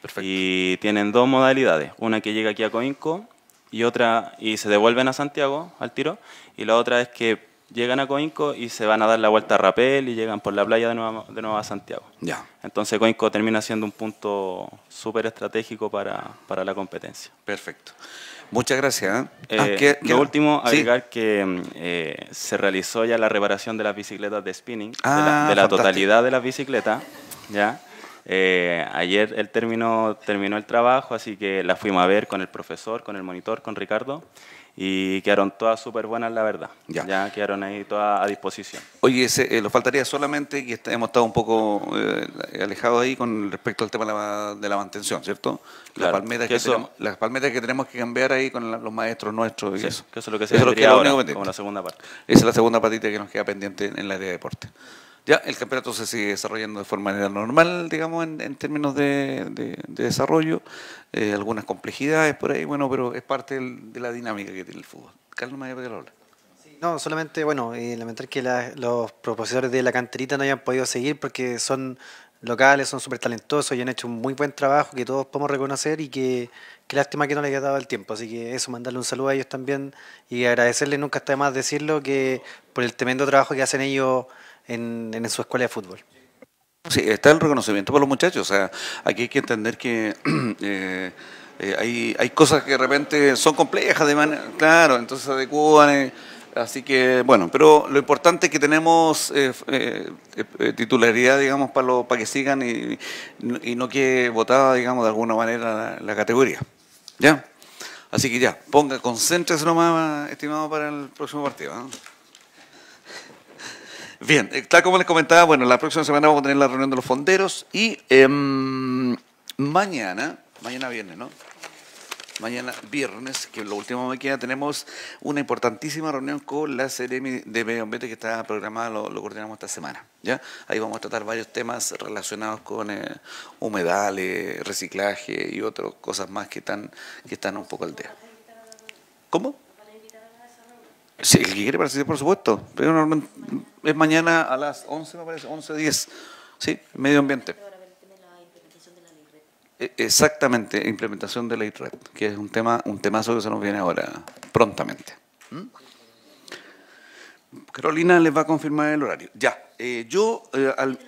perfecto. Y tienen dos modalidades, una que llega aquí a Coinco y otra y se devuelven a Santiago al tiro y la otra es que llegan a Coinco y se van a dar la vuelta a Rapel y llegan por la playa de nuevo, a Santiago. Ya. Entonces Coinco termina siendo un punto súper estratégico para, para la competencia. Perfecto. Muchas gracias. ¿eh? Ah, eh lo último, agregar que mm, eh, se realizó ya la reparación de las bicicletas de spinning, de la, ah, totalidad de las bicicletas. ¿ya? Eh, ayer él terminó, terminó el trabajo, así que la fuimos a ver con el profesor, con el monitor, con Ricardo, y quedaron todas súper buenas, la verdad. Ya. quedaron ahí todas a disposición. Oye, ese, lo eh, faltaría solamente, que hemos estado un poco eh, alejados ahí con respecto al tema de la, de mantención, ¿cierto? las, palmetas que, tenemos, las que tenemos que cambiar ahí con los maestros nuestros. eso. eso es lo que se que la segunda parte. Esa es la segunda patita que nos queda pendiente en la área de deporte. Ya, el campeonato se sigue desarrollando de forma normal, digamos, en, términos de, desarrollo, eh, algunas complejidades por ahí, bueno, pero es parte de la dinámica que tiene el fútbol. Carlos la Pedrola. No, solamente, bueno, lamentar que los propositores de la canterita no hayan podido seguir porque son locales, son súper talentosos y han hecho un muy buen trabajo que todos podemos reconocer y que, que lástima que no les haya dado el tiempo. Así que eso, mandarle un saludo a ellos también y agradecerles, nunca está de más decirlo, que por el tremendo trabajo que hacen ellos en, en su escuela de fútbol. Sí, está el reconocimiento para los muchachos. O sea, aquí hay que entender que eh, eh, hay, hay, cosas que de repente son complejas, de manera, claro, entonces se adecuan. Eh, así que, bueno, pero lo importante es que tenemos titularidad, digamos, para, lo, para que sigan y, y no quede votada, digamos, de alguna manera la, categoría. ¿Ya? Así que ya, ponga, concéntrese nomás, estimado, para el próximo partido. Bien, eh, tal como les comentaba, bueno, la próxima semana vamos a tener la reunión de los fonderos y em, mañana, mañana viernes, ¿no? Mañana viernes, que lo último que queda, tenemos una importantísima reunión con la Seremi de Medio Ambiente que está programada, lo, coordinamos esta semana. ¿ya? Ahí vamos a tratar varios temas relacionados con eh, humedales, reciclaje y otras cosas más que están, que están un poco al día. ¿Cómo? Sí, el que quiere participar, por supuesto. Pero normalmente es mañana a las 11, me parece, 11.10. Sí, medio ambiente. E, exactamente, implementación de la red, que es un tema, un temazo que se nos viene ahora, prontamente. ¿Mm? Carolina les va a confirmar el horario. Ya, eh, yo eh, al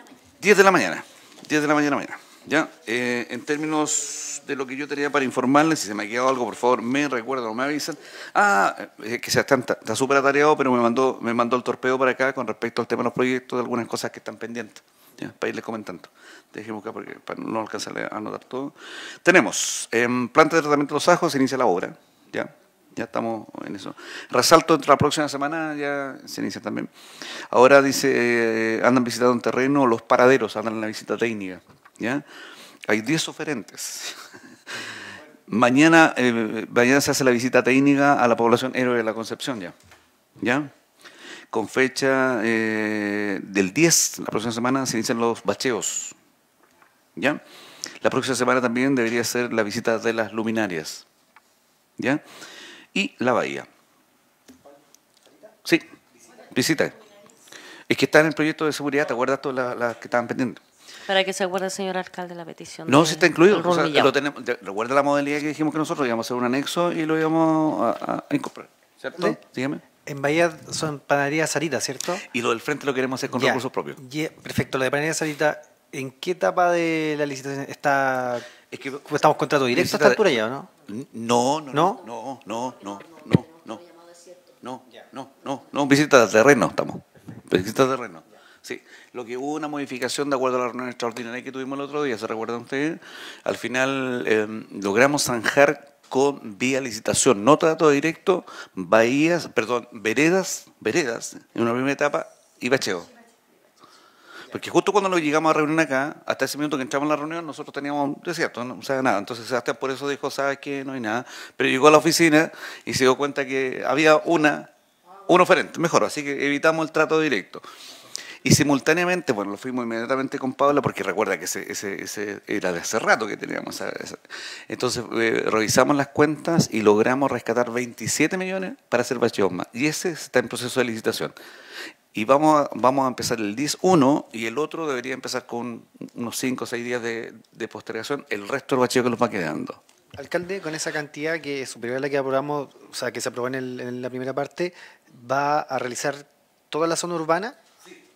10 de la mañana, 10 de la mañana mañana. Ya, eh, en términos de lo que yo tenía para informarles, si se me ha quedado algo, por favor, me recuerdan o me avisan. Ah, eh, que se está súper atareado, pero me mandó, me mandó el torpedo para acá con respecto al tema de los proyectos, de algunas cosas que están pendientes, ya, para irles comentando. Dejemos acá porque no alcanzar a anotar todo. Tenemos, en planta de tratamiento de los ajos, se inicia la obra, ya, ya estamos en eso. Resalto, entre la próxima semana ya se inicia también. Ahora dice, eh, andan visitando un terreno, los paraderos andan en la visita técnica. ¿ya? Hay 10 oferentes. Eh, mañana, se hace la visita técnica a la población Héroe de la Concepción ya. ¿Ya? Con fecha eh, del 10, la próxima semana, se inician los bacheos. ¿Ya? La próxima semana también debería ser la visita de las luminarias. ¿Ya? Y la bahía. Sí, visita. Es que está en el proyecto de seguridad, ¿te acuerdas todas las que estaban pendientes? Para que se acuerde, señor alcalde, la petición. No, si está incluido. lo tenemos, recuerda la modalidad que dijimos que nosotros íbamos a hacer un anexo y lo íbamos a, incorporar. ¿Cierto? Dígame. En Bahía son panaderías Sarita, ¿cierto? Y lo del frente lo queremos hacer con recursos propios. Perfecto, lo de panadería Sarita, ¿en qué etapa de la licitación está? Es que, ¿Estamos contrato directo a por allá, ya no? No, no, no, no, no, no, no, no, no, no, no, no, visita de terreno estamos, visita de terreno. Sí, lo que hubo una modificación de acuerdo a la reunión extraordinaria que tuvimos el otro día, ¿se recuerdan ustedes? Al final em, logramos zanjar con vía licitación, no trato directo, bahías, perdón, veredas, veredas, en una primera etapa, y bacheo. Porque justo cuando nos llegamos a reunión acá, hasta ese minuto que entramos en la reunión, nosotros teníamos un desierto, no, o sea, nada. Entonces hasta por eso dijo, ¿sabes que No hay nada. Pero llegó a la oficina y se dio cuenta que había una, un oferente, mejor, así que evitamos el trato directo. Y simultáneamente, bueno, lo fuimos inmediatamente con Paula, porque recuerda que ese, ese, era de hace rato que teníamos. Entonces, eh, revisamos las cuentas y logramos rescatar 27 millones para hacer más. Y ese está en proceso de licitación. Y vamos a, vamos a empezar el 10. 1 y el otro debería empezar con unos 5 o 6 días de, de postergación. El resto del bacheo que nos va quedando. Alcalde, con esa cantidad que es superior a la que aprobamos, o sea, que se aprobó en la primera parte, ¿va a realizar toda la zona urbana?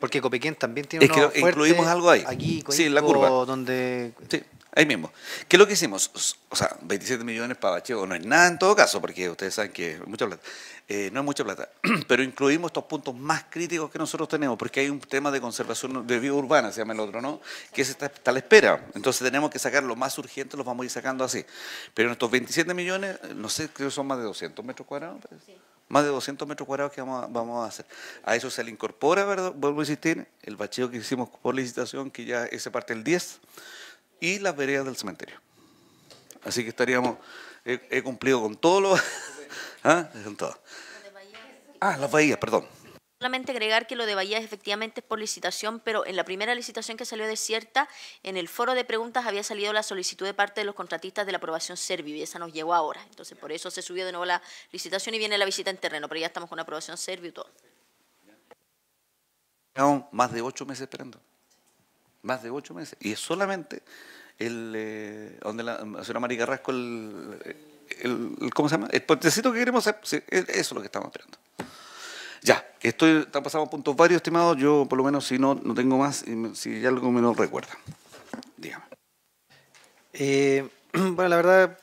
Porque Copiquén también tiene es que incluimos algo ahí. sí, en la curva. Donde... Sí, ahí mismo. ¿Qué es lo que hicimos? O sea, 27 millones para Bacheo no es nada en todo caso, porque ustedes saben que es mucha plata. Eh, no es mucha plata, pero incluimos estos puntos más críticos que nosotros tenemos, porque hay un tema de conservación de vida urbana, se llama el otro, ¿no? Que está, está a la espera. Entonces tenemos que sacar lo más urgente, los vamos a ir sacando así. Pero estos 27 millones, no sé, creo son más de 200 metros cuadrados. Sí más de 200 metros cuadrados que vamos a, hacer. A eso se le incorpora, ¿verdad? vuelvo a insistir, el bacheo que hicimos por licitación, que ya es parte del 10, y las veredas del cementerio. Así que estaríamos, he, cumplido con todo lo... ¿Ah? Con todo. Ah, las bahías, perdón. Solamente agregar que lo de Bahía efectivamente es por licitación, pero en la primera licitación que salió desierta, en el foro de preguntas había salido la solicitud de parte de los contratistas de la aprobación Servi, y esa nos llegó ahora. Entonces, por eso se subió de nuevo la licitación y viene la visita en terreno, pero ya estamos con la aprobación Servi y todo. más de ocho meses esperando. Más de ocho meses. Y es solamente el, eh, donde la, señora María Carrasco, el, ¿cómo se llama? El puentecito que queremos hacer. eso es lo que estamos esperando. Ya, estoy, pasando a puntos varios, estimados. Yo, por lo menos, si no, no tengo más, si algo me lo recuerda. Dígame. Eh, bueno, la verdad,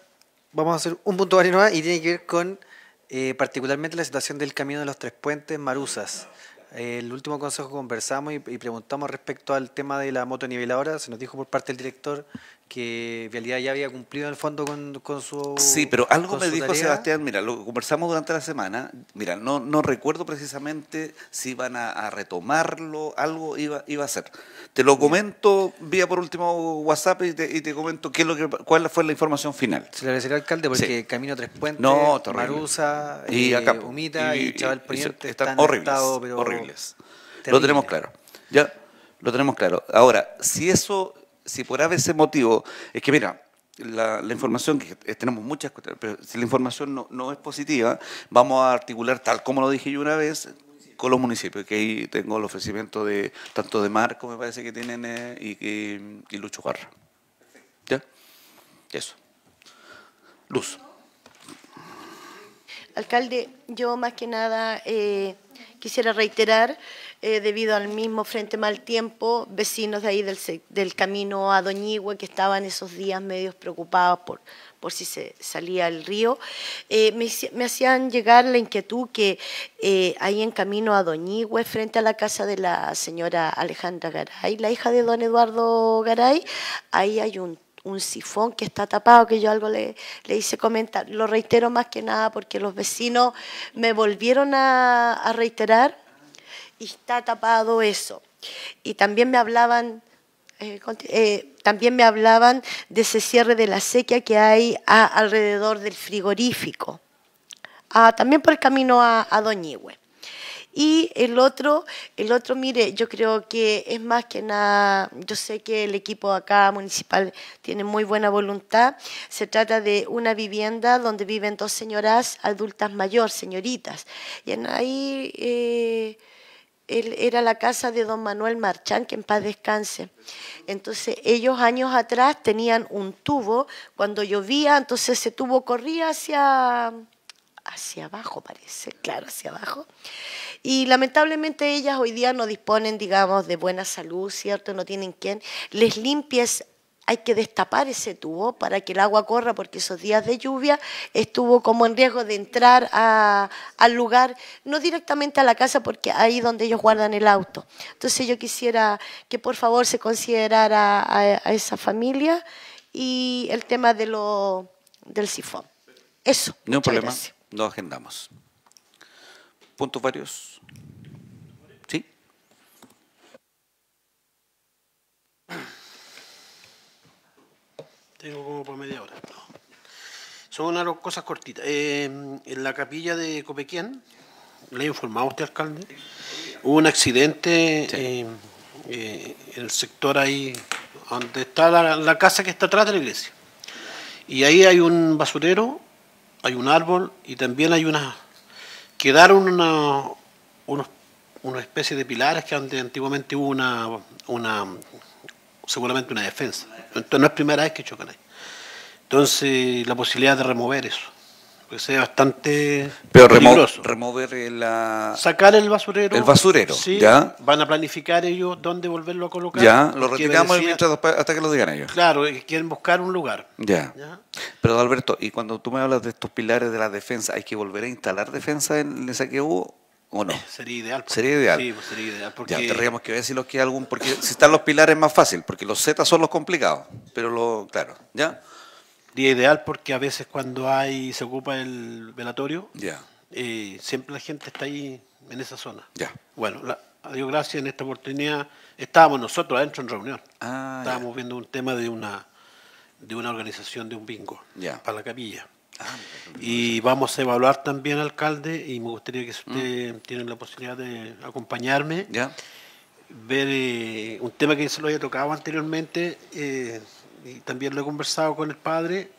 vamos a hacer un punto varios y tiene que ver con eh, particularmente la situación del camino de los tres puentes Marusas. el último consejo conversamos y, y, preguntamos respecto al tema de la moto niveladora, se nos dijo por parte del director que en realidad ya había cumplido en el fondo con, con su. Sí, pero algo me dijo Sebastián, mira, lo conversamos durante la semana. Mira, no, no recuerdo precisamente si iban a, retomarlo, algo iba, iba a ser. Te lo comento vía por último WhatsApp y te, comento qué lo que, cuál fue la información final. Se le agradecería al alcalde porque Camino Tres Puentes, no, Marusa, eh, y y, Chaval Poniente están, horribles. horribles. Lo tenemos claro. Ya, lo tenemos claro. Ahora, si eso si por ese motivo, es que mira, la, información, que tenemos muchas, pero si la información no, es positiva, vamos a articular, tal como lo dije yo una vez, con los municipios, que ahí tengo el ofrecimiento de tanto de Marco, me parece que tienen, eh, y, y, y, Lucho ¿Ya? Eso. Luz. Alcalde, yo más que nada eh, quisiera reiterar eh, debido al mismo frente mal tiempo, vecinos de ahí del, camino a Doñigüe que estaban esos días medios preocupados por, por si se salía el río, eh, me, hacían llegar la inquietud que eh, ahí en camino a Doñigüe, frente a la casa de la señora Alejandra Garay, la hija de don Eduardo Garay, ahí hay un un sifón que está tapado, que yo algo le, le, hice comentar. Lo reitero más que nada porque los vecinos me volvieron a, a reiterar y está tapado eso. Y también me hablaban, eh, eh, también me hablaban de ese cierre de la sequía que hay alrededor del frigorífico, también por el camino a, a Y el otro, el otro, mire, yo creo que es más que nada, yo sé que el equipo acá municipal tiene muy buena voluntad. Se trata de una vivienda donde viven dos señoras adultas mayores, señoritas. Y en ahí eh, era la casa de don Manuel Marchán, que en paz descanse. Entonces ellos años atrás tenían un tubo, cuando llovía, entonces ese tubo corría hacia, hacia abajo, parece, claro, hacia abajo. Y lamentablemente ellas hoy día no disponen, digamos, de buena salud, ¿cierto? No tienen quien les limpies hay que destapar ese tubo para que el agua corra, porque esos días de lluvia estuvo como en riesgo de entrar al lugar, no directamente a la casa, porque ahí es donde ellos guardan el auto. Entonces yo quisiera que por favor se considerara a, esa familia y el tema de lo, del sifón. Eso. No problema, No agendamos. Puntos varios. Tengo como por media hora. Son unas cosas cortitas. Eh, en la capilla de Copequén, le he informado a usted, alcalde, hubo un accidente eh, eh, en el sector ahí, donde está la, casa que está atrás de la iglesia. Y ahí hay un basurero, hay un árbol y también hay una Quedaron una, unos, especie de pilares que antiguamente hubo una, una seguramente una defensa. Entonces no es primera vez que chocan ahí. Entonces la posibilidad de remover eso, que sea bastante Pero remover la... Sacar el basurero. El basurero, sí, ya. Van a planificar ellos dónde volverlo a colocar. Ya, lo retiramos mientras, hasta que lo digan ellos. Claro, quieren buscar un lugar. Ya. ya. Pero Alberto, y cuando tú me hablas de estos pilares de la defensa, ¿hay que volver a instalar defensa en esa que hubo Sería ideal. Pues. sería ideal. Pues tendríamos que ver si los algún. Porque si están los pilares es más fácil, porque los Z son los complicados. Pero lo. Claro, ¿ya? Sería ideal porque a veces cuando hay se ocupa el velatorio, ya. Eh, siempre la gente está ahí en esa zona. Ya. Bueno, la, Dios gracias, en esta oportunidad estábamos nosotros adentro en reunión. Ah, estábamos viendo un tema de una, de una organización de un bingo para la capilla. Y vamos a evaluar también, alcalde, y me gustaría que si usted mm. tiene la posibilidad de acompañarme, ya ver eh, un tema que se lo había tocado anteriormente, eh, y también lo he conversado con el padre,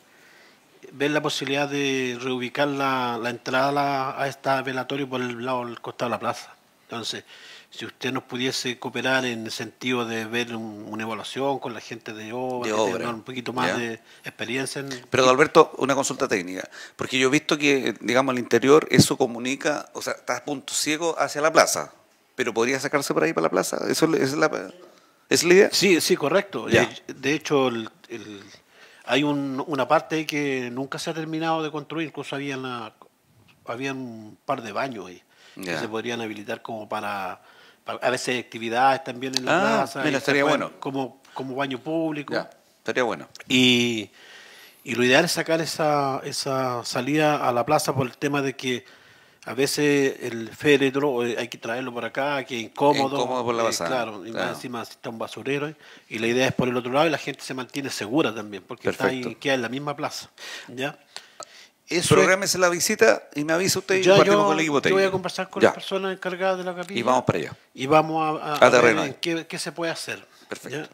ver la posibilidad de reubicar la, entrada a, esta velatorio por el lado del costado de la plaza. Entonces, si usted nos pudiese cooperar en el sentido de ver una evaluación con la gente de obra, un poquito más de experiencia. En... Pero Alberto, una consulta técnica, porque yo he visto que, digamos, al interior eso comunica, o sea, está a punto ciego hacia la plaza, pero podría sacarse por ahí para la plaza, eso es la, es idea. Sí, sí, correcto. Eh, de hecho, hay una parte que nunca se ha terminado de construir, incluso había, la, había un par de baños ahí, que se podrían habilitar como para a veces actividades también en la ah, plaza. bueno. Como, como baño público. Ya, estaría bueno. Y, lo ideal es sacar esa, esa salida a la plaza por el tema de que a veces el féretro eh, hay que traerlo por acá, que es incómodo. Incómodo por la eh, claro, encima está un basurero. Eh, y la idea es por el otro lado y la gente se mantiene segura también, porque está ahí, queda en la misma plaza. ¿ya? Prográmese la visita y me avisa usted y partimos con el equipo técnico. Yo voy a conversar con las personas de la capilla. Y vamos para allá. Y vamos a, Ver qué, se puede hacer. Perfecto.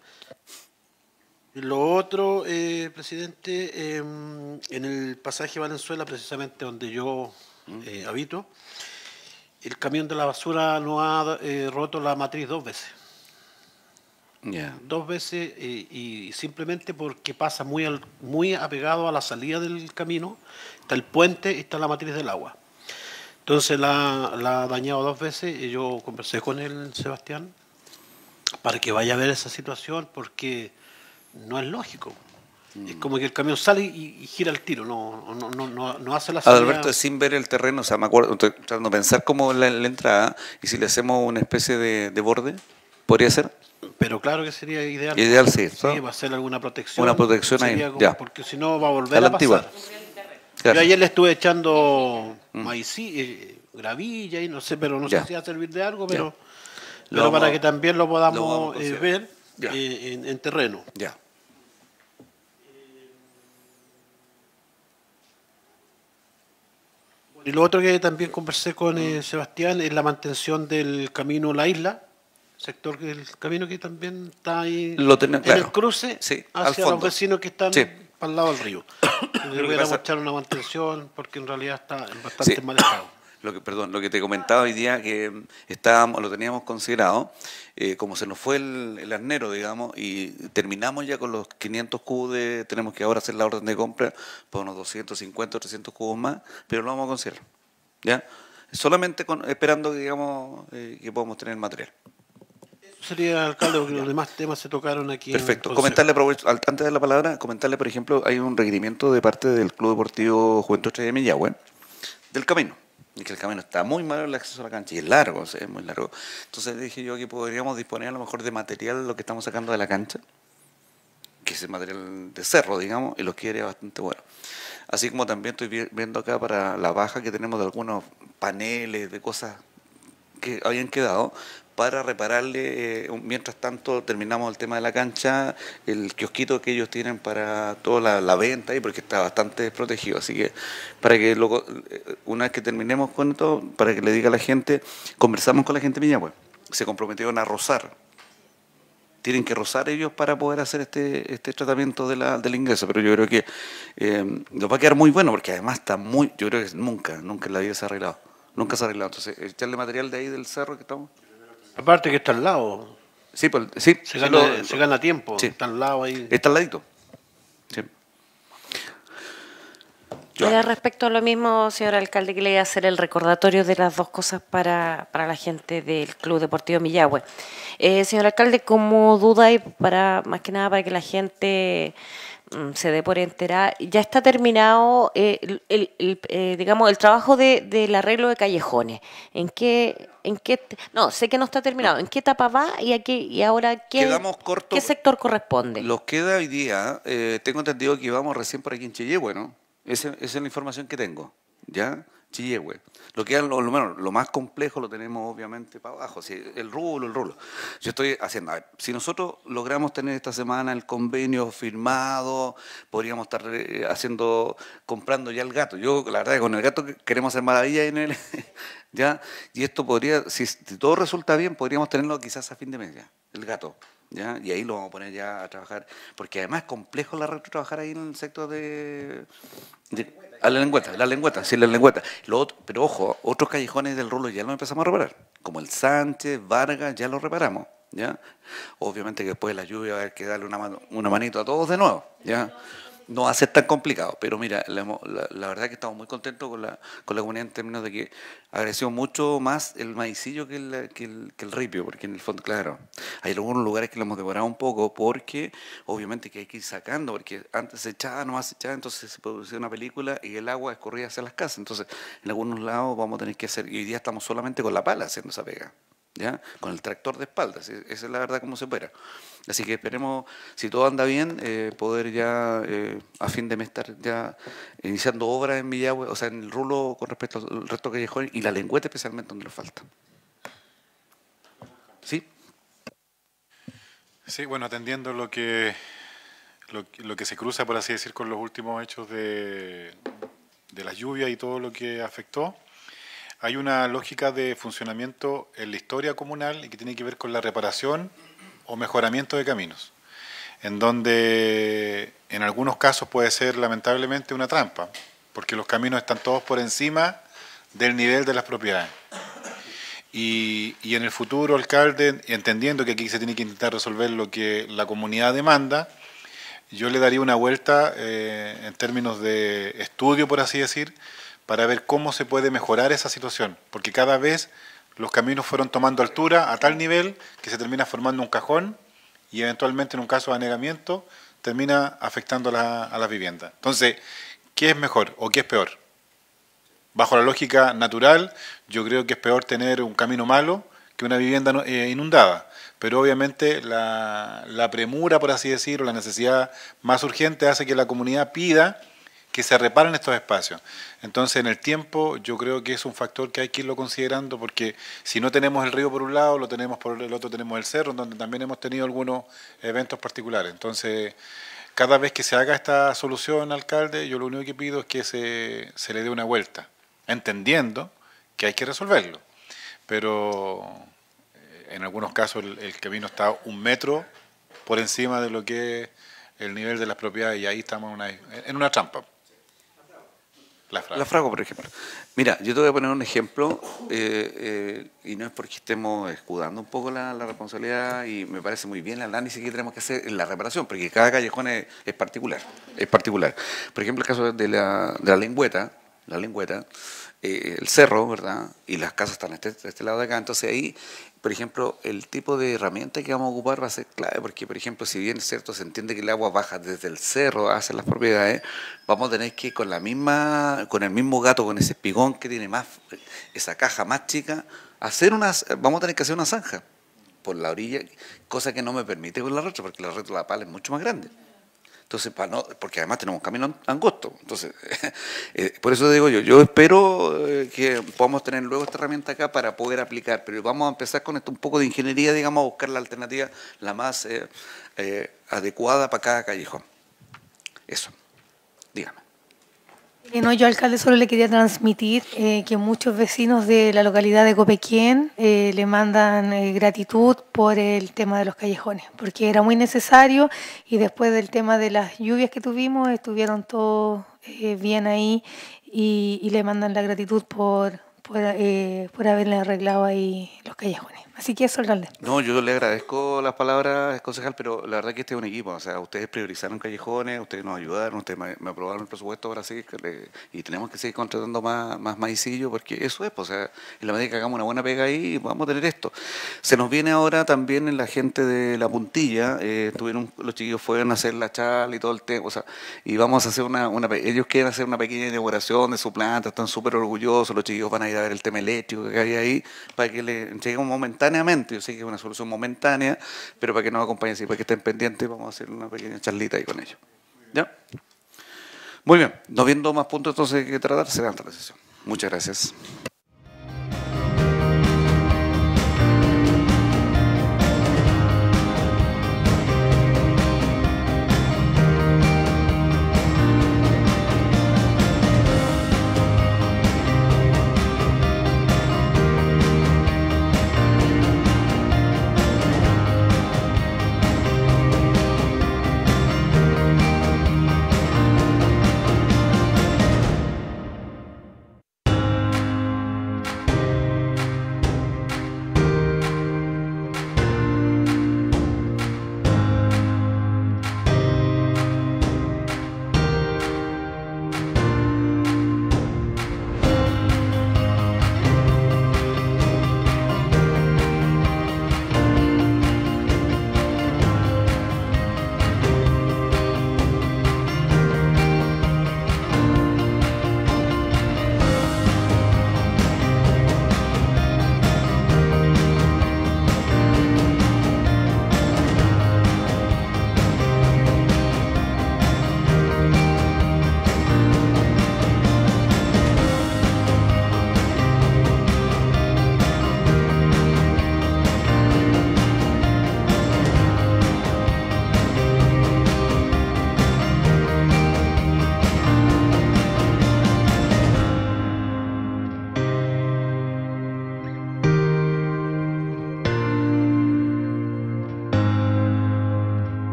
Lo otro, eh, presidente, em, en el pasaje Valenzuela, precisamente donde yo mm. eh, habito, el camión de la basura no ha eh, roto la matriz dos veces. Dos veces y, simplemente porque pasa muy, muy apegado a la salida del camino está el puente y está la matriz del agua. Entonces la, ha dañado dos veces y yo conversé con él, Sebastián para que vaya a ver esa situación porque no es lógico. Es mm. como que el camión sale y, gira el tiro, no, no, no, no hace la salida. Alberto, sin ver el terreno, o sea, me acuerdo, estoy tratando de pensar cómo la, entrada ¿ah? y si le hacemos una especie de, borde, ¿podría ser? Pero claro que sería ideal. Ideal, sí. Sí, va a ser alguna protección. Una protección ahí, Porque si no va a volver a pasar ayer le estuve echando mm. eh, gravilla y no sé, pero no sé si va a servir de algo, pero, para que también lo podamos eh, ver eh, en, terreno. Ya. Y lo otro que también conversé con mm. Sebastián es la mantención del camino La Isla, sector del camino que también está ahí en el cruce hacia los vecinos que están para el lado del río. Le a echar una mantención porque en realidad está en bastante mal estado. Lo que, perdón, lo que te comentaba hoy día, que estábamos, lo teníamos considerado, eh, como se nos fue el, el, arnero, digamos, y terminamos ya con los 500 cubos, tenemos que ahora hacer la orden de compra por unos 250, 300 cubos más, pero lo vamos a considerar, ¿ya? Solamente con, esperando, digamos, eh, que podamos tener material sería, alcalde, que los demás temas se tocaron aquí. Perfecto. comentarle, antes de la palabra, comentarle, por ejemplo, hay un requerimiento de parte del Club Deportivo Juventud 3 de Millagüen del camino. Y que el camino está muy malo el acceso a la cancha y es largo, es muy largo. Entonces dije yo que podríamos disponer a lo mejor de material lo que estamos sacando de la cancha, que es el material de cerro, digamos, y lo quiere bastante bueno. Así como también estoy viendo acá para la baja que tenemos de algunos paneles, de cosas que habían quedado, para repararle, eh, mientras tanto terminamos el tema de la cancha, el kiosquito que ellos tienen para toda la, venta, porque está bastante desprotegido. Así que para que luego, eh, una vez que terminemos con esto, para que le diga a la gente, conversamos con la gente de pues, se comprometieron a rozar. Tienen que rozar ellos para poder hacer este, este tratamiento de la, del ingreso, pero yo creo que eh, nos va a quedar muy bueno, porque además está muy, yo creo que nunca, nunca la vida se ha arreglado, nunca se ha arreglado. Entonces, echarle material de ahí del cerro que estamos. Aparte que está al lado. Sí, pues, Se gana, tiempo. Está al lado ahí. Está al ladito. Sí. respecto a lo mismo, señor alcalde, que le iba a hacer el recordatorio de las dos cosas para, la gente del Club Deportivo Millagüe. Eh, señor alcalde, como duda y para más que nada para que la gente Mm, se dé por enterar. ya está terminado eh, el, eh, digamos el trabajo de, del arreglo de callejones. ¿En qué, en qué no, sé que no está terminado, en qué etapa va y aquí y ahora qué, qué sector corresponde? Los queda hoy día, eh, tengo entendido que íbamos recién por aquí en Chile. Bueno, Esa, esa es la información que tengo, ¿ya? Sí, güey. Lo que lo, menos, lo más complejo lo tenemos obviamente para abajo, si el rulo el rulo. Yo estoy haciendo, a ver, si nosotros logramos tener esta semana el convenio firmado, podríamos estar eh, haciendo, comprando ya el gato. Yo, la verdad, con el gato queremos hacer maravilla en el, ¿ya? Y esto podría, si, todo resulta bien, podríamos tenerlo quizás a fin de mes, el gato. ¿Ya? Y ahí lo vamos a poner ya a trabajar, porque además es complejo la trabajar ahí en el sector de a la lengüeta, la lengüeta, sí, la lengüeta. Lo pero ojo, otros callejones del rulo ya lo empezamos a reparar, como el Sánchez, Vargas, ya lo reparamos, ¿ya? Obviamente que después de la lluvia hay a que darle una, mano, una manito a todos de nuevo, ¿ya? no va a ser tan complicado. Pero mira, la, verdad que estamos muy contentos con la, con la comunidad en términos de que agradeció mucho más el maicillo que el, ripio, porque en el fondo, claro, hay algunos lugares que lo hemos devorado un poco porque obviamente que hay que ir sacando, porque antes se echaba, no más se echaba, entonces se producía una película y el agua escorría hacia las casas. Entonces, en algunos lados vamos a tener que hacer, y hoy día estamos solamente con la pala haciendo esa pega. Con el tractor de espaldas, e-, esa es la verdad como se opera. Así que esperemos, si todo anda bien, eh, poder ya eh, a fin de mes estar ya iniciando obras en Villagüe, o sea, en el rulo con respecto al resto dejó y la lengüeta especialmente donde nos falta. ¿Sí? Sí, bueno, atendiendo lo que, que se cruza, por así decir, con los últimos hechos de, de las lluvias y todo lo que afectó, hay una lógica de funcionamiento en la historia comunal y que tiene que ver con la reparación o mejoramiento de caminos, en donde en algunos casos puede ser lamentablemente una trampa, porque los caminos están todos por encima del nivel de las propiedades. Y, en el futuro, alcalde, entendiendo que aquí se tiene que intentar resolver lo que la comunidad demanda, yo le daría una vuelta eh, en términos de estudio, por así decir, para ver cómo se puede mejorar esa situación, porque cada vez los caminos fueron tomando altura a tal nivel que se termina formando un cajón y eventualmente en un caso de anegamiento termina afectando a las viviendas. Entonces, ¿qué es mejor o qué es peor? Bajo la lógica natural, yo creo que es peor tener un camino malo que una vivienda eh, inundada, pero obviamente la, la premura, por así decirlo, la necesidad más urgente hace que la comunidad pida que se reparen estos espacios. Entonces, en el tiempo, yo creo que es un factor que hay que irlo considerando, porque si no tenemos el río por un lado, lo tenemos por el otro, tenemos el cerro, donde también hemos tenido algunos eventos particulares. Entonces, cada vez que se haga esta solución, alcalde, yo lo único que pido es que se, le dé una vuelta, entendiendo que hay que resolverlo. Pero eh, en algunos casos el, el camino está un metro por encima de lo que es el nivel de las propiedades y ahí estamos en una trampa. La Frago. por ejemplo. Mira, yo te voy a poner un ejemplo, eh, eh, y no es porque estemos escudando un poco la, responsabilidad, y me parece muy bien el análisis que tenemos que hacer en la reparación, porque cada callejón es, particular. Es particular. Por ejemplo, el caso de la, de la lengüeta, la lengüeta, eh, el cerro, ¿verdad? Y las casas están a este, este lado de acá. Entonces ahí por ejemplo, el tipo de herramienta que vamos a ocupar va a ser clave, porque, por ejemplo, si bien es cierto, se entiende que el agua baja desde el cerro hacia las propiedades, vamos a tener que con, la misma, con el mismo gato, con ese espigón que tiene más, esa caja más chica, hacer unas, vamos a tener que hacer una zanja por la orilla, cosa que no me permite con la retro, porque la retro de la pala es mucho más grande. Entonces, no, porque además tenemos un camino angosto. Entonces, eh, por eso digo yo, yo espero eh, que podamos tener luego esta herramienta acá para poder aplicar, pero vamos a empezar con esto un poco de ingeniería, digamos, a buscar la alternativa la más eh, adecuada para cada callejón. Eso, dígame. Eh, yo, alcalde, solo le quería transmitir eh, que muchos vecinos de la localidad de Copequén eh, le mandan gratitud por el tema de los callejones, porque era muy necesario y después del tema de las lluvias que tuvimos, estuvieron todos bien ahí y, le mandan la gratitud por, por, por haberle arreglado ahí los callejones. Así que eso, No, yo le agradezco las palabras, concejal, pero la verdad que este es un equipo. O sea, ustedes priorizaron callejones, ustedes nos ayudaron, ustedes me, aprobaron el presupuesto ahora sí, y tenemos que seguir contratando más, más porque eso es, pues, o sea, en la medida que hagamos una buena pega ahí, vamos a tener esto. Se nos viene ahora también en la gente de La Puntilla, eh, los chiquillos fueron a hacer la charla y todo el tema, o sea, y vamos a hacer una, una, ellos quieren hacer una pequeña inauguración de su planta, están súper orgullosos, los chiquillos van a ir a ver el tema eléctrico que hay ahí, para que le llegue un momento momentáneamente. Yo sé que es una solución momentánea, pero para que nos acompañen, y para que estén pendientes, vamos a hacer una pequeña charlita ahí con ellos. ¿Ya? Muy bien, no viendo más puntos entonces que tratar, será otra sesión. Muchas gracias.